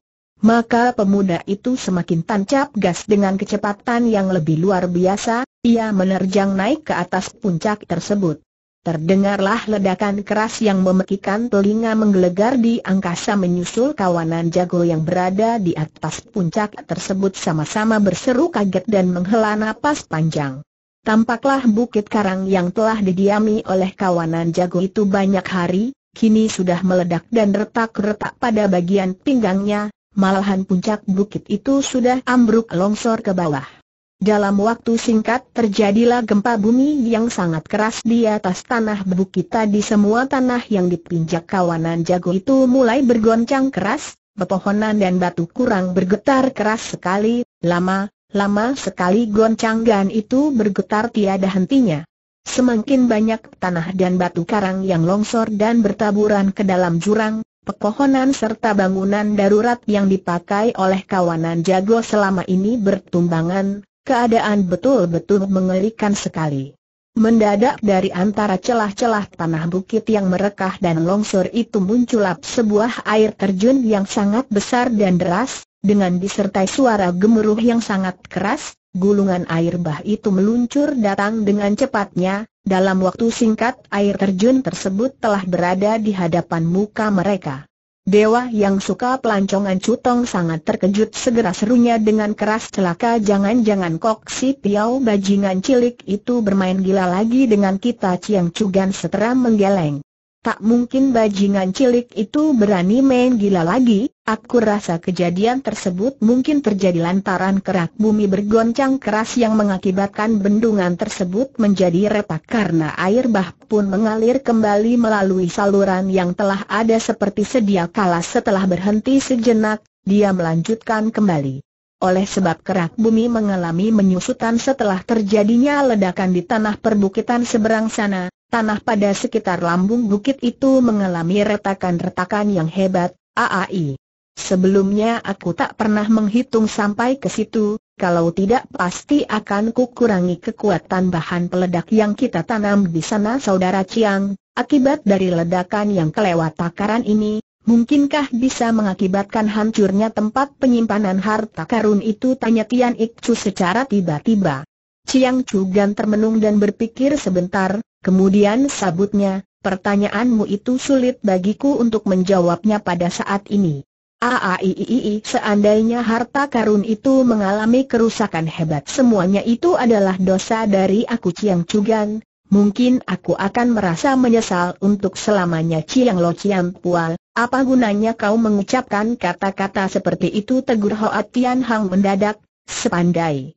Maka pemuda itu semakin tancap gas dengan kecepatan yang lebih luar biasa, ia menerjang naik ke atas puncak tersebut. Terdengarlah ledakan keras yang memekikan telinga menggelegar di angkasa menyusul kawanan jago yang berada di atas puncak tersebut sama-sama berseru kaget dan menghela napas panjang. Tampaklah bukit karang yang telah didiami oleh kawanan jago itu banyak hari, kini sudah meledak dan retak-retak pada bagian pinggangnya, malahan puncak bukit itu sudah ambruk longsor ke bawah. Dalam waktu singkat terjadilah gempa bumi yang sangat keras di atas tanah bukit tadi semua tanah yang dipinjak kawanan jago itu mulai bergoncang keras, pepohonan dan batu kurang bergetar keras sekali, lama, lama sekali goncangan itu bergetar tiada hentinya. Semakin banyak tanah dan batu karang yang longsor dan bertaburan ke dalam jurang, Pekohonan serta bangunan darurat yang dipakai oleh kawanan jago selama ini bertumbangan, keadaan betul-betul mengerikan sekali. Mendadak dari antara celah-celah tanah bukit yang merekah dan longsor itu munculap sebuah air terjun yang sangat besar dan deras, dengan disertai suara gemuruh yang sangat keras, gulungan air bah itu meluncur datang dengan cepatnya, dalam waktu singkat air terjun tersebut telah berada di hadapan muka mereka. Dewa yang suka pelancongan Cutong sangat terkejut segera serunya dengan keras celaka jangan-jangan kok si piau bajingan cilik itu bermain gila lagi dengan kita Ciang Cugan setera menggeleng. Tak mungkin bajingan cilik itu berani main gila lagi, aku rasa kejadian tersebut mungkin terjadi lantaran kerak bumi bergoncang keras yang mengakibatkan bendungan tersebut menjadi retak karena air bah pun mengalir kembali melalui saluran yang telah ada seperti sedia kala setelah berhenti sejenak, dia melanjutkan kembali. Oleh sebab kerak bumi mengalami menyusutan setelah terjadinya ledakan di tanah perbukitan seberang sana, Tanah pada sekitar lambung bukit itu mengalami retakan-retakan yang hebat, aai. Sebelumnya aku tak pernah menghitung sampai ke situ, kalau tidak pasti akan kukurangi kekuatan bahan peledak yang kita tanam di sana saudara Chiang, akibat dari ledakan yang kelewat takaran ini, mungkinkah bisa mengakibatkan hancurnya tempat penyimpanan harta karun itu tanya Tian Ikcu secara tiba-tiba. Ciang Chu Gan termenung dan berpikir sebentar, kemudian sabutnya, pertanyaanmu itu sulit bagiku untuk menjawabnya pada saat ini. Aaiii seandainya harta karun itu mengalami kerusakan hebat semuanya itu adalah dosa dari aku Ciang Cugan, mungkin aku akan merasa menyesal untuk selamanya Ciang Lo Ciang Pual, apa gunanya kau mengucapkan kata-kata seperti itu tegur Hoat Tian Hang mendadak, sepandai.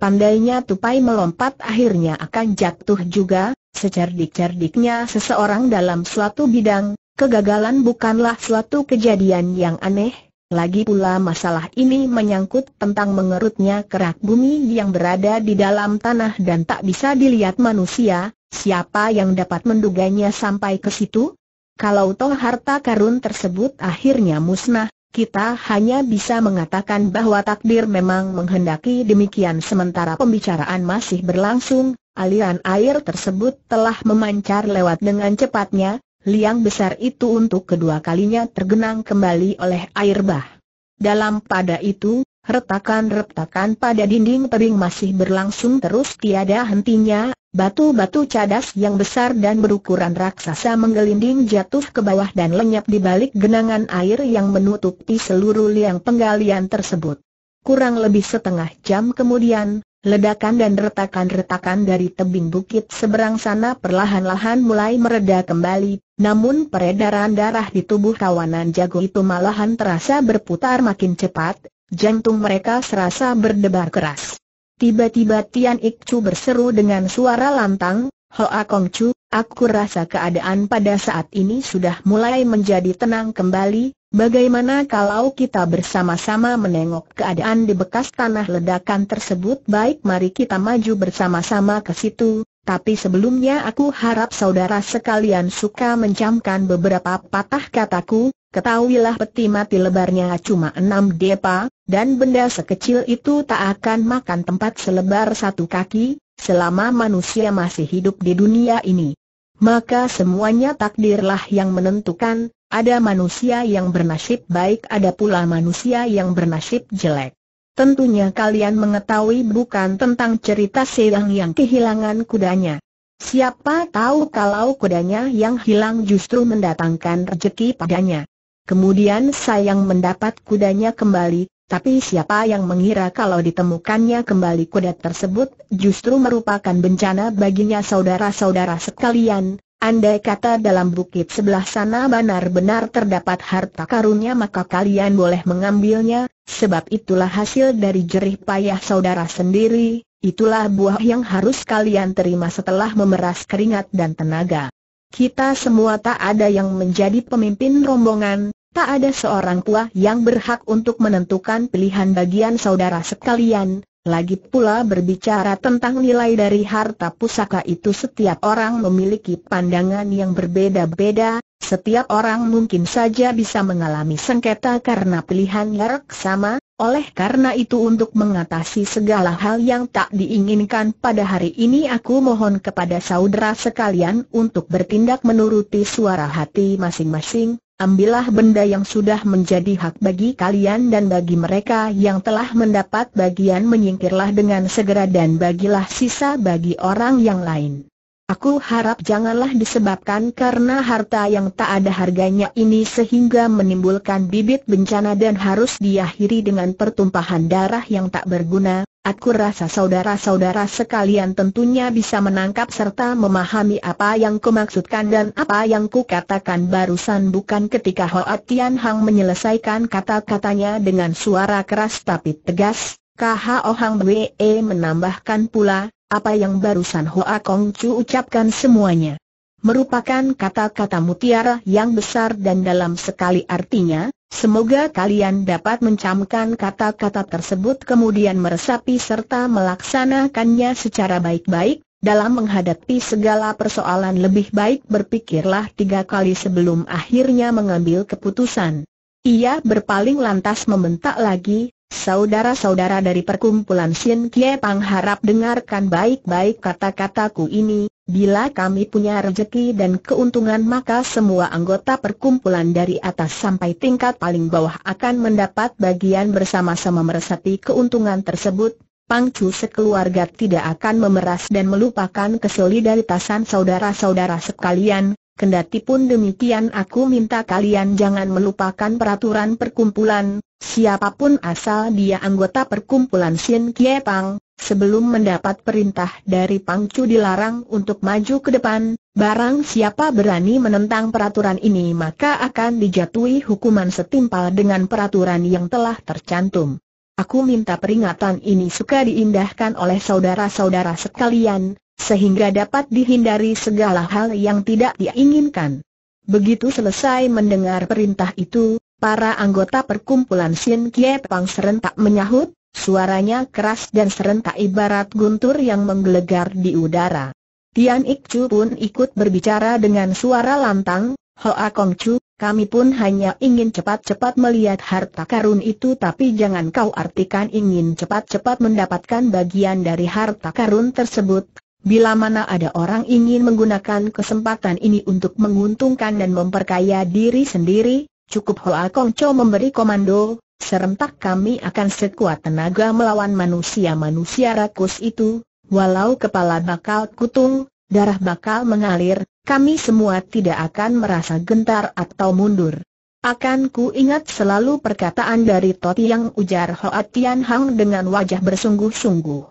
Pandainya tupai melompat akhirnya akan jatuh juga, secerdik-cerdiknya seseorang dalam suatu bidang, kegagalan bukanlah suatu kejadian yang aneh, lagi pula masalah ini menyangkut tentang mengerutnya kerak bumi yang berada di dalam tanah dan tak bisa dilihat manusia, siapa yang dapat menduganya sampai ke situ? Kalau toh harta karun tersebut akhirnya musnah, kita hanya bisa mengatakan bahwa takdir memang menghendaki demikian sementara pembicaraan masih berlangsung, aliran air tersebut telah memancar lewat dengan cepatnya, liang besar itu untuk kedua kalinya tergenang kembali oleh air bah. Dalam pada itu, retakan-retakan pada dinding tebing masih berlangsung terus tiada hentinya, Batu-batu cadas yang besar dan berukuran raksasa menggelinding jatuh ke bawah dan lenyap di balik genangan air yang menutupi seluruh liang penggalian tersebut. Kurang lebih setengah jam kemudian, ledakan dan retakan-retakan dari tebing bukit seberang sana perlahan-lahan mulai mereda kembali, namun peredaran darah di tubuh kawanan jago itu malahan terasa berputar makin cepat, jantung mereka serasa berdebar keras. Tiba-tiba Tian Chu berseru dengan suara lantang, Hoa Chu, aku rasa keadaan pada saat ini sudah mulai menjadi tenang kembali, bagaimana kalau kita bersama-sama menengok keadaan di bekas tanah ledakan tersebut baik mari kita maju bersama-sama ke situ, tapi sebelumnya aku harap saudara sekalian suka mencamkan beberapa patah kataku, Ketahuilah peti mati lebarnya cuma enam depa, dan benda sekecil itu tak akan makan tempat selebar satu kaki, selama manusia masih hidup di dunia ini. Maka semuanya takdirlah yang menentukan, ada manusia yang bernasib baik ada pula manusia yang bernasib jelek. Tentunya kalian mengetahui bukan tentang cerita seorang yang kehilangan kudanya. Siapa tahu kalau kudanya yang hilang justru mendatangkan rejeki padanya. Kemudian sayang mendapat kudanya kembali, tapi siapa yang mengira kalau ditemukannya kembali kuda tersebut justru merupakan bencana baginya saudara-saudara sekalian. Andai kata dalam bukit sebelah sana benar-benar terdapat harta karunnya maka kalian boleh mengambilnya, sebab itulah hasil dari jerih payah saudara sendiri, itulah buah yang harus kalian terima setelah memeras keringat dan tenaga. Kita semua tak ada yang menjadi pemimpin rombongan, Tak ada seorang tua yang berhak untuk menentukan pilihan bagian saudara sekalian, lagi pula berbicara tentang nilai dari harta pusaka itu setiap orang memiliki pandangan yang berbeda-beda, setiap orang mungkin saja bisa mengalami sengketa karena pilihan yang sama, oleh karena itu untuk mengatasi segala hal yang tak diinginkan pada hari ini aku mohon kepada saudara sekalian untuk bertindak menuruti suara hati masing-masing, Ambillah benda yang sudah menjadi hak bagi kalian dan bagi mereka yang telah mendapat bagian menyingkirlah dengan segera dan bagilah sisa bagi orang yang lain. Aku harap janganlah disebabkan karena harta yang tak ada harganya ini sehingga menimbulkan bibit bencana dan harus diakhiri dengan pertumpahan darah yang tak berguna, Aku rasa saudara-saudara sekalian tentunya bisa menangkap serta memahami apa yang kumaksudkan dan apa yang kukatakan barusan bukan ketika Hoa Tian Hang menyelesaikan kata-katanya dengan suara keras tapi tegas, KHO Hang Wee menambahkan pula, apa yang barusan Hoa Kong Chu ucapkan semuanya. Merupakan kata-kata mutiara yang besar dan dalam sekali artinya, Semoga kalian dapat mencamkan kata-kata tersebut kemudian meresapi serta melaksanakannya secara baik-baik, dalam menghadapi segala persoalan lebih baik berpikirlah tiga kali sebelum akhirnya mengambil keputusan. Ia berpaling lantas membentak lagi, saudara-saudara dari perkumpulan Sien Kie Pang harap dengarkan baik-baik kata-kataku ini, Bila kami punya rezeki dan keuntungan maka semua anggota perkumpulan dari atas sampai tingkat paling bawah akan mendapat bagian bersama-sama meresapi keuntungan tersebut. Pangcu sekeluarga tidak akan memeras dan melupakan kesolidaritasan saudara-saudara sekalian. Kendati pun demikian aku minta kalian jangan melupakan peraturan perkumpulan, siapapun asal dia anggota perkumpulan Sien Kie Pang, Sebelum mendapat perintah dari Pangcu dilarang untuk maju ke depan, barang siapa berani menentang peraturan ini maka akan dijatuhi hukuman setimpal dengan peraturan yang telah tercantum. Aku minta peringatan ini suka diindahkan oleh saudara-saudara sekalian, sehingga dapat dihindari segala hal yang tidak diinginkan. Begitu selesai mendengar perintah itu, para anggota perkumpulan Sin Kie Pang serentak menyahut, Suaranya keras dan serentak ibarat guntur yang menggelegar di udara. Tian Ik pun ikut berbicara dengan suara lantang, Hoa Kong Chu, kami pun hanya ingin cepat-cepat melihat harta karun itu tapi jangan kau artikan ingin cepat-cepat mendapatkan bagian dari harta karun tersebut. Bila mana ada orang ingin menggunakan kesempatan ini untuk menguntungkan dan memperkaya diri sendiri, cukup Hoa Kong Chu memberi komando, serentak kami akan sekuat tenaga melawan manusia-manusia rakus itu, walau kepala bakal kutung, darah bakal mengalir, kami semua tidak akan merasa gentar atau mundur. Akan ku ingat selalu perkataan dari Toti yang ujar Hoa Tian Hang dengan wajah bersungguh-sungguh.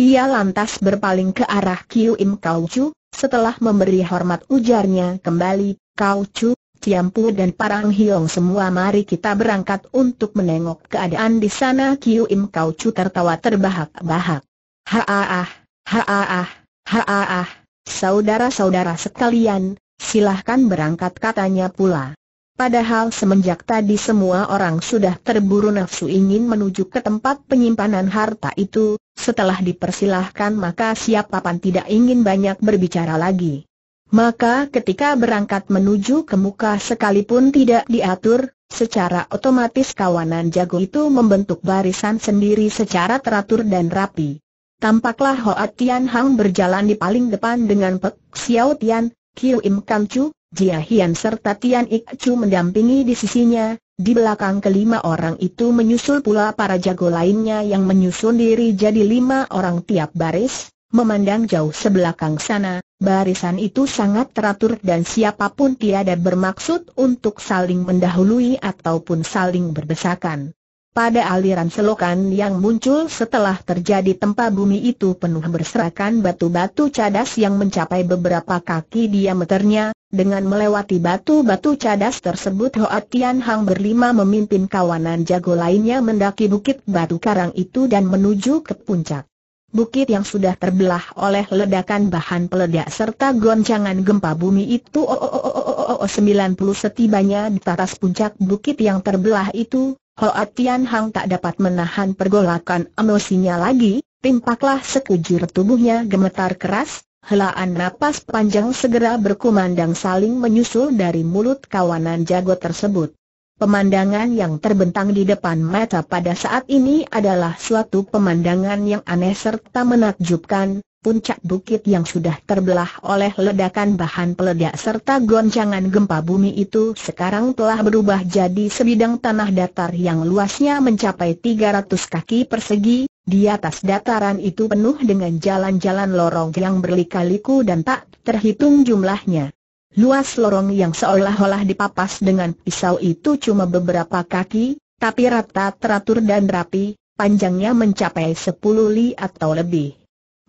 Ia lantas berpaling ke arah Kiu Im Kau Chu, setelah memberi hormat ujarnya kembali, Kau Chu, Ciampu dan Parang Hiong semua mari kita berangkat untuk menengok keadaan di sana Kiu Im Kau Chu tertawa terbahak-bahak. Haaah, haaah, haaah, saudara-saudara sekalian, silahkan berangkat katanya pula. Padahal semenjak tadi semua orang sudah terburu nafsu ingin menuju ke tempat penyimpanan harta itu, setelah dipersilahkan maka siapapun tidak ingin banyak berbicara lagi. Maka ketika berangkat menuju ke muka sekalipun tidak diatur, secara otomatis kawanan jago itu membentuk barisan sendiri secara teratur dan rapi. Tampaklah Hoa Tian Hang berjalan di paling depan dengan Pek Xiao Tian, Kiu Im Kang Chu, Jia Hian serta Tian Ik Chu mendampingi di sisinya, di belakang kelima orang itu menyusul pula para jago lainnya yang menyusun diri jadi lima orang tiap baris, memandang jauh sebelakang sana, Barisan itu sangat teratur dan siapapun tiada bermaksud untuk saling mendahului ataupun saling berdesakan. Pada aliran selokan yang muncul setelah terjadi tempa bumi itu penuh berserakan batu-batu cadas yang mencapai beberapa kaki diameternya, dengan melewati batu-batu cadas tersebut Hoa Tian Hang berlima memimpin kawanan jago lainnya mendaki bukit batu karang itu dan menuju ke puncak. Bukit yang sudah terbelah oleh ledakan bahan peledak serta goncangan gempa bumi itu oh, oh, oh, oh, oh, oh, 90 setibanya di atas puncak bukit yang terbelah itu, Hoa Tian Hang tak dapat menahan pergolakan emosinya lagi, timpaklah sekujur tubuhnya gemetar keras, helaan napas panjang segera berkumandang saling menyusul dari mulut kawanan jago tersebut. Pemandangan yang terbentang di depan mata pada saat ini adalah suatu pemandangan yang aneh serta menakjubkan, puncak bukit yang sudah terbelah oleh ledakan bahan peledak serta goncangan gempa bumi itu sekarang telah berubah jadi sebidang tanah datar yang luasnya mencapai 300 kaki persegi, di atas dataran itu penuh dengan jalan-jalan lorong yang berlikaliku dan tak terhitung jumlahnya. Luas lorong yang seolah-olah dipapas dengan pisau itu cuma beberapa kaki, tapi rata teratur dan rapi, panjangnya mencapai 10 li atau lebih.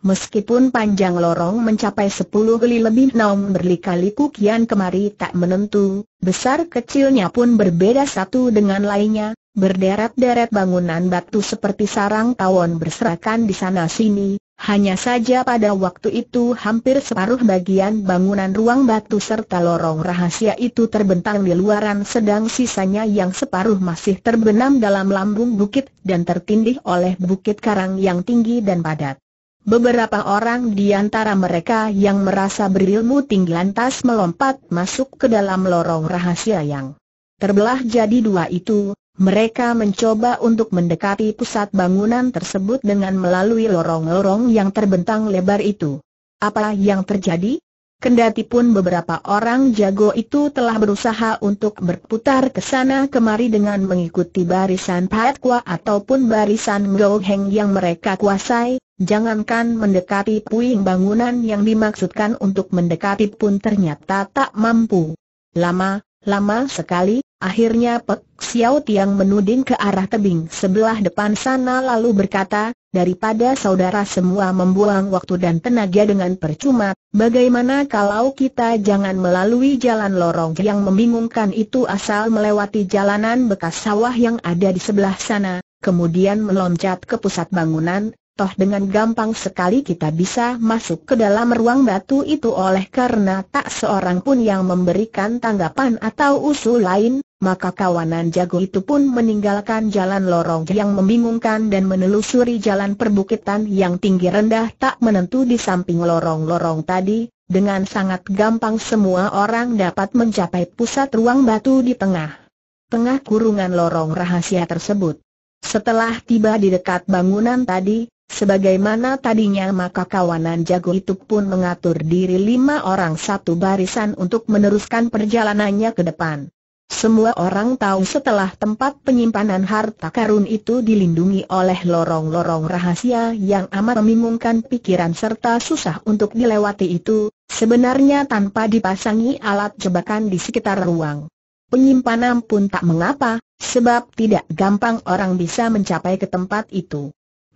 Meskipun panjang lorong mencapai 10 li lebih naung berlikaliku kian kemari tak menentu, besar kecilnya pun berbeda satu dengan lainnya, Berderet-deret bangunan batu seperti sarang tawon berserakan di sana-sini, hanya saja pada waktu itu hampir separuh bagian bangunan ruang batu serta lorong rahasia itu terbentang di luaran sedang sisanya yang separuh masih terbenam dalam lambung bukit dan tertindih oleh bukit karang yang tinggi dan padat. Beberapa orang di antara mereka yang merasa berilmu tinggi lantas melompat masuk ke dalam lorong rahasia yang terbelah jadi dua itu, mereka mencoba untuk mendekati pusat bangunan tersebut dengan melalui lorong-lorong yang terbentang lebar itu. Apa yang terjadi? Kendati pun beberapa orang jago itu telah berusaha untuk berputar ke sana kemari dengan mengikuti barisan Patkwa ataupun barisan Ngo yang mereka kuasai, jangankan mendekati puing bangunan yang dimaksudkan untuk mendekati pun ternyata tak mampu. Lama, Lama sekali, akhirnya Pek Xiao Tiang menuding ke arah tebing sebelah depan sana lalu berkata, daripada saudara semua membuang waktu dan tenaga dengan percuma, bagaimana kalau kita jangan melalui jalan lorong yang membingungkan itu asal melewati jalanan bekas sawah yang ada di sebelah sana, kemudian meloncat ke pusat bangunan, toh dengan gampang sekali kita bisa masuk ke dalam ruang batu itu oleh karena tak seorang pun yang memberikan tanggapan atau usul lain, maka kawanan jago itu pun meninggalkan jalan lorong yang membingungkan dan menelusuri jalan perbukitan yang tinggi rendah tak menentu di samping lorong-lorong tadi, dengan sangat gampang semua orang dapat mencapai pusat ruang batu di tengah. Tengah kurungan lorong rahasia tersebut. Setelah tiba di dekat bangunan tadi, Sebagaimana tadinya maka kawanan jago itu pun mengatur diri lima orang satu barisan untuk meneruskan perjalanannya ke depan. Semua orang tahu setelah tempat penyimpanan harta karun itu dilindungi oleh lorong-lorong rahasia yang amat membingungkan pikiran serta susah untuk dilewati itu, sebenarnya tanpa dipasangi alat jebakan di sekitar ruang. Penyimpanan pun tak mengapa, sebab tidak gampang orang bisa mencapai ke tempat itu.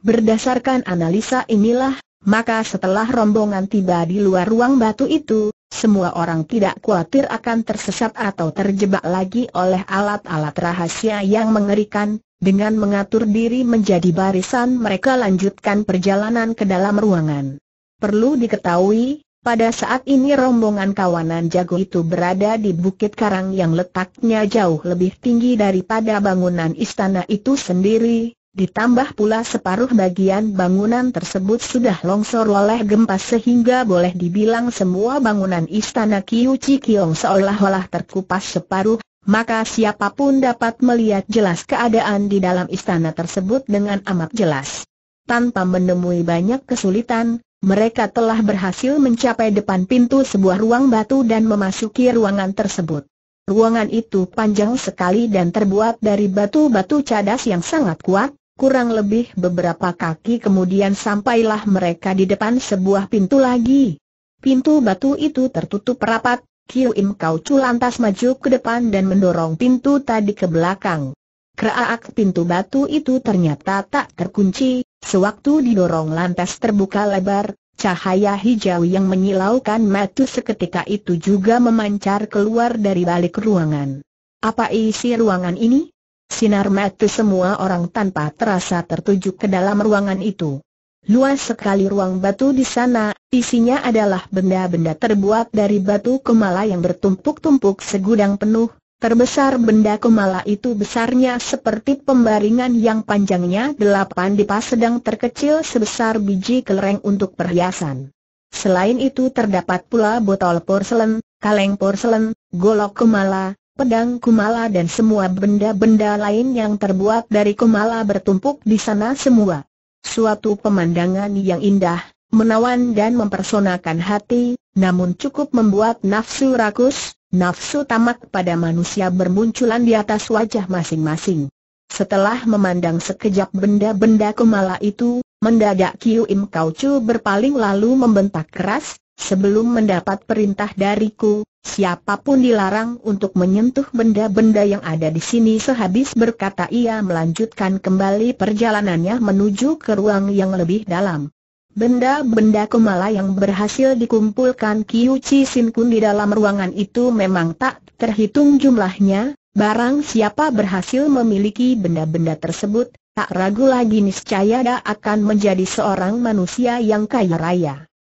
Berdasarkan analisa inilah, maka setelah rombongan tiba di luar ruang batu itu, semua orang tidak khawatir akan tersesat atau terjebak lagi oleh alat-alat rahasia yang mengerikan, dengan mengatur diri menjadi barisan mereka lanjutkan perjalanan ke dalam ruangan. Perlu diketahui, pada saat ini rombongan kawanan jago itu berada di Bukit Karang yang letaknya jauh lebih tinggi daripada bangunan istana itu sendiri, Ditambah pula separuh bagian bangunan tersebut sudah longsor oleh gempa sehingga boleh dibilang semua bangunan istana Kiu Chikyong seolah-olah terkupas separuh, maka siapapun dapat melihat jelas keadaan di dalam istana tersebut dengan amat jelas. Tanpa menemui banyak kesulitan, mereka telah berhasil mencapai depan pintu sebuah ruang batu dan memasuki ruangan tersebut. Ruangan itu panjang sekali dan terbuat dari batu-batu cadas yang sangat kuat, Kurang lebih beberapa kaki kemudian sampailah mereka di depan sebuah pintu lagi. Pintu batu itu tertutup rapat, Kiu Im Kau lantas maju ke depan dan mendorong pintu tadi ke belakang. Keraak pintu batu itu ternyata tak terkunci, sewaktu didorong lantas terbuka lebar, Cahaya hijau yang menyilaukan mata seketika itu juga memancar keluar dari balik ruangan. Apa isi ruangan ini? Sinar mati semua orang tanpa terasa tertuju ke dalam ruangan itu. Luas sekali ruang batu di sana, isinya adalah benda-benda terbuat dari batu kemala yang bertumpuk-tumpuk segudang penuh. Terbesar benda kemala itu besarnya seperti pembaringan yang panjangnya delapan dipas, sedang terkecil sebesar biji kelereng untuk perhiasan. Selain itu terdapat pula botol porselen, kaleng porselen, golok kemala, pedang kumala dan semua benda-benda lain yang terbuat dari kumala bertumpuk di sana semua. Suatu pemandangan yang indah, menawan dan mempersonakan hati, namun cukup membuat nafsu rakus, nafsu tamak pada manusia bermunculan di atas wajah masing-masing. Setelah memandang sekejap benda-benda kumala itu, mendadak Kiu Im Kau Chu berpaling lalu membentak keras, Sebelum mendapat perintah dariku, siapapun dilarang untuk menyentuh benda-benda yang ada di sini Sehabis berkata ia melanjutkan kembali perjalanannya menuju ke ruang yang lebih dalam Benda-benda kumala yang berhasil dikumpulkan Kiu Chi Sin Kun di dalam ruangan itu memang tak terhitung jumlahnya, barang siapa berhasil memiliki benda-benda tersebut, tak ragu lagi niscaya dia akan menjadi seorang manusia yang kaya raya.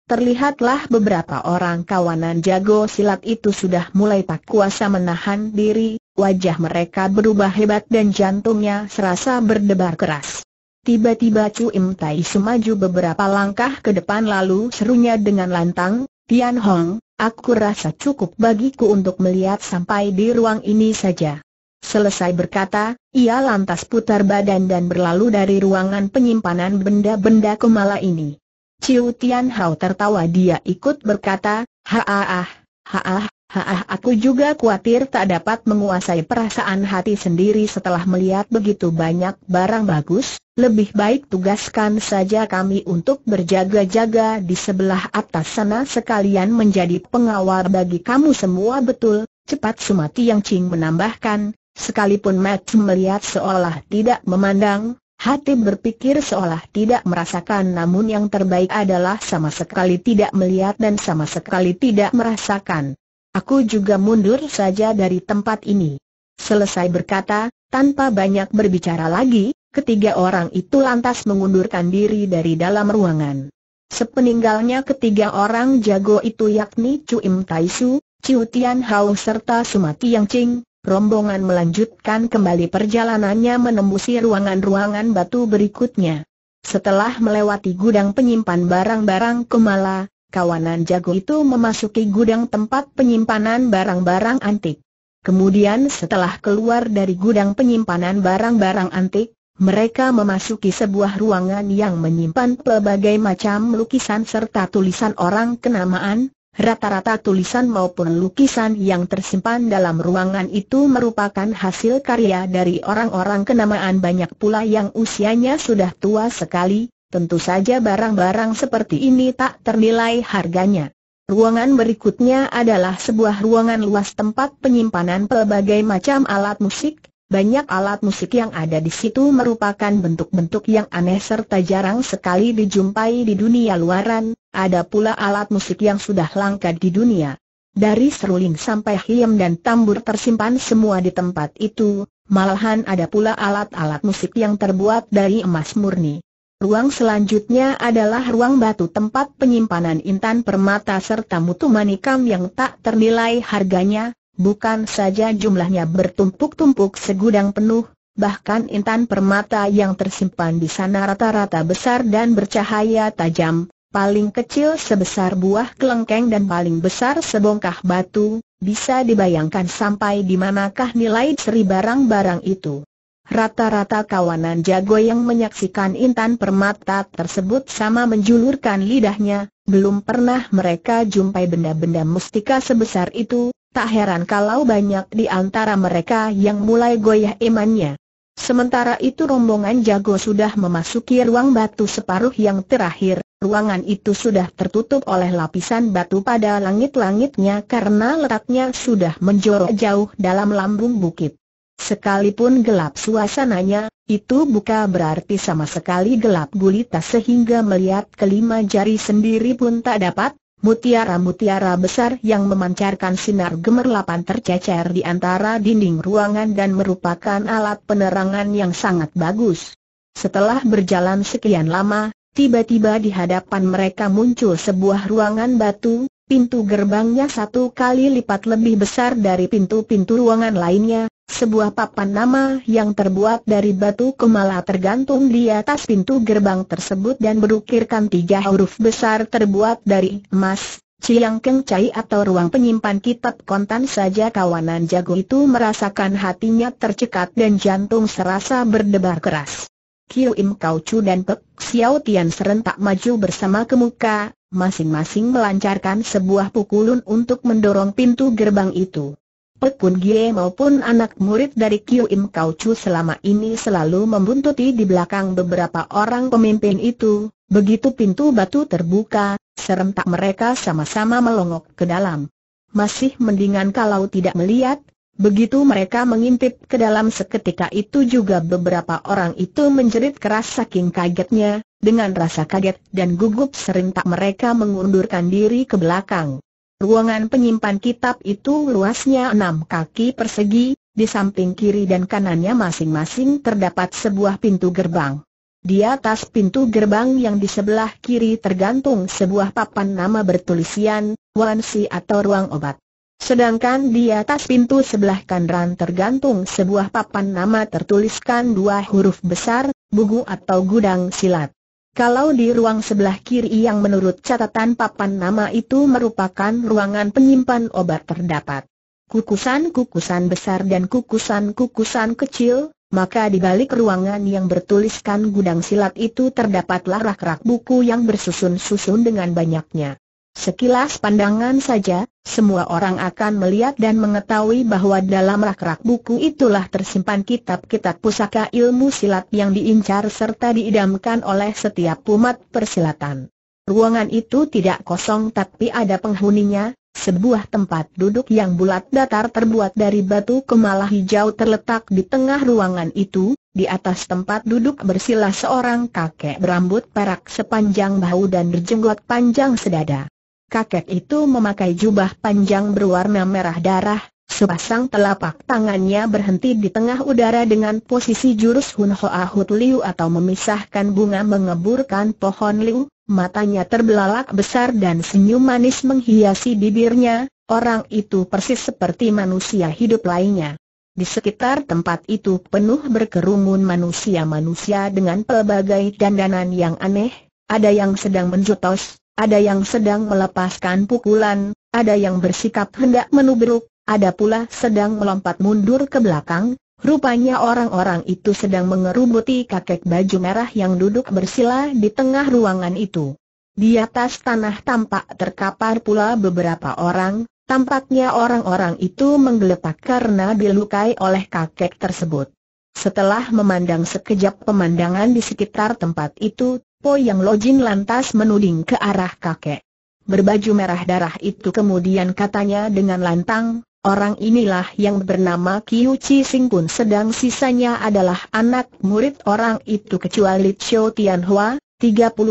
Terlihatlah beberapa orang kawanan jago silat itu sudah mulai tak kuasa menahan diri, wajah mereka berubah hebat dan jantungnya serasa berdebar keras. Tiba-tiba Chu Im Tai semaju beberapa langkah ke depan lalu serunya dengan lantang, Tian Hong, aku rasa cukup bagiku untuk melihat sampai di ruang ini saja. Selesai berkata, ia lantas putar badan dan berlalu dari ruangan penyimpanan benda-benda kemala ini. Ciu Tian Hao tertawa dia ikut berkata, Haah, haah, haah aku juga khawatir tak dapat menguasai perasaan hati sendiri setelah melihat begitu banyak barang bagus, lebih baik tugaskan saja kami untuk berjaga-jaga di sebelah atas sana sekalian menjadi pengawal bagi kamu semua betul, cepat Sumati Yang Cing menambahkan, sekalipun Matt melihat seolah tidak memandang, Hati berpikir seolah tidak merasakan namun yang terbaik adalah sama sekali tidak melihat dan sama sekali tidak merasakan. Aku juga mundur saja dari tempat ini. Selesai berkata, tanpa banyak berbicara lagi, ketiga orang itu lantas mengundurkan diri dari dalam ruangan. Sepeninggalnya ketiga orang jago itu yakni Chu Im Ciutian Ciu Tian Hao serta Sumati Yang Ching, rombongan melanjutkan kembali perjalanannya menembusi ruangan-ruangan batu berikutnya. Setelah melewati gudang penyimpan barang-barang Kumala, kawanan jago itu memasuki gudang tempat penyimpanan barang-barang antik. Kemudian setelah keluar dari gudang penyimpanan barang-barang antik, mereka memasuki sebuah ruangan yang menyimpan pelbagai macam lukisan serta tulisan orang kenamaan, Rata-rata tulisan maupun lukisan yang tersimpan dalam ruangan itu merupakan hasil karya dari orang-orang kenamaan banyak pula yang usianya sudah tua sekali, tentu saja barang-barang seperti ini tak ternilai harganya. Ruangan berikutnya adalah sebuah ruangan luas tempat penyimpanan pelbagai macam alat musik, banyak alat musik yang ada di situ merupakan bentuk-bentuk yang aneh serta jarang sekali dijumpai di dunia luaran, ada pula alat musik yang sudah langka di dunia. Dari seruling sampai hiem dan tambur tersimpan semua di tempat itu, malahan ada pula alat-alat musik yang terbuat dari emas murni. Ruang selanjutnya adalah ruang batu tempat penyimpanan intan permata serta mutu manikam yang tak ternilai harganya, Bukan saja jumlahnya bertumpuk-tumpuk segudang penuh, bahkan intan permata yang tersimpan di sana rata-rata besar dan bercahaya tajam, paling kecil sebesar buah kelengkeng dan paling besar sebongkah batu, bisa dibayangkan sampai di manakah nilai seri barang-barang itu. Rata-rata kawanan jago yang menyaksikan intan permata tersebut sama menjulurkan lidahnya, belum pernah mereka jumpai benda-benda mustika sebesar itu, Tak heran kalau banyak di antara mereka yang mulai goyah imannya. Sementara itu rombongan jago sudah memasuki ruang batu separuh yang terakhir, ruangan itu sudah tertutup oleh lapisan batu pada langit-langitnya karena letaknya sudah menjorok jauh dalam lambung bukit. Sekalipun gelap suasananya, itu bukan berarti sama sekali gelap gulita sehingga melihat kelima jari sendiri pun tak dapat, Mutiara-mutiara besar yang memancarkan sinar gemerlapan tercecer di antara dinding ruangan dan merupakan alat penerangan yang sangat bagus. Setelah berjalan sekian lama, tiba-tiba di hadapan mereka muncul sebuah ruangan batu, pintu gerbangnya satu kali lipat lebih besar dari pintu-pintu ruangan lainnya, sebuah papan nama yang terbuat dari batu kemala tergantung di atas pintu gerbang tersebut dan berukirkan tiga huruf besar terbuat dari emas. Ciang Keng Cai atau ruang penyimpan kitab kontan saja kawanan jago itu merasakan hatinya tercekat dan jantung serasa berdebar keras. Kiu Im Kau Chu dan Pek Xiao Tian serentak maju bersama ke muka, masing-masing melancarkan sebuah pukulan untuk mendorong pintu gerbang itu. Pekun Gie maupun anak murid dari Kiu Im Kau Chu selama ini selalu membuntuti di belakang beberapa orang pemimpin itu, begitu pintu batu terbuka, serentak mereka sama-sama melongok ke dalam. Masih mendingan kalau tidak melihat, begitu mereka mengintip ke dalam seketika itu juga beberapa orang itu menjerit keras saking kagetnya, dengan rasa kaget dan gugup serentak mereka mengundurkan diri ke belakang. Ruangan penyimpan kitab itu luasnya enam kaki persegi, di samping kiri dan kanannya masing-masing terdapat sebuah pintu gerbang. Di atas pintu gerbang yang di sebelah kiri tergantung sebuah papan nama bertulisian, Wansi atau ruang obat. Sedangkan di atas pintu sebelah kanan tergantung sebuah papan nama tertuliskan dua huruf besar, bugu atau gudang silat. Kalau di ruang sebelah kiri yang menurut catatan papan nama itu merupakan ruangan penyimpan obat terdapat kukusan-kukusan besar dan kukusan-kukusan kecil, maka di balik ruangan yang bertuliskan gudang silat itu terdapatlah rak-rak buku yang bersusun-susun dengan banyaknya. Sekilas pandangan saja, semua orang akan melihat dan mengetahui bahwa dalam rak-rak buku itulah tersimpan kitab-kitab pusaka ilmu silat yang diincar serta diidamkan oleh setiap umat persilatan. Ruangan itu tidak kosong tapi ada penghuninya, sebuah tempat duduk yang bulat datar terbuat dari batu kemala hijau terletak di tengah ruangan itu, di atas tempat duduk bersila seorang kakek berambut perak sepanjang bahu dan berjenggot panjang sedada kakek itu memakai jubah panjang berwarna merah darah, sepasang telapak tangannya berhenti di tengah udara dengan posisi jurus Hun Hoa Hut Liu atau memisahkan bunga mengeburkan pohon Liu, matanya terbelalak besar dan senyum manis menghiasi bibirnya, orang itu persis seperti manusia hidup lainnya. Di sekitar tempat itu penuh berkerumun manusia-manusia dengan pelbagai dandanan yang aneh, ada yang sedang menjutos, ada yang sedang melepaskan pukulan, ada yang bersikap hendak menubruk, ada pula sedang melompat mundur ke belakang. Rupanya orang-orang itu sedang mengerubuti kakek baju merah yang duduk bersila di tengah ruangan itu. Di atas tanah tampak terkapar pula beberapa orang, tampaknya orang-orang itu menggeletak karena dilukai oleh kakek tersebut. Setelah memandang sekejap pemandangan di sekitar tempat itu, Po Yang Lojin lantas menuding ke arah kakek. Berbaju merah darah itu kemudian katanya dengan lantang, orang inilah yang bernama Kiu Chi Sing Kun sedang sisanya adalah anak murid orang itu kecuali Chou Tian Hua, 35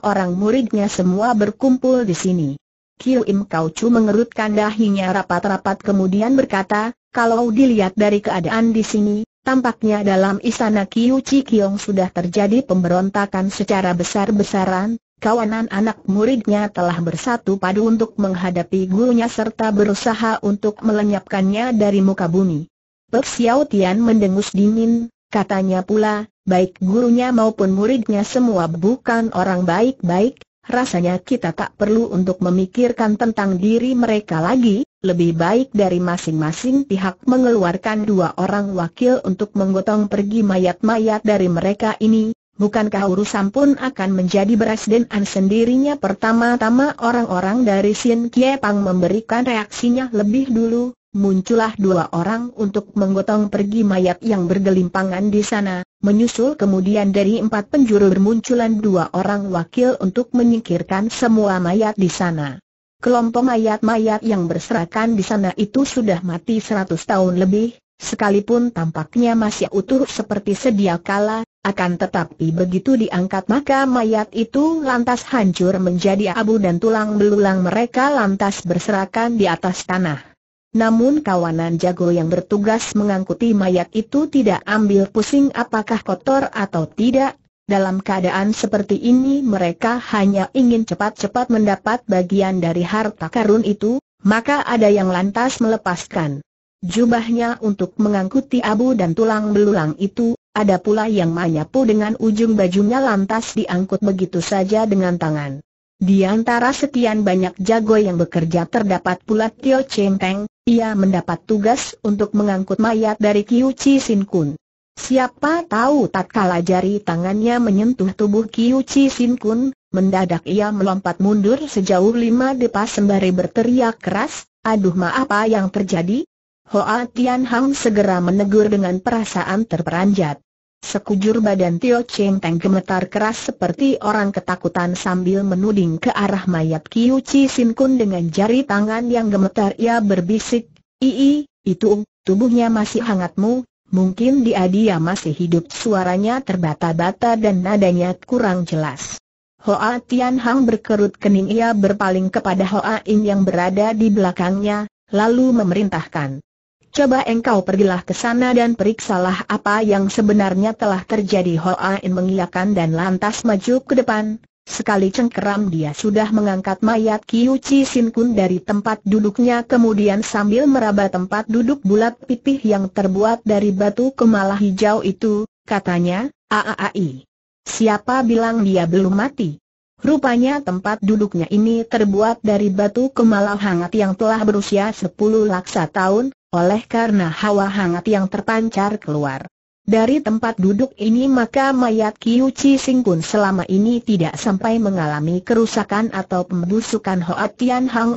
orang muridnya semua berkumpul di sini. Kiu Im Kau Chu mengerutkan dahinya rapat-rapat kemudian berkata, kalau dilihat dari keadaan di sini, Tampaknya dalam istana Kiu Chi sudah terjadi pemberontakan secara besar-besaran, kawanan anak muridnya telah bersatu padu untuk menghadapi gurunya serta berusaha untuk melenyapkannya dari muka bumi. Pek Xiao Tian mendengus dingin, katanya pula, baik gurunya maupun muridnya semua bukan orang baik-baik, rasanya kita tak perlu untuk memikirkan tentang diri mereka lagi, lebih baik dari masing-masing pihak mengeluarkan dua orang wakil untuk menggotong pergi mayat-mayat dari mereka ini, bukankah urusan pun akan menjadi beras dan an sendirinya pertama-tama orang-orang dari Sin Kie Pang memberikan reaksinya lebih dulu, muncullah dua orang untuk menggotong pergi mayat yang bergelimpangan di sana, menyusul kemudian dari empat penjuru bermunculan dua orang wakil untuk menyingkirkan semua mayat di sana. Kelompok mayat-mayat yang berserakan di sana itu sudah mati seratus tahun lebih, sekalipun tampaknya masih utuh seperti sedia kala, akan tetapi begitu diangkat maka mayat itu lantas hancur menjadi abu dan tulang belulang mereka lantas berserakan di atas tanah. Namun kawanan jago yang bertugas mengangkuti mayat itu tidak ambil pusing apakah kotor atau tidak, dalam keadaan seperti ini mereka hanya ingin cepat-cepat mendapat bagian dari harta karun itu, maka ada yang lantas melepaskan jubahnya untuk mengangkuti abu dan tulang belulang itu, ada pula yang menyapu dengan ujung bajunya lantas diangkut begitu saja dengan tangan. Di antara sekian banyak jago yang bekerja terdapat pula Tio Cheng ia mendapat tugas untuk mengangkut mayat dari Kiu Chi Sin Kun. Siapa tahu tatkala jari tangannya menyentuh tubuh Kiu Chi Sin Kun, mendadak ia melompat mundur sejauh lima depas sembari berteriak keras, aduh ma apa yang terjadi? Hoa Tian Hang segera menegur dengan perasaan terperanjat. Sekujur badan Tio Cheng Teng gemetar keras seperti orang ketakutan sambil menuding ke arah mayat Kiu Chi Sin Kun dengan jari tangan yang gemetar ia berbisik, Ii, itu, tubuhnya masih hangatmu, Mungkin dia dia masih hidup suaranya terbata-bata dan nadanya kurang jelas. Hoa Tian Hang berkerut kening ia berpaling kepada Hoa In yang berada di belakangnya, lalu memerintahkan. Coba engkau pergilah ke sana dan periksalah apa yang sebenarnya telah terjadi Hoa In mengiyakan dan lantas maju ke depan, Sekali cengkeram dia sudah mengangkat mayat Kiu Chi Sin Kun dari tempat duduknya kemudian sambil meraba tempat duduk bulat pipih yang terbuat dari batu kemala hijau itu, katanya, Aaai. Siapa bilang dia belum mati? Rupanya tempat duduknya ini terbuat dari batu kemala hangat yang telah berusia 10 laksa tahun, oleh karena hawa hangat yang terpancar keluar dari tempat duduk ini maka mayat Kiu Chi Sing selama ini tidak sampai mengalami kerusakan atau pembusukan Hoa Tian Hang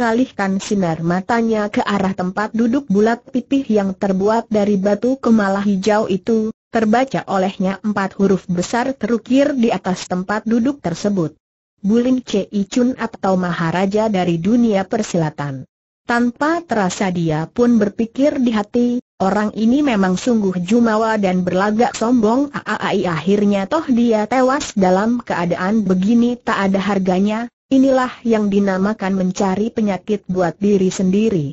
sinar matanya ke arah tempat duduk bulat pipih yang terbuat dari batu kemala hijau itu, terbaca olehnya empat huruf besar terukir di atas tempat duduk tersebut. Bulin I Chun atau Maharaja dari dunia persilatan. Tanpa terasa dia pun berpikir di hati, Orang ini memang sungguh jumawa dan berlagak sombong Aai akhirnya toh dia tewas dalam keadaan begini tak ada harganya, inilah yang dinamakan mencari penyakit buat diri sendiri.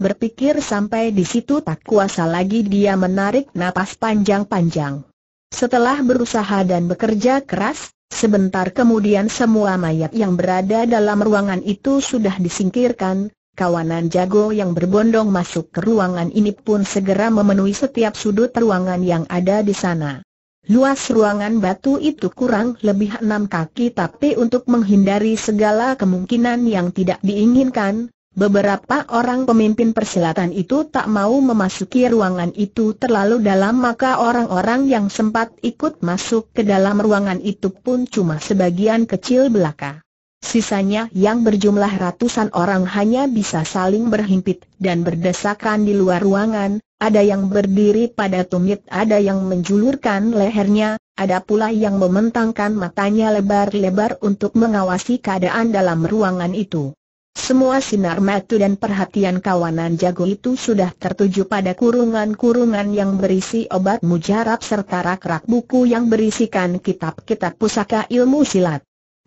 Berpikir sampai di situ tak kuasa lagi dia menarik napas panjang-panjang. Setelah berusaha dan bekerja keras, sebentar kemudian semua mayat yang berada dalam ruangan itu sudah disingkirkan, Kawanan jago yang berbondong masuk ke ruangan ini pun segera memenuhi setiap sudut ruangan yang ada di sana. Luas ruangan batu itu kurang lebih enam kaki tapi untuk menghindari segala kemungkinan yang tidak diinginkan, beberapa orang pemimpin persilatan itu tak mau memasuki ruangan itu terlalu dalam maka orang-orang yang sempat ikut masuk ke dalam ruangan itu pun cuma sebagian kecil belaka. Sisanya yang berjumlah ratusan orang hanya bisa saling berhimpit dan berdesakan di luar ruangan, ada yang berdiri pada tumit, ada yang menjulurkan lehernya, ada pula yang mementangkan matanya lebar-lebar untuk mengawasi keadaan dalam ruangan itu. Semua sinar mata dan perhatian kawanan jago itu sudah tertuju pada kurungan-kurungan yang berisi obat mujarab serta rak-rak buku yang berisikan kitab-kitab pusaka ilmu silat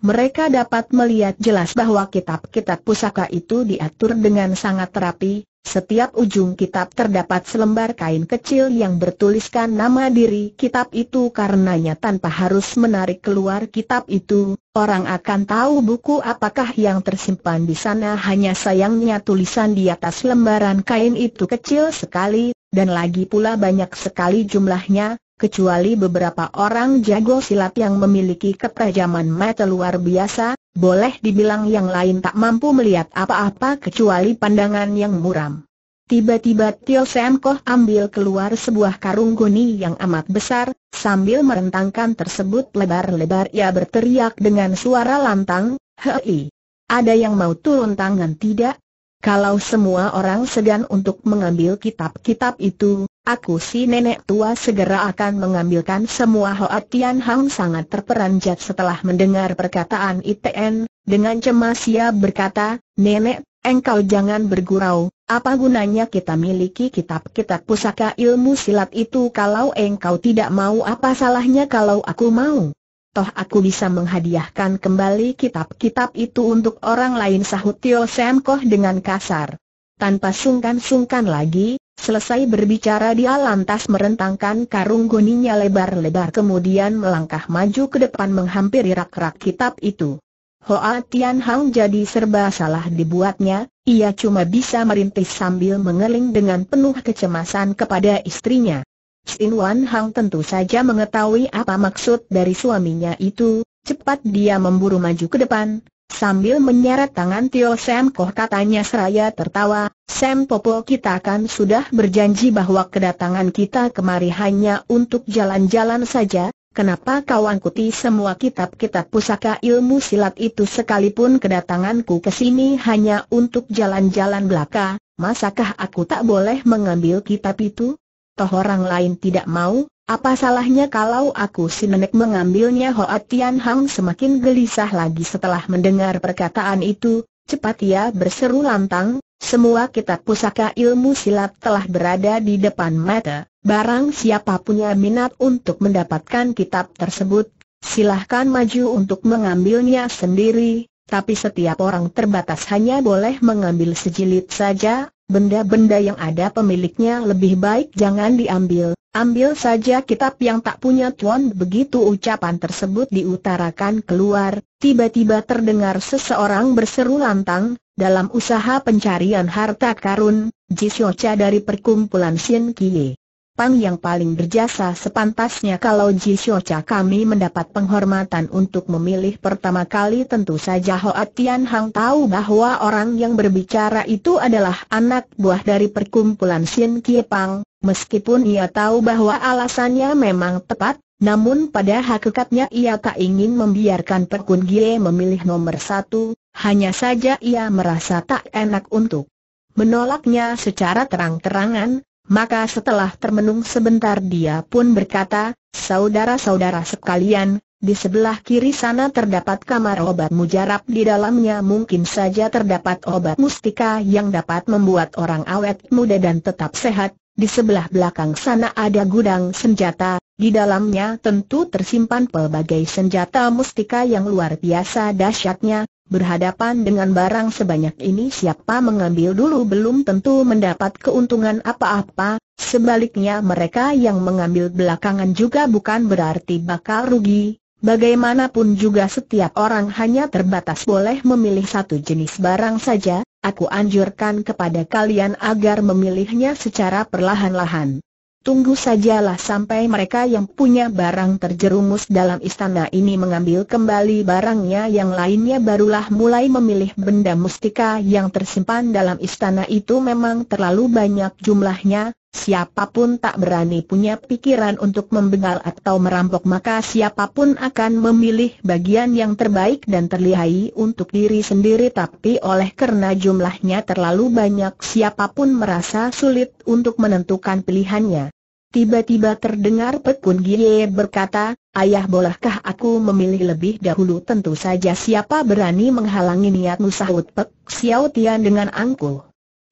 mereka dapat melihat jelas bahwa kitab-kitab pusaka itu diatur dengan sangat rapi, setiap ujung kitab terdapat selembar kain kecil yang bertuliskan nama diri kitab itu karenanya tanpa harus menarik keluar kitab itu, orang akan tahu buku apakah yang tersimpan di sana hanya sayangnya tulisan di atas lembaran kain itu kecil sekali, dan lagi pula banyak sekali jumlahnya, kecuali beberapa orang jago silat yang memiliki ketajaman mata luar biasa, boleh dibilang yang lain tak mampu melihat apa-apa kecuali pandangan yang muram. Tiba-tiba Tio Sam ambil keluar sebuah karung goni yang amat besar, sambil merentangkan tersebut lebar-lebar ia berteriak dengan suara lantang, Hei! Ada yang mau turun tangan tidak? Kalau semua orang segan untuk mengambil kitab-kitab itu, aku si nenek tua segera akan mengambilkan semua Hoa Tian Hang sangat terperanjat setelah mendengar perkataan ITN, dengan cemas ia berkata, Nenek, engkau jangan bergurau, apa gunanya kita miliki kitab-kitab pusaka ilmu silat itu kalau engkau tidak mau apa salahnya kalau aku mau? toh aku bisa menghadiahkan kembali kitab-kitab itu untuk orang lain sahut Tio Sam Koh dengan kasar. Tanpa sungkan-sungkan lagi, selesai berbicara dia lantas merentangkan karung goninya lebar-lebar kemudian melangkah maju ke depan menghampiri rak-rak kitab itu. Hoa Tian Hang jadi serba salah dibuatnya, ia cuma bisa merintis sambil mengeling dengan penuh kecemasan kepada istrinya. Sin Wan Hang tentu saja mengetahui apa maksud dari suaminya itu, cepat dia memburu maju ke depan, sambil menyeret tangan Tio Sam Koh katanya seraya tertawa, Sam Popo kita kan sudah berjanji bahwa kedatangan kita kemari hanya untuk jalan-jalan saja, kenapa kau angkuti semua kitab-kitab pusaka ilmu silat itu sekalipun kedatanganku ke sini hanya untuk jalan-jalan belaka, masakah aku tak boleh mengambil kitab itu? toh orang lain tidak mau, apa salahnya kalau aku si nenek mengambilnya Hoa Tian Hang semakin gelisah lagi setelah mendengar perkataan itu, cepat ia berseru lantang, semua kitab pusaka ilmu silat telah berada di depan mata, barang siapa punya minat untuk mendapatkan kitab tersebut, silahkan maju untuk mengambilnya sendiri, tapi setiap orang terbatas hanya boleh mengambil sejilid saja, Benda-benda yang ada pemiliknya lebih baik jangan diambil, ambil saja kitab yang tak punya tuan Begitu ucapan tersebut diutarakan keluar, tiba-tiba terdengar seseorang berseru lantang Dalam usaha pencarian harta karun, Jisyocha dari perkumpulan Sien Kie Pang yang paling berjasa sepantasnya kalau Ji Shocha kami mendapat penghormatan untuk memilih pertama kali tentu saja Hoa Tian Hang tahu bahwa orang yang berbicara itu adalah anak buah dari perkumpulan Xin Kie Pang, meskipun ia tahu bahwa alasannya memang tepat, namun pada hakikatnya ia tak ingin membiarkan Perkun Gie memilih nomor satu, hanya saja ia merasa tak enak untuk menolaknya secara terang-terangan, maka setelah termenung sebentar dia pun berkata, Saudara-saudara sekalian, di sebelah kiri sana terdapat kamar obat mujarab di dalamnya mungkin saja terdapat obat mustika yang dapat membuat orang awet muda dan tetap sehat, di sebelah belakang sana ada gudang senjata, di dalamnya tentu tersimpan pelbagai senjata mustika yang luar biasa dahsyatnya, Berhadapan dengan barang sebanyak ini siapa mengambil dulu belum tentu mendapat keuntungan apa-apa, sebaliknya mereka yang mengambil belakangan juga bukan berarti bakal rugi, bagaimanapun juga setiap orang hanya terbatas boleh memilih satu jenis barang saja, aku anjurkan kepada kalian agar memilihnya secara perlahan-lahan. Tunggu sajalah sampai mereka yang punya barang terjerumus dalam istana ini mengambil kembali barangnya yang lainnya barulah mulai memilih benda mustika yang tersimpan dalam istana itu memang terlalu banyak jumlahnya, Siapapun tak berani punya pikiran untuk membengal atau merampok maka siapapun akan memilih bagian yang terbaik dan terlihai untuk diri sendiri tapi oleh karena jumlahnya terlalu banyak siapapun merasa sulit untuk menentukan pilihannya. Tiba-tiba terdengar Pekun Gie berkata, Ayah bolehkah aku memilih lebih dahulu tentu saja siapa berani menghalangi niatmu sahut Pek Xiao Tian dengan angkuh.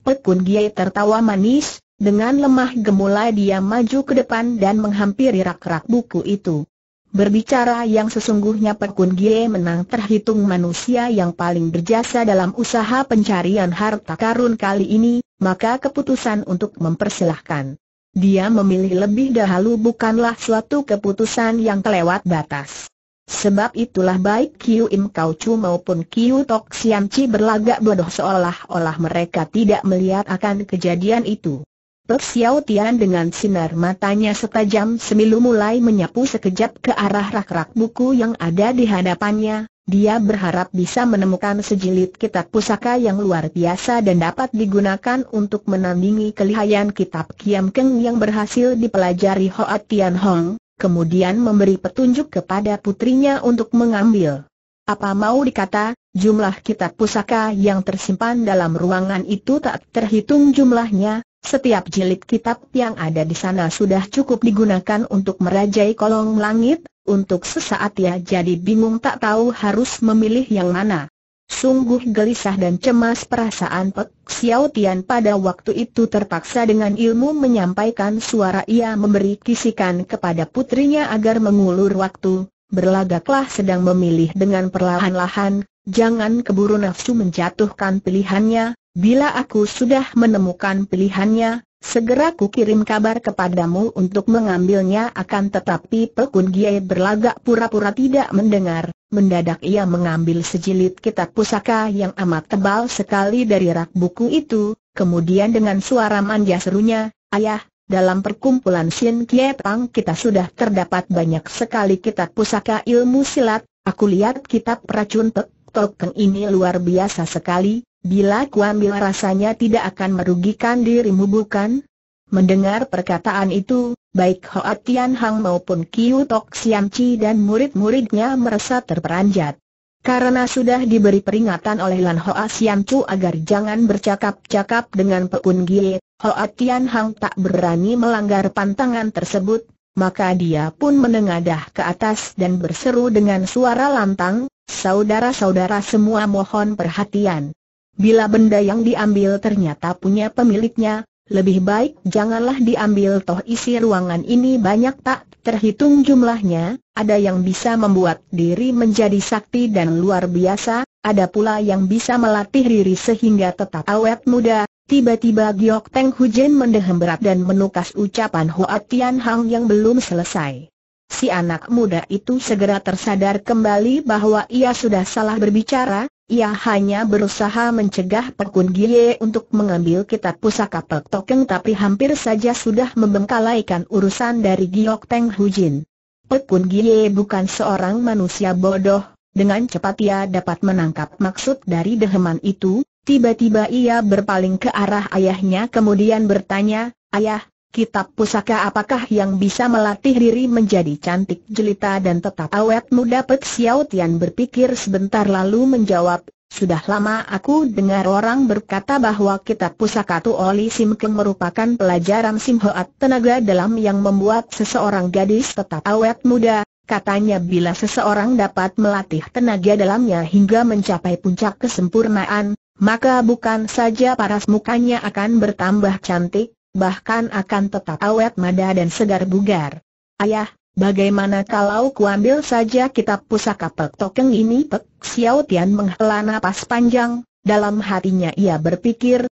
Pekun Gie tertawa manis, dengan lemah gemulai dia maju ke depan dan menghampiri rak-rak buku itu. Berbicara yang sesungguhnya Pekun Gie menang terhitung manusia yang paling berjasa dalam usaha pencarian harta karun kali ini, maka keputusan untuk mempersilahkan. Dia memilih lebih dahulu bukanlah suatu keputusan yang kelewat batas. Sebab itulah baik Kiu Im Kau Chu maupun Kiu Tok Sian Chi berlagak bodoh seolah-olah mereka tidak melihat akan kejadian itu. Pek Tian dengan sinar matanya setajam semilu mulai menyapu sekejap ke arah rak-rak buku yang ada di hadapannya, dia berharap bisa menemukan sejilid kitab pusaka yang luar biasa dan dapat digunakan untuk menandingi kelihayan kitab Kiam Keng yang berhasil dipelajari Hoa Tian Hong, kemudian memberi petunjuk kepada putrinya untuk mengambil. Apa mau dikata, jumlah kitab pusaka yang tersimpan dalam ruangan itu tak terhitung jumlahnya, setiap jilid kitab yang ada di sana sudah cukup digunakan untuk merajai kolong langit, untuk sesaat ya, jadi bingung tak tahu harus memilih yang mana. Sungguh gelisah dan cemas perasaan Pek Xiao Tian pada waktu itu terpaksa dengan ilmu menyampaikan suara ia memberi kisikan kepada putrinya agar mengulur waktu, berlagaklah sedang memilih dengan perlahan-lahan, jangan keburu nafsu menjatuhkan pilihannya, Bila aku sudah menemukan pilihannya, segera kirim kabar kepadamu untuk mengambilnya akan tetapi Pekun Giai berlagak pura-pura tidak mendengar, mendadak ia mengambil sejilid kitab pusaka yang amat tebal sekali dari rak buku itu, kemudian dengan suara manja serunya, Ayah, dalam perkumpulan Sin Kie Pang kita sudah terdapat banyak sekali kitab pusaka ilmu silat, aku lihat kitab racun tek Tok ini luar biasa sekali, Bila kuambil rasanya tidak akan merugikan dirimu bukan? Mendengar perkataan itu, baik Hoa Tian Hang maupun Kiu Tok Siam Chi dan murid-muridnya merasa terperanjat. Karena sudah diberi peringatan oleh Lan Hoa Siam Chu agar jangan bercakap-cakap dengan Peun Gie, Hoa Tian Hang tak berani melanggar pantangan tersebut, maka dia pun menengadah ke atas dan berseru dengan suara lantang, Saudara-saudara semua mohon perhatian. Bila benda yang diambil ternyata punya pemiliknya, lebih baik janganlah diambil toh isi ruangan ini banyak tak terhitung jumlahnya, ada yang bisa membuat diri menjadi sakti dan luar biasa, ada pula yang bisa melatih diri sehingga tetap awet muda. Tiba-tiba Giok Teng Hujen mendehem berat dan menukas ucapan Hoa Tian Hang yang belum selesai. Si anak muda itu segera tersadar kembali bahwa ia sudah salah berbicara, ia hanya berusaha mencegah Pekun Gie untuk mengambil kitab pusaka Pek Tokeng tapi hampir saja sudah membengkalaikan urusan dari Giok Teng Hujin. Pekun Gie bukan seorang manusia bodoh, dengan cepat ia dapat menangkap maksud dari deheman itu, tiba-tiba ia berpaling ke arah ayahnya kemudian bertanya, Ayah, Kitab pusaka apakah yang bisa melatih diri menjadi cantik jelita dan tetap awet muda Pek Xiao Tian berpikir sebentar lalu menjawab, sudah lama aku dengar orang berkata bahwa kitab pusaka Tu Oli Sim merupakan pelajaran Sim Hoat tenaga dalam yang membuat seseorang gadis tetap awet muda. Katanya bila seseorang dapat melatih tenaga dalamnya hingga mencapai puncak kesempurnaan, maka bukan saja paras mukanya akan bertambah cantik, bahkan akan tetap awet mada dan segar bugar. Ayah, bagaimana kalau kuambil saja kitab pusaka Pek Tokeng ini Pek Xiao Tian menghela napas panjang, dalam hatinya ia berpikir,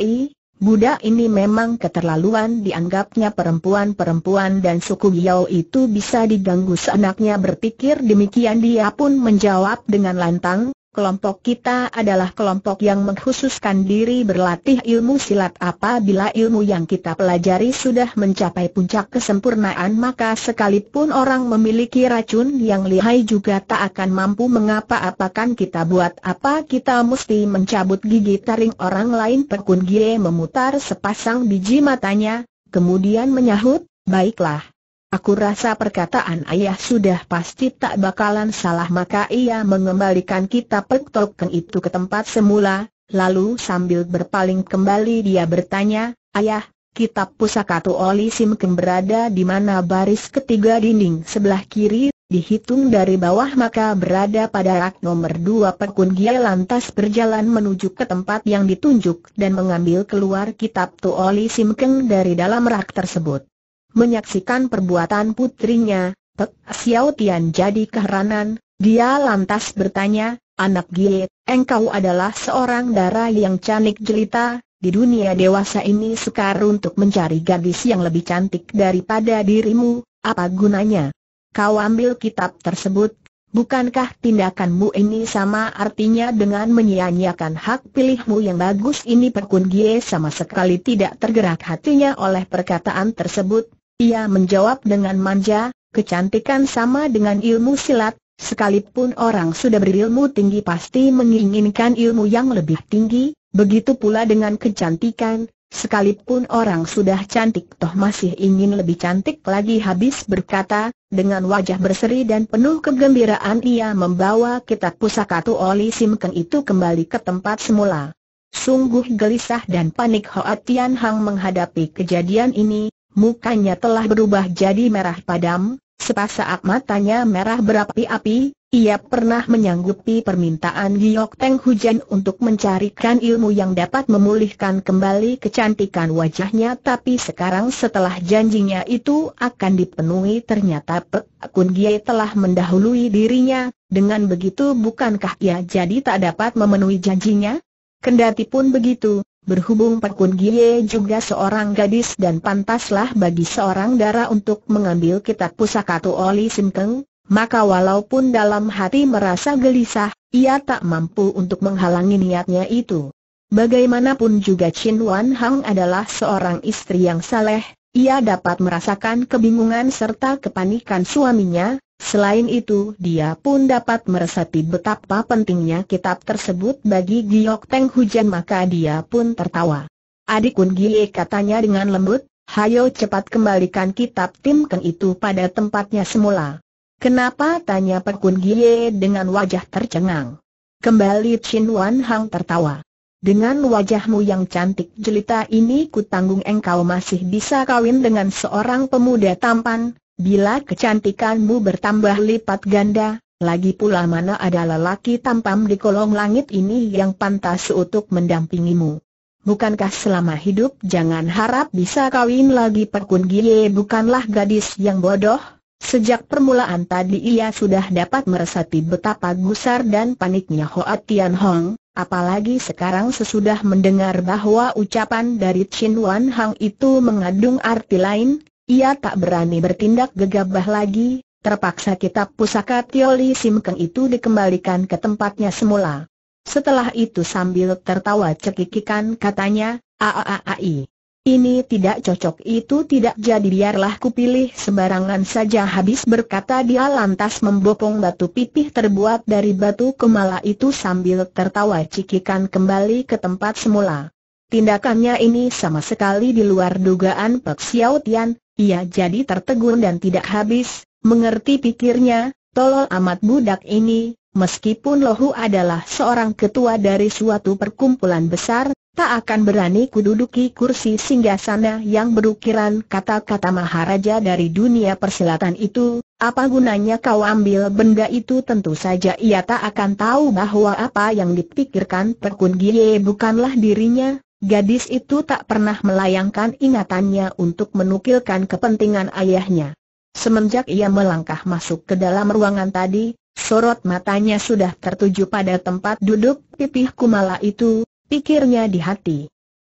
i, budak ini memang keterlaluan dianggapnya perempuan-perempuan dan suku Giao itu bisa diganggu seenaknya berpikir demikian dia pun menjawab dengan lantang, kelompok kita adalah kelompok yang mengkhususkan diri berlatih ilmu silat apabila ilmu yang kita pelajari sudah mencapai puncak kesempurnaan maka sekalipun orang memiliki racun yang lihai juga tak akan mampu mengapa-apakan kita buat apa kita mesti mencabut gigi taring orang lain Pekun gie memutar sepasang biji matanya, kemudian menyahut, baiklah. Aku rasa perkataan ayah sudah pasti tak bakalan salah maka ia mengembalikan kitab Pektoken itu ke tempat semula, lalu sambil berpaling kembali dia bertanya, Ayah, kitab pusaka Tuoli Simkem berada di mana baris ketiga dinding sebelah kiri, dihitung dari bawah maka berada pada rak nomor dua Pekun Gia lantas berjalan menuju ke tempat yang ditunjuk dan mengambil keluar kitab Tuoli keng dari dalam rak tersebut. Menyaksikan perbuatan putrinya, Pek Xiao Tian jadi keheranan, dia lantas bertanya, anak Gie, engkau adalah seorang darah yang canik jelita, di dunia dewasa ini sukar untuk mencari gadis yang lebih cantik daripada dirimu, apa gunanya? Kau ambil kitab tersebut, bukankah tindakanmu ini sama artinya dengan menyia-nyiakan hak pilihmu yang bagus ini Perkun Gie sama sekali tidak tergerak hatinya oleh perkataan tersebut, ia menjawab dengan manja, kecantikan sama dengan ilmu silat, sekalipun orang sudah berilmu tinggi pasti menginginkan ilmu yang lebih tinggi, begitu pula dengan kecantikan, Sekalipun orang sudah cantik toh masih ingin lebih cantik lagi habis berkata, dengan wajah berseri dan penuh kegembiraan ia membawa kitab pusaka Tu Oli itu kembali ke tempat semula. Sungguh gelisah dan panik Hoa Tian Hang menghadapi kejadian ini, mukanya telah berubah jadi merah padam, sepasang matanya merah berapi-api, ia pernah menyanggupi permintaan Giyok Teng Hujan untuk mencarikan ilmu yang dapat memulihkan kembali kecantikan wajahnya tapi sekarang setelah janjinya itu akan dipenuhi ternyata Pek Kun Gie telah mendahului dirinya, dengan begitu bukankah ia jadi tak dapat memenuhi janjinya? Kendati pun begitu, berhubung Pekun Gie juga seorang gadis dan pantaslah bagi seorang dara untuk mengambil kitab pusaka Tu Oli Simkeng, maka walaupun dalam hati merasa gelisah, ia tak mampu untuk menghalangi niatnya itu. Bagaimanapun juga Chin Wan Hang adalah seorang istri yang saleh, ia dapat merasakan kebingungan serta kepanikan suaminya, Selain itu dia pun dapat meresapi betapa pentingnya kitab tersebut bagi Giok Teng Hujan maka dia pun tertawa. Adik Kun Gie katanya dengan lembut, hayo cepat kembalikan kitab Tim Keng itu pada tempatnya semula. Kenapa tanya Pak Kun Gie dengan wajah tercengang. Kembali Chin Wan Hang tertawa. Dengan wajahmu yang cantik jelita ini kutanggung engkau masih bisa kawin dengan seorang pemuda tampan, Bila kecantikanmu bertambah lipat ganda, lagi pula mana ada lelaki tampam di kolong langit ini yang pantas untuk mendampingimu. Bukankah selama hidup jangan harap bisa kawin lagi perkun Gie bukanlah gadis yang bodoh? Sejak permulaan tadi ia sudah dapat meresapi betapa gusar dan paniknya Hoa Tian Hong, apalagi sekarang sesudah mendengar bahwa ucapan dari Chin Wan Hang itu mengandung arti lain, ia tak berani bertindak gegabah lagi, terpaksa kitab pusaka Tioli Simkeng itu dikembalikan ke tempatnya semula. Setelah itu sambil tertawa cekikikan katanya, aaai. Ini tidak cocok itu tidak jadi biarlah kupilih sembarangan saja habis berkata dia lantas membopong batu pipih terbuat dari batu kemala itu sambil tertawa cikikan kembali ke tempat semula. Tindakannya ini sama sekali di luar dugaan Pak Xiao Tian, ia jadi tertegun dan tidak habis, mengerti pikirnya, tolol amat budak ini, meskipun Lohu adalah seorang ketua dari suatu perkumpulan besar, tak akan berani kududuki kursi singgasana yang berukiran kata-kata maharaja dari dunia persilatan itu, apa gunanya kau ambil benda itu tentu saja ia tak akan tahu bahwa apa yang dipikirkan Perkun Gie bukanlah dirinya, Gadis itu tak pernah melayangkan ingatannya untuk menukilkan kepentingan ayahnya. Semenjak ia melangkah masuk ke dalam ruangan tadi, sorot matanya sudah tertuju pada tempat duduk pipih kumala itu, pikirnya di hati.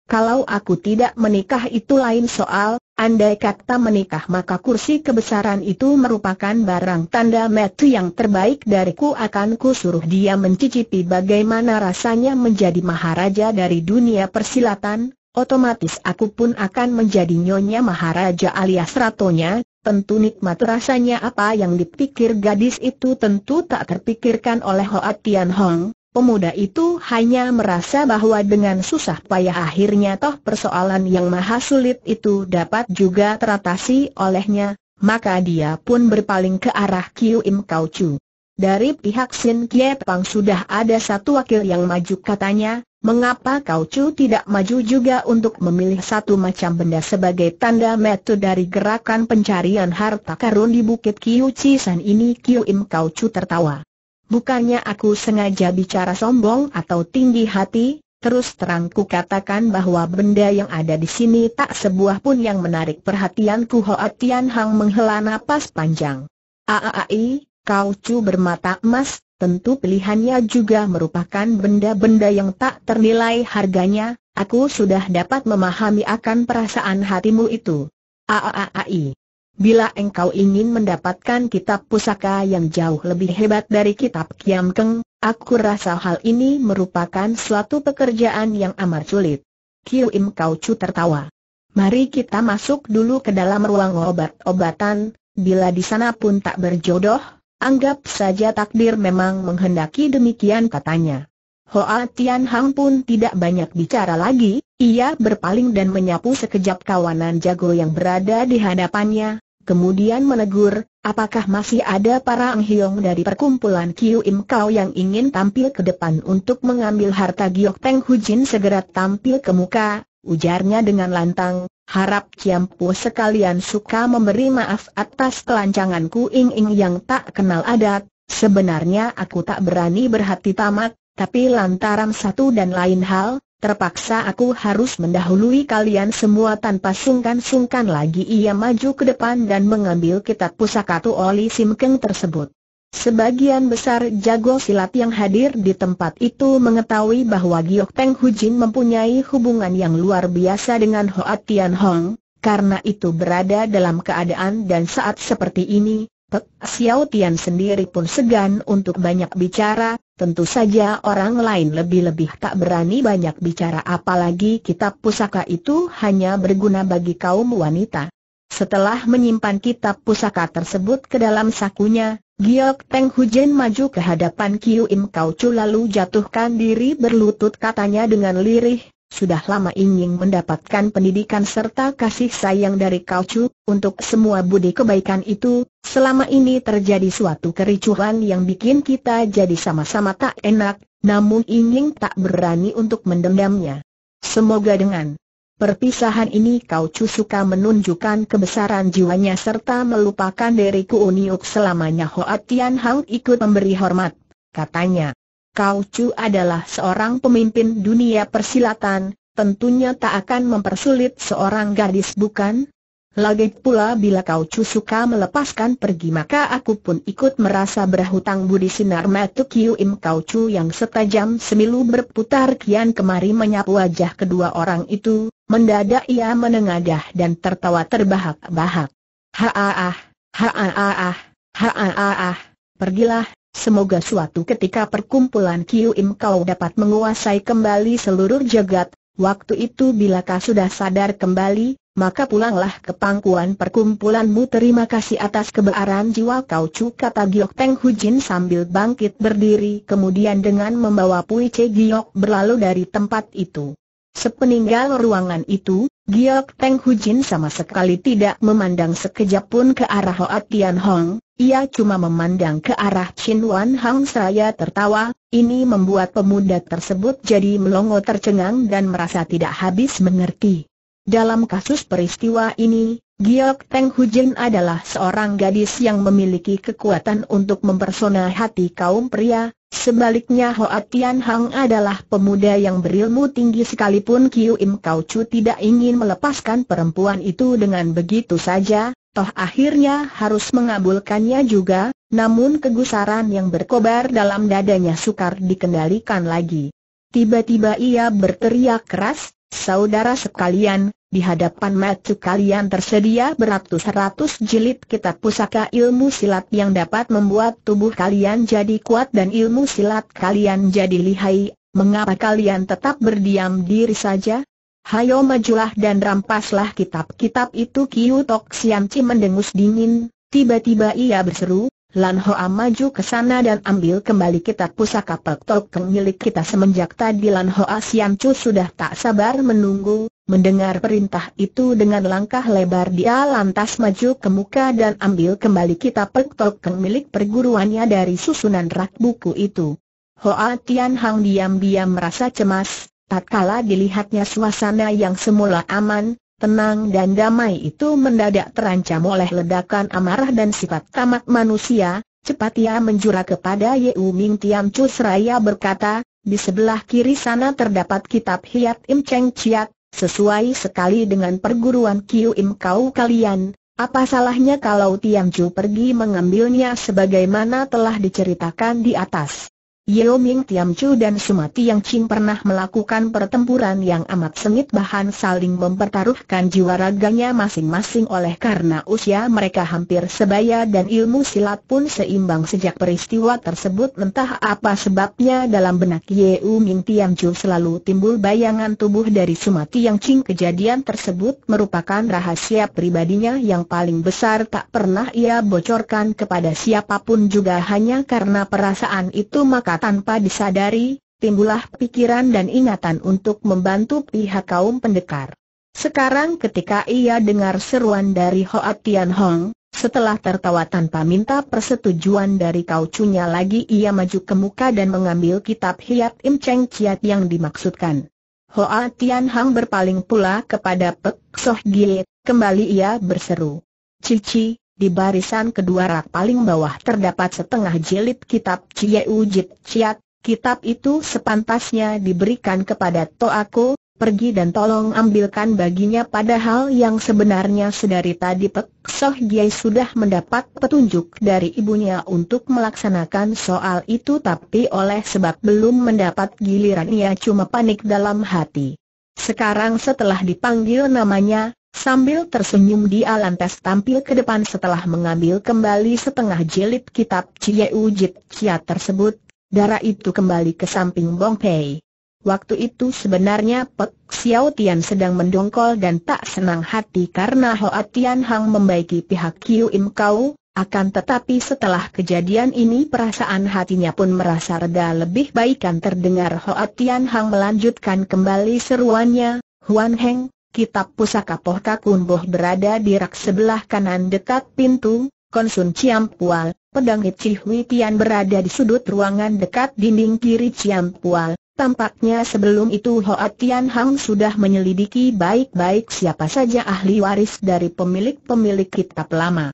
Kalau aku tidak menikah itu lain soal, andai kata menikah maka kursi kebesaran itu merupakan barang tanda metu yang terbaik dariku akan ku suruh dia mencicipi bagaimana rasanya menjadi maharaja dari dunia persilatan, otomatis aku pun akan menjadi nyonya maharaja alias ratonya, tentu nikmat rasanya apa yang dipikir gadis itu tentu tak terpikirkan oleh Hoa Tian Hong, Pemuda itu hanya merasa bahwa dengan susah payah akhirnya toh persoalan yang maha sulit itu dapat juga teratasi olehnya, maka dia pun berpaling ke arah Kiu Im Kau Chu. Dari pihak Sin Kie Pang sudah ada satu wakil yang maju katanya, Mengapa kau Chu tidak maju juga untuk memilih satu macam benda sebagai tanda metode dari gerakan pencarian harta karun di Bukit Kiu San ini Kiu Im Kau Chu tertawa. Bukannya aku sengaja bicara sombong atau tinggi hati, terus terang ku katakan bahwa benda yang ada di sini tak sebuah pun yang menarik perhatianku Hoa Tian Hang menghela napas panjang. Aaai, kau cu bermata emas, tentu pilihannya juga merupakan benda-benda yang tak ternilai harganya, aku sudah dapat memahami akan perasaan hatimu itu. Aai. Bila engkau ingin mendapatkan kitab pusaka yang jauh lebih hebat dari kitab Kiam Keng, aku rasa hal ini merupakan suatu pekerjaan yang amat sulit. Kiu Im Kau Chu tertawa. Mari kita masuk dulu ke dalam ruang obat-obatan, bila di sana pun tak berjodoh, anggap saja takdir memang menghendaki demikian katanya. Hoa Tian Hang pun tidak banyak bicara lagi, ia berpaling dan menyapu sekejap kawanan jago yang berada di hadapannya, kemudian menegur, apakah masih ada para anghiong dari perkumpulan Kiu Im Kau yang ingin tampil ke depan untuk mengambil harta Giok Teng Hu Jin segera tampil ke muka, ujarnya dengan lantang, harap Ciampu sekalian suka memberi maaf atas kelancanganku Ing Ing yang tak kenal adat, sebenarnya aku tak berani berhati tamak, tapi lantaran satu dan lain hal, Terpaksa aku harus mendahului kalian semua tanpa sungkan-sungkan lagi ia maju ke depan dan mengambil kitab pusaka tuoli Simkeng tersebut. Sebagian besar jago silat yang hadir di tempat itu mengetahui bahwa Giok Peng Hujin mempunyai hubungan yang luar biasa dengan Hoat Tian Hong, karena itu berada dalam keadaan dan saat seperti ini, Pek Xiao Tian sendiri pun segan untuk banyak bicara, tentu saja orang lain lebih-lebih tak berani banyak bicara apalagi kitab pusaka itu hanya berguna bagi kaum wanita. Setelah menyimpan kitab pusaka tersebut ke dalam sakunya, Giok Teng Hujen maju ke hadapan Kiu Im Kau Chu lalu jatuhkan diri berlutut katanya dengan lirih, sudah lama ingin mendapatkan pendidikan serta kasih sayang dari Chu, untuk semua budi kebaikan itu, selama ini terjadi suatu kericuhan yang bikin kita jadi sama-sama tak enak, namun ingin tak berani untuk mendendamnya. Semoga dengan perpisahan ini Chu suka menunjukkan kebesaran jiwanya serta melupakan diriku Uniuk selamanya Hoa Tian Hang ikut memberi hormat, katanya. Kau Chu adalah seorang pemimpin dunia persilatan, tentunya tak akan mempersulit seorang gadis bukan? Lagi pula bila Kau Chu suka melepaskan pergi maka aku pun ikut merasa berhutang budi sinar mata Kiu Im Kau Chu yang setajam semilu berputar kian kemari menyapu wajah kedua orang itu, mendadak ia menengadah dan tertawa terbahak-bahak. Ha ah ah, ha ah ah ha ah ah, pergilah, Semoga suatu ketika perkumpulan Kiu Im kau dapat menguasai kembali seluruh jagat, waktu itu bila kau sudah sadar kembali, maka pulanglah ke pangkuan perkumpulanmu terima kasih atas kebearan jiwa kau cu kata Giok Teng Hu Jin sambil bangkit berdiri kemudian dengan membawa Pui Che Giok berlalu dari tempat itu. Sepeninggal ruangan itu, Giok Peng Jin sama sekali tidak memandang sekejap pun ke arah Hoa Tian Hong, ia cuma memandang ke arah Chin Wan Hang saya tertawa, ini membuat pemuda tersebut jadi melongo tercengang dan merasa tidak habis mengerti. Dalam kasus peristiwa ini, Giok Teng Hujin adalah seorang gadis yang memiliki kekuatan untuk mempersona hati kaum pria, sebaliknya Hoa Tian Hang adalah pemuda yang berilmu tinggi sekalipun Kiu Im Kau Chu tidak ingin melepaskan perempuan itu dengan begitu saja, toh akhirnya harus mengabulkannya juga, namun kegusaran yang berkobar dalam dadanya sukar dikendalikan lagi. Tiba-tiba ia berteriak keras, saudara sekalian, di hadapan matu kalian tersedia beratus-ratus jilid kitab pusaka ilmu silat yang dapat membuat tubuh kalian jadi kuat dan ilmu silat kalian jadi lihai. Mengapa kalian tetap berdiam diri saja? Hayo majulah dan rampaslah kitab-kitab itu Kiu Tok Siam Chi mendengus dingin, tiba-tiba ia berseru, Lan Hoa maju ke sana dan ambil kembali kitab pusaka Pek Tok milik kita semenjak tadi Lan Hoa Sian Chu sudah tak sabar menunggu, mendengar perintah itu dengan langkah lebar dia lantas maju ke muka dan ambil kembali kitab Pek Tok Keng milik perguruannya dari susunan rak buku itu. Hoa Tian Hang diam-diam merasa cemas, tak kala dilihatnya suasana yang semula aman, Tenang dan damai itu mendadak terancam oleh ledakan amarah dan sifat tamak manusia, cepat ia menjura kepada U Ming Tiam Chu seraya berkata, di sebelah kiri sana terdapat kitab Hiat Im Cheng Chiat, sesuai sekali dengan perguruan Kiu Im Kau kalian, apa salahnya kalau Tiam Chu pergi mengambilnya sebagaimana telah diceritakan di atas? Yeo Ming Tiam Chu dan Sumati Yang Ching pernah melakukan pertempuran yang amat sengit bahan saling mempertaruhkan jiwa raganya masing-masing oleh karena usia mereka hampir sebaya dan ilmu silat pun seimbang sejak peristiwa tersebut entah apa sebabnya dalam benak Yeo Ming Tiam Chu selalu timbul bayangan tubuh dari Sumati Yang Ching kejadian tersebut merupakan rahasia pribadinya yang paling besar tak pernah ia bocorkan kepada siapapun juga hanya karena perasaan itu maka tanpa disadari, timbullah pikiran dan ingatan untuk membantu pihak kaum pendekar. Sekarang ketika ia dengar seruan dari Hoa Tian Hong, setelah tertawa tanpa minta persetujuan dari kaucunya lagi ia maju ke muka dan mengambil kitab Hiat Im Cheng Chiat yang dimaksudkan. Hoa Tian Hong berpaling pula kepada Pek Soh Gie, kembali ia berseru. Cici, di barisan kedua rak paling bawah terdapat setengah jilid kitab Cie Ujit Ciat, kitab itu sepantasnya diberikan kepada Toako, pergi dan tolong ambilkan baginya padahal yang sebenarnya sedari tadi Pek Soh Giai sudah mendapat petunjuk dari ibunya untuk melaksanakan soal itu tapi oleh sebab belum mendapat giliran ia cuma panik dalam hati. Sekarang setelah dipanggil namanya, Sambil tersenyum dia lantas tampil ke depan setelah mengambil kembali setengah jilid kitab Cie Ujit Cia tersebut, darah itu kembali ke samping Bong Pei. Waktu itu sebenarnya Pek Xiao Tian sedang mendongkol dan tak senang hati karena Hoa Tian Hang membaiki pihak Kiu Im Kau, akan tetapi setelah kejadian ini perasaan hatinya pun merasa reda lebih baikkan terdengar Hoa Tian Hang melanjutkan kembali seruannya, Huan Heng, Kitab pusaka Pohka Kunboh berada di rak sebelah kanan dekat pintu, Konsun Ciam Pual, pedang Ichi Tian berada di sudut ruangan dekat dinding kiri Ciam Pual. Tampaknya sebelum itu Hoa Tian Hang sudah menyelidiki baik-baik siapa saja ahli waris dari pemilik-pemilik kitab lama.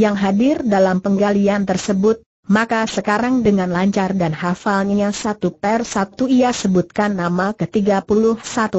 Yang hadir dalam penggalian tersebut, maka sekarang dengan lancar dan hafalnya satu per satu ia sebutkan nama ke-31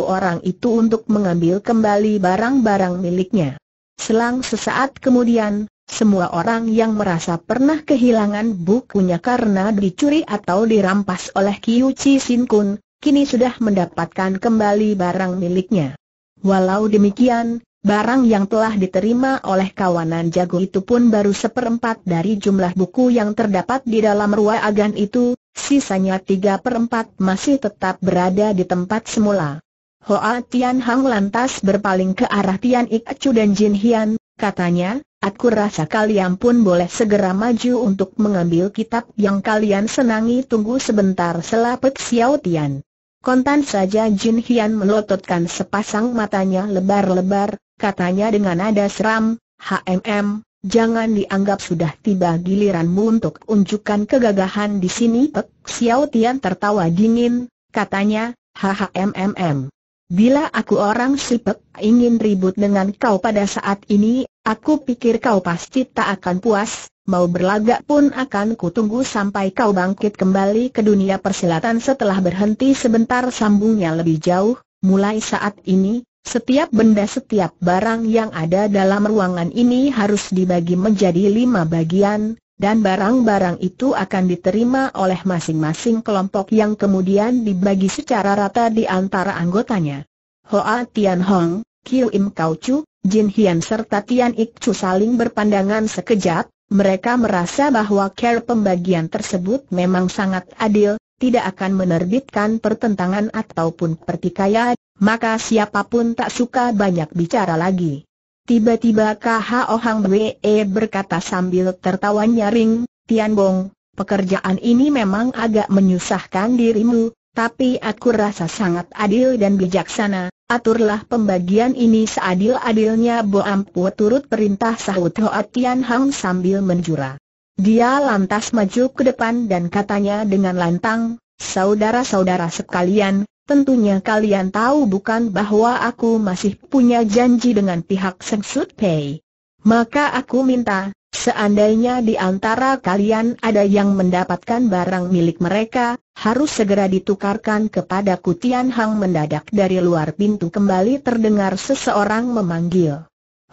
orang itu untuk mengambil kembali barang-barang miliknya. Selang sesaat kemudian, semua orang yang merasa pernah kehilangan bukunya karena dicuri atau dirampas oleh Chi Sin Kun, kini sudah mendapatkan kembali barang miliknya. Walau demikian, Barang yang telah diterima oleh kawanan jago itu pun baru seperempat dari jumlah buku yang terdapat di dalam ruang agan itu, sisanya tiga perempat masih tetap berada di tempat semula. Hoa Tian Hang lantas berpaling ke arah Tian Ik Chu dan Jin Hian, katanya, aku rasa kalian pun boleh segera maju untuk mengambil kitab yang kalian senangi tunggu sebentar selapet Xiao Tian. Kontan saja Jin Hian melototkan sepasang matanya lebar-lebar, katanya dengan nada seram, HMM, jangan dianggap sudah tiba giliranmu untuk unjukkan kegagahan di sini. Pek Xiao Tian tertawa dingin, katanya, HHMMM. Bila aku orang sipek ingin ribut dengan kau pada saat ini, aku pikir kau pasti tak akan puas, mau berlagak pun akan kutunggu sampai kau bangkit kembali ke dunia persilatan setelah berhenti sebentar sambungnya lebih jauh, mulai saat ini, setiap benda setiap barang yang ada dalam ruangan ini harus dibagi menjadi lima bagian, dan barang-barang itu akan diterima oleh masing-masing kelompok yang kemudian dibagi secara rata di antara anggotanya. Hoa Tian Hong, Kiu Im Kau Chu, Jin Hian serta Tian Ik Chu saling berpandangan sekejap, mereka merasa bahwa care pembagian tersebut memang sangat adil, tidak akan menerbitkan pertentangan ataupun pertikaian maka siapapun tak suka banyak bicara lagi. Tiba-tiba KH Ohang Wee berkata sambil tertawa nyaring, Tian Bong, pekerjaan ini memang agak menyusahkan dirimu, tapi aku rasa sangat adil dan bijaksana, aturlah pembagian ini seadil-adilnya Bo Ampu turut perintah sahut Hoa Tian Hang sambil menjura. Dia lantas maju ke depan dan katanya dengan lantang, Saudara-saudara sekalian, Tentunya kalian tahu bukan bahwa aku masih punya janji dengan pihak Seng Sud Pei. Maka aku minta, seandainya di antara kalian ada yang mendapatkan barang milik mereka, harus segera ditukarkan kepada Kutian Hang mendadak dari luar pintu kembali terdengar seseorang memanggil.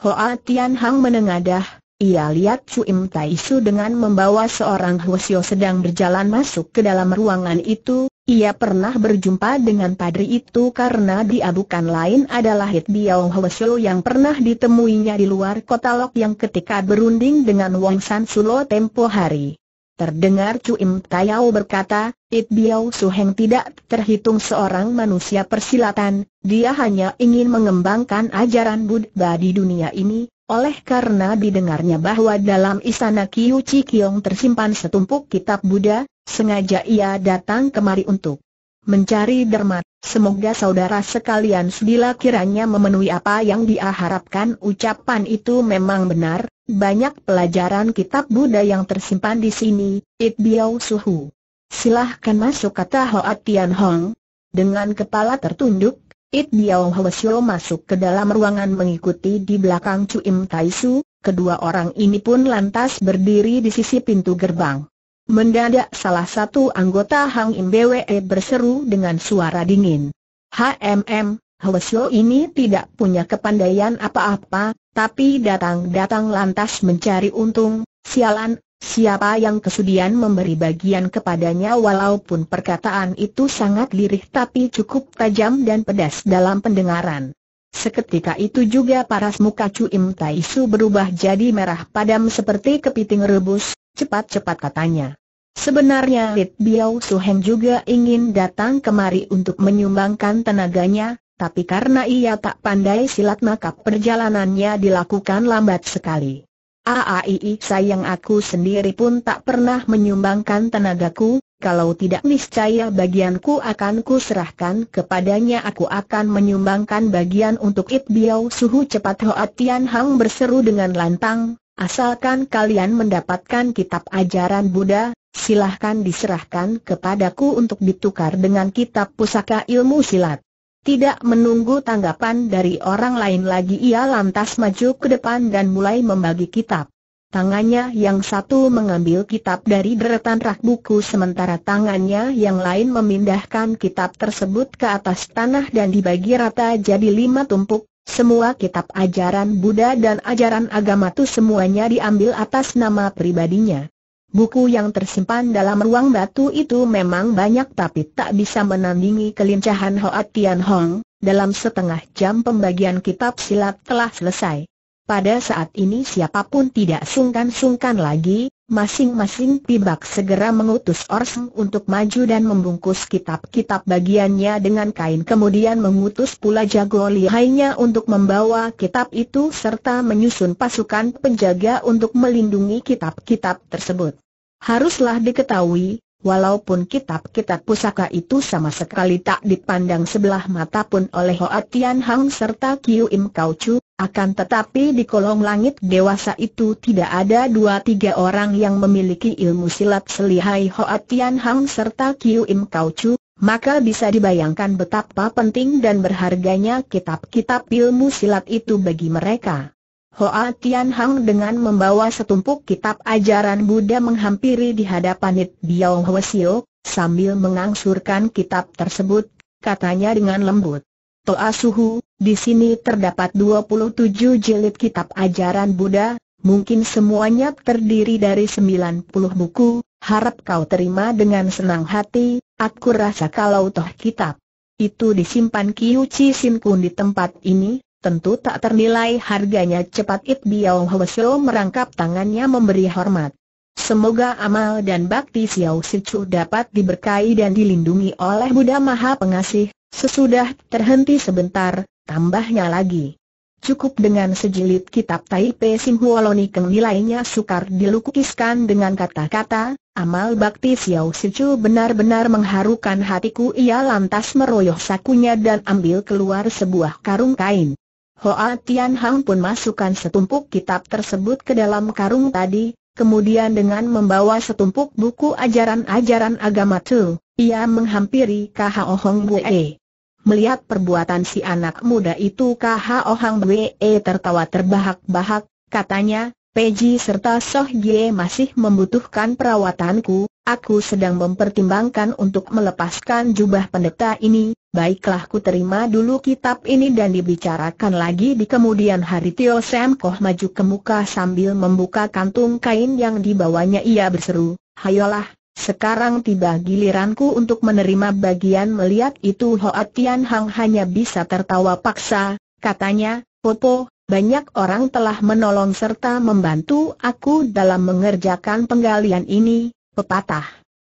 Hoa Tian Hang menengadah, ia lihat Chu Im Tai Su dengan membawa seorang Hwasyo sedang berjalan masuk ke dalam ruangan itu, ia pernah berjumpa dengan padri itu karena dia bukan lain adalah Hit Biao yang pernah ditemuinya di luar kota Lok yang ketika berunding dengan Wang San Sulo tempo hari. Terdengar Im Tayao berkata, It Biao Suheng tidak terhitung seorang manusia persilatan, dia hanya ingin mengembangkan ajaran Buddha di dunia ini, oleh karena didengarnya bahwa dalam istana Kiyu Chi Kiong tersimpan setumpuk kitab Buddha, Sengaja ia datang kemari untuk mencari dermat. Semoga saudara sekalian sedila kiranya memenuhi apa yang dia harapkan ucapan itu memang benar, banyak pelajaran kitab Buddha yang tersimpan di sini, It Biao Suhu. Silahkan masuk kata Hoa Tian Hong. Dengan kepala tertunduk, It Biao Hwasyo masuk ke dalam ruangan mengikuti di belakang Chu Im Tai Su, kedua orang ini pun lantas berdiri di sisi pintu gerbang. Mendadak salah satu anggota Hang Im Bwe berseru dengan suara dingin. HMM, Hwesyo ini tidak punya kepandaian apa-apa, tapi datang-datang lantas mencari untung, sialan, siapa yang kesudian memberi bagian kepadanya walaupun perkataan itu sangat lirih tapi cukup tajam dan pedas dalam pendengaran. Seketika itu juga paras muka Cuim Taisu berubah jadi merah padam seperti kepiting rebus, cepat-cepat katanya. Sebenarnya Lit Biao Suhen juga ingin datang kemari untuk menyumbangkan tenaganya, tapi karena ia tak pandai silat maka perjalanannya dilakukan lambat sekali. Aaii sayang aku sendiri pun tak pernah menyumbangkan tenagaku, kalau tidak niscaya bagianku akan kuserahkan kepadanya aku akan menyumbangkan bagian untuk It Biao Suhu cepat Hoa Tian Hang berseru dengan lantang, Asalkan kalian mendapatkan kitab ajaran Buddha, silahkan diserahkan kepadaku untuk ditukar dengan kitab pusaka ilmu silat. Tidak menunggu tanggapan dari orang lain lagi ia lantas maju ke depan dan mulai membagi kitab. Tangannya yang satu mengambil kitab dari deretan rak buku sementara tangannya yang lain memindahkan kitab tersebut ke atas tanah dan dibagi rata jadi lima tumpuk, semua kitab ajaran Buddha dan ajaran agama itu semuanya diambil atas nama pribadinya. Buku yang tersimpan dalam ruang batu itu memang banyak tapi tak bisa menandingi kelincahan Hoa Tian Hong, dalam setengah jam pembagian kitab silat telah selesai. Pada saat ini siapapun tidak sungkan-sungkan lagi, Masing-masing pibak segera mengutus Orang untuk maju dan membungkus kitab-kitab bagiannya dengan kain kemudian mengutus pula jago lihainya untuk membawa kitab itu serta menyusun pasukan penjaga untuk melindungi kitab-kitab tersebut. Haruslah diketahui, walaupun kitab-kitab pusaka itu sama sekali tak dipandang sebelah mata pun oleh Hoa Tian Hang serta Kiu Im Kau Chu, akan tetapi di kolong langit dewasa itu tidak ada dua tiga orang yang memiliki ilmu silat selihai Hoa Tian Hang serta Kiu Im Kau Chu, maka bisa dibayangkan betapa penting dan berharganya kitab-kitab ilmu silat itu bagi mereka. Hoa Tian Hang dengan membawa setumpuk kitab ajaran Buddha menghampiri di hadapan It Biao Hwasio, sambil mengangsurkan kitab tersebut, katanya dengan lembut. Toa Suhu, di sini terdapat 27 jilid kitab ajaran Buddha, mungkin semuanya terdiri dari 90 buku, harap kau terima dengan senang hati, aku rasa kalau toh kitab itu disimpan Kiu Chi Sin Kun di tempat ini, tentu tak ternilai harganya cepat It Biao Hweseo merangkap tangannya memberi hormat. Semoga amal dan bakti Xiao Sichu dapat diberkahi dan dilindungi oleh Buddha Maha Pengasih, Sesudah terhenti sebentar, tambahnya lagi. Cukup dengan sejilid kitab Taipei Sim keng nilainya sukar dilukiskan dengan kata-kata, amal bakti Xiao Sichu benar-benar mengharukan hatiku ia lantas meroyoh sakunya dan ambil keluar sebuah karung kain. Hoa Tian Hang pun masukkan setumpuk kitab tersebut ke dalam karung tadi, kemudian dengan membawa setumpuk buku ajaran-ajaran agama itu, ia menghampiri Kha Hong Buei. Melihat perbuatan si anak muda itu K.H.O. Hang Wee e, tertawa terbahak-bahak, katanya, Peji serta Soh Gie masih membutuhkan perawatanku, aku sedang mempertimbangkan untuk melepaskan jubah pendeta ini, baiklah ku terima dulu kitab ini dan dibicarakan lagi di kemudian hari Tio Sam Koh maju ke muka sambil membuka kantung kain yang dibawanya ia berseru, Hayolah, sekarang tiba giliranku untuk menerima bagian melihat itu Hoa Tian Hang hanya bisa tertawa paksa, katanya, Popo, banyak orang telah menolong serta membantu aku dalam mengerjakan penggalian ini, pepatah.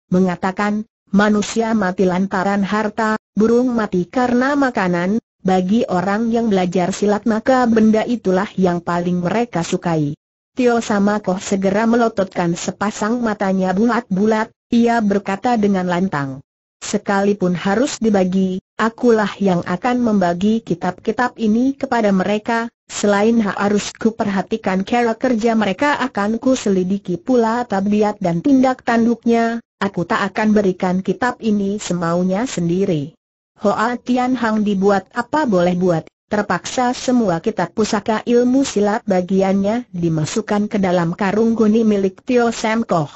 Mengatakan, manusia mati lantaran harta, burung mati karena makanan, bagi orang yang belajar silat maka benda itulah yang paling mereka sukai. Tio sama koh segera melototkan sepasang matanya bulat-bulat, ia berkata dengan lantang. Sekalipun harus dibagi, akulah yang akan membagi kitab-kitab ini kepada mereka, selain harus ku perhatikan cara kerja mereka akan ku selidiki pula tabiat dan tindak tanduknya, aku tak akan berikan kitab ini semaunya sendiri. Hoa Tian Hang dibuat apa boleh buat, Terpaksa semua kitab pusaka ilmu silat bagiannya dimasukkan ke dalam karung goni milik Tio Sam Koh.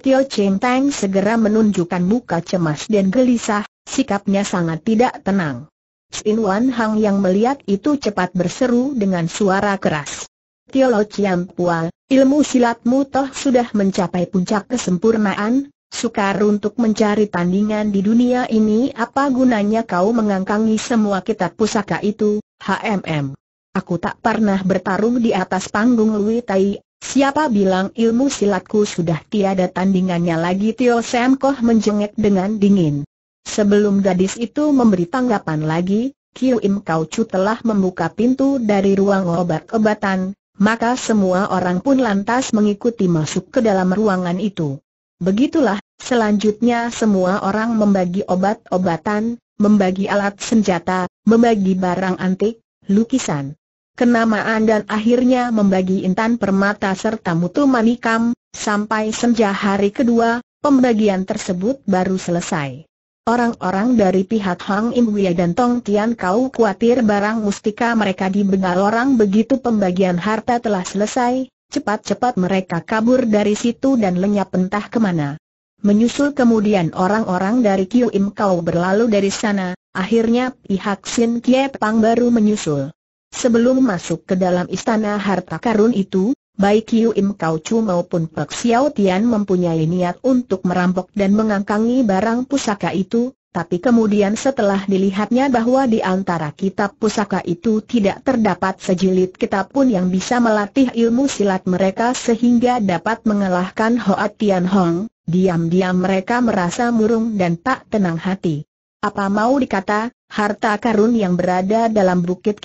Tio Cheng Tang segera menunjukkan muka cemas dan gelisah, sikapnya sangat tidak tenang. Sin Wan Hang yang melihat itu cepat berseru dengan suara keras. Tio Lo Chiam Pual, ilmu silatmu toh sudah mencapai puncak kesempurnaan, Sukar untuk mencari tandingan di dunia ini apa gunanya kau mengangkangi semua kitab pusaka itu, HMM. Aku tak pernah bertarung di atas panggung Lui Tai, siapa bilang ilmu silatku sudah tiada tandingannya lagi Tio Sam Koh menjengek dengan dingin. Sebelum gadis itu memberi tanggapan lagi, Kiu Im Kau Chu telah membuka pintu dari ruang obat-obatan, maka semua orang pun lantas mengikuti masuk ke dalam ruangan itu. Begitulah, selanjutnya semua orang membagi obat-obatan, membagi alat senjata, membagi barang antik, lukisan, kenamaan dan akhirnya membagi intan permata serta mutu manikam, sampai senja hari kedua, pembagian tersebut baru selesai. Orang-orang dari pihak Hang Im Wia dan Tong Tian Kau khawatir barang mustika mereka dibegal orang begitu pembagian harta telah selesai, cepat-cepat mereka kabur dari situ dan lenyap entah kemana. Menyusul kemudian orang-orang dari Kiu Im Kau berlalu dari sana, akhirnya pihak Sin Kie Pang baru menyusul. Sebelum masuk ke dalam istana harta karun itu, baik Kiu Im Kau Chu maupun Pek Xiao Tian mempunyai niat untuk merampok dan mengangkangi barang pusaka itu, tapi kemudian setelah dilihatnya bahwa di antara kitab pusaka itu tidak terdapat sejilid kitab pun yang bisa melatih ilmu silat mereka sehingga dapat mengalahkan Hoat Tian Hong, Diam-diam mereka merasa murung dan tak tenang hati. Apa mau dikata, harta karun yang berada dalam bukit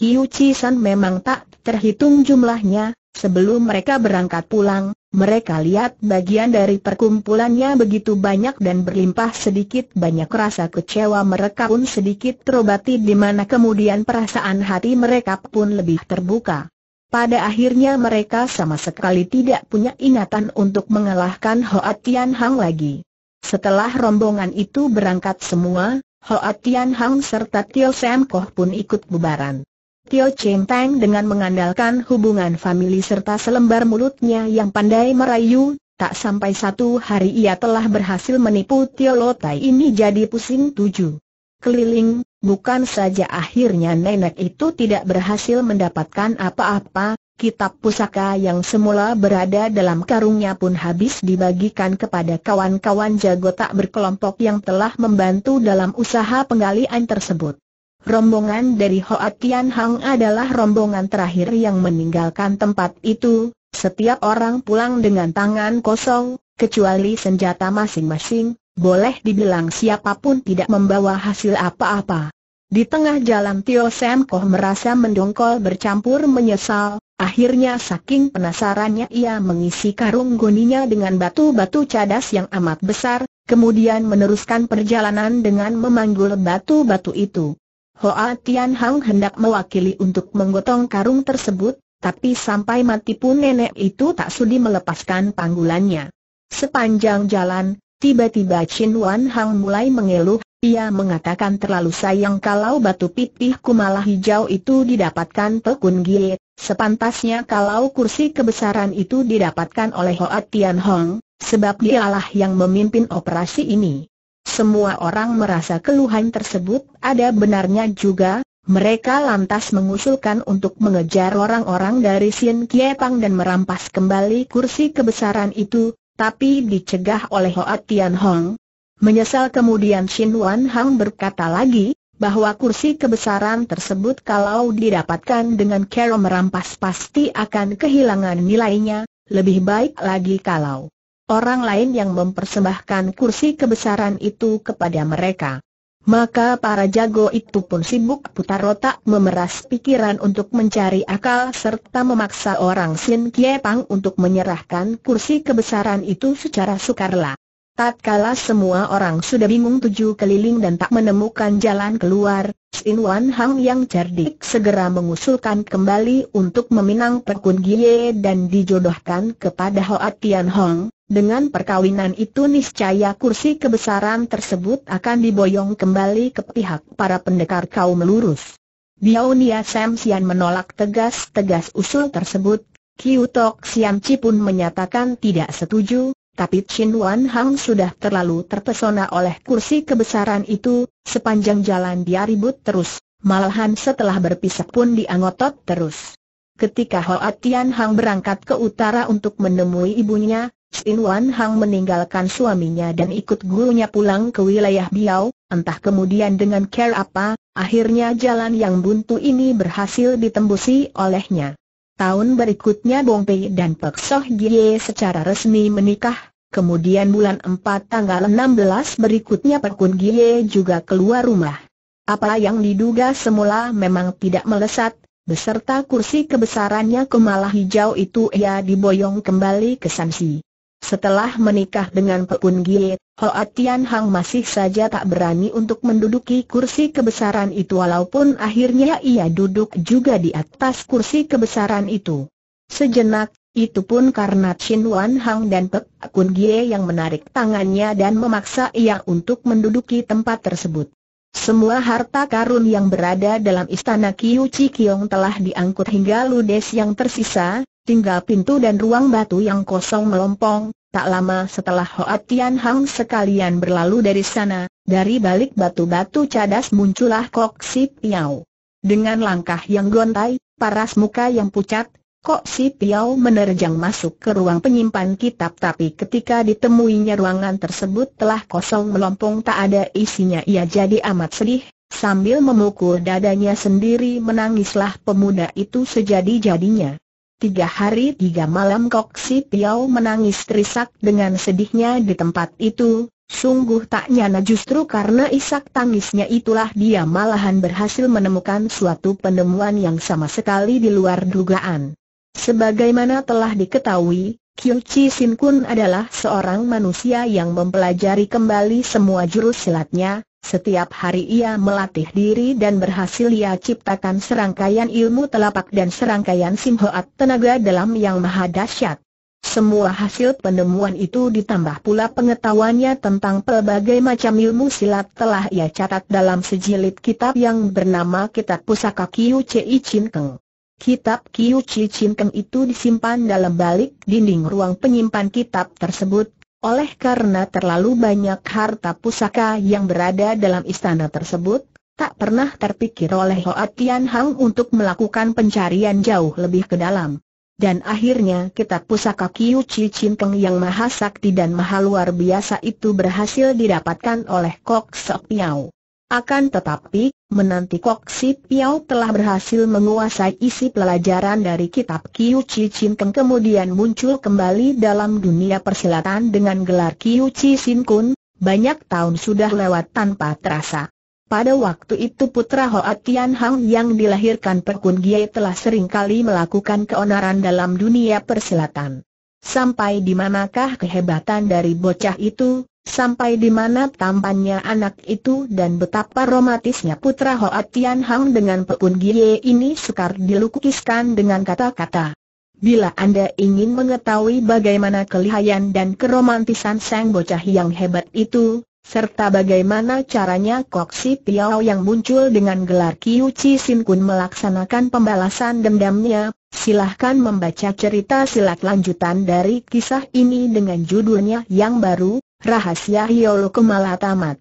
San memang tak terhitung jumlahnya, sebelum mereka berangkat pulang, mereka lihat bagian dari perkumpulannya begitu banyak dan berlimpah sedikit banyak rasa kecewa mereka pun sedikit terobati di mana kemudian perasaan hati mereka pun lebih terbuka. Pada akhirnya mereka sama sekali tidak punya ingatan untuk mengalahkan Hoa Tian Hang lagi. Setelah rombongan itu berangkat semua, Hoa Tian Hang serta Tio Sam Koh pun ikut bubaran. Tio Cheng Tang dengan mengandalkan hubungan famili serta selembar mulutnya yang pandai merayu, tak sampai satu hari ia telah berhasil menipu Tio Lotai ini jadi pusing tujuh. Keliling, Bukan saja akhirnya nenek itu tidak berhasil mendapatkan apa-apa, kitab pusaka yang semula berada dalam karungnya pun habis dibagikan kepada kawan-kawan jago tak berkelompok yang telah membantu dalam usaha penggalian tersebut. Rombongan dari Hoatian Tian Hang adalah rombongan terakhir yang meninggalkan tempat itu, setiap orang pulang dengan tangan kosong, kecuali senjata masing-masing, boleh dibilang siapapun tidak membawa hasil apa-apa. Di tengah jalan Tio Sam Koh merasa mendongkol bercampur menyesal, akhirnya saking penasarannya ia mengisi karung goninya dengan batu-batu cadas yang amat besar, kemudian meneruskan perjalanan dengan memanggul batu-batu itu. Hoa Tian Hang hendak mewakili untuk menggotong karung tersebut, tapi sampai mati pun nenek itu tak sudi melepaskan panggulannya. Sepanjang jalan, tiba-tiba Chin Wan Hang mulai mengeluh, ia mengatakan terlalu sayang kalau batu pipih malah hijau itu didapatkan Pekun Gie, sepantasnya kalau kursi kebesaran itu didapatkan oleh Hoa Tian Hong, sebab dialah yang memimpin operasi ini. Semua orang merasa keluhan tersebut ada benarnya juga, mereka lantas mengusulkan untuk mengejar orang-orang dari Kie Pang dan merampas kembali kursi kebesaran itu, tapi dicegah oleh Hoa Tian Hong, Menyesal kemudian Shin Wan Hang berkata lagi, bahwa kursi kebesaran tersebut kalau didapatkan dengan cara merampas pasti akan kehilangan nilainya, lebih baik lagi kalau orang lain yang mempersembahkan kursi kebesaran itu kepada mereka. Maka para jago itu pun sibuk putar otak memeras pikiran untuk mencari akal serta memaksa orang Sin Kie Pang untuk menyerahkan kursi kebesaran itu secara sukarela. Tatkala semua orang sudah bingung tujuh keliling dan tak menemukan jalan keluar, Sin Wan Hang yang cerdik segera mengusulkan kembali untuk meminang Perkun Gie dan dijodohkan kepada Hoa Tian Hong. Dengan perkawinan itu niscaya kursi kebesaran tersebut akan diboyong kembali ke pihak para pendekar kaum lurus. Nia Sam Sian menolak tegas-tegas usul tersebut, Kiu Tok Sian Chi pun menyatakan tidak setuju, tapi Chin Wan Hang sudah terlalu terpesona oleh kursi kebesaran itu, sepanjang jalan dia ribut terus, malahan setelah berpisah pun diangotot terus. Ketika Hoa Tian Hang berangkat ke utara untuk menemui ibunya, Chin Wan Hang meninggalkan suaminya dan ikut gurunya pulang ke wilayah Biao, entah kemudian dengan care apa, akhirnya jalan yang buntu ini berhasil ditembusi olehnya. Tahun berikutnya Bong Pei dan Pek Soh Gie secara resmi menikah, kemudian bulan 4 tanggal 16 berikutnya Pek Kun Gie juga keluar rumah. Apa yang diduga semula memang tidak melesat, beserta kursi kebesarannya kemalah hijau itu ia diboyong kembali ke Samsi. Setelah menikah dengan Pekun Gie, Hoa Tian Hang masih saja tak berani untuk menduduki kursi kebesaran itu walaupun akhirnya ia duduk juga di atas kursi kebesaran itu. Sejenak, itu pun karena Chin Wan Hang dan Pekun Gie yang menarik tangannya dan memaksa ia untuk menduduki tempat tersebut. Semua harta karun yang berada dalam istana Kiu Chi Kiong telah diangkut hingga ludes yang tersisa, tinggal pintu dan ruang batu yang kosong melompong, tak lama setelah Hoat Tian Hang sekalian berlalu dari sana, dari balik batu-batu cadas muncullah Kok Si Piao. Dengan langkah yang gontai, paras muka yang pucat, Kok Si Piao menerjang masuk ke ruang penyimpan kitab tapi ketika ditemuinya ruangan tersebut telah kosong melompong tak ada isinya ia jadi amat sedih, sambil memukul dadanya sendiri menangislah pemuda itu sejadi-jadinya. Tiga hari tiga malam Kok Si Piao menangis terisak dengan sedihnya di tempat itu, sungguh tak nyana justru karena isak tangisnya itulah dia malahan berhasil menemukan suatu penemuan yang sama sekali di luar dugaan. Sebagaimana telah diketahui, Kyo Chi Sin Kun adalah seorang manusia yang mempelajari kembali semua jurus silatnya, setiap hari ia melatih diri dan berhasil ia ciptakan serangkaian ilmu telapak dan serangkaian simhoat tenaga dalam yang maha dahsyat. Semua hasil penemuan itu ditambah pula pengetahuannya tentang pelbagai macam ilmu silat telah ia catat dalam sejilid kitab yang bernama Kitab Pusaka Kiu Ci Chin Keng. Kitab Kiu Ci Chin Keng itu disimpan dalam balik dinding ruang penyimpan kitab tersebut oleh karena terlalu banyak harta pusaka yang berada dalam istana tersebut, tak pernah terpikir oleh Hoa Tian Hang untuk melakukan pencarian jauh lebih ke dalam. Dan akhirnya kitab pusaka Kiu Chi Chin Keng yang maha sakti dan maha luar biasa itu berhasil didapatkan oleh Kok Sok Piao. Akan tetapi, Menanti Kok Si Piao telah berhasil menguasai isi pelajaran dari kitab Kiu Chi Chin Keng kemudian muncul kembali dalam dunia persilatan dengan gelar Kiu Chi Sin Kun, banyak tahun sudah lewat tanpa terasa. Pada waktu itu putra Hoa Tian Hang yang dilahirkan Perkun Gie telah seringkali melakukan keonaran dalam dunia persilatan. Sampai di manakah kehebatan dari bocah itu, Sampai di mana tampannya anak itu dan betapa romantisnya putra Hoa Tian Hang dengan Pekun Gie ini sukar dilukiskan dengan kata-kata. Bila Anda ingin mengetahui bagaimana kelihayan dan keromantisan sang bocah yang hebat itu, serta bagaimana caranya Kok Si Piao yang muncul dengan gelar Kiu Chi Sin Kun melaksanakan pembalasan dendamnya, silahkan membaca cerita silat lanjutan dari kisah ini dengan judulnya yang baru, Rahasia Hiolo Kumala tamat.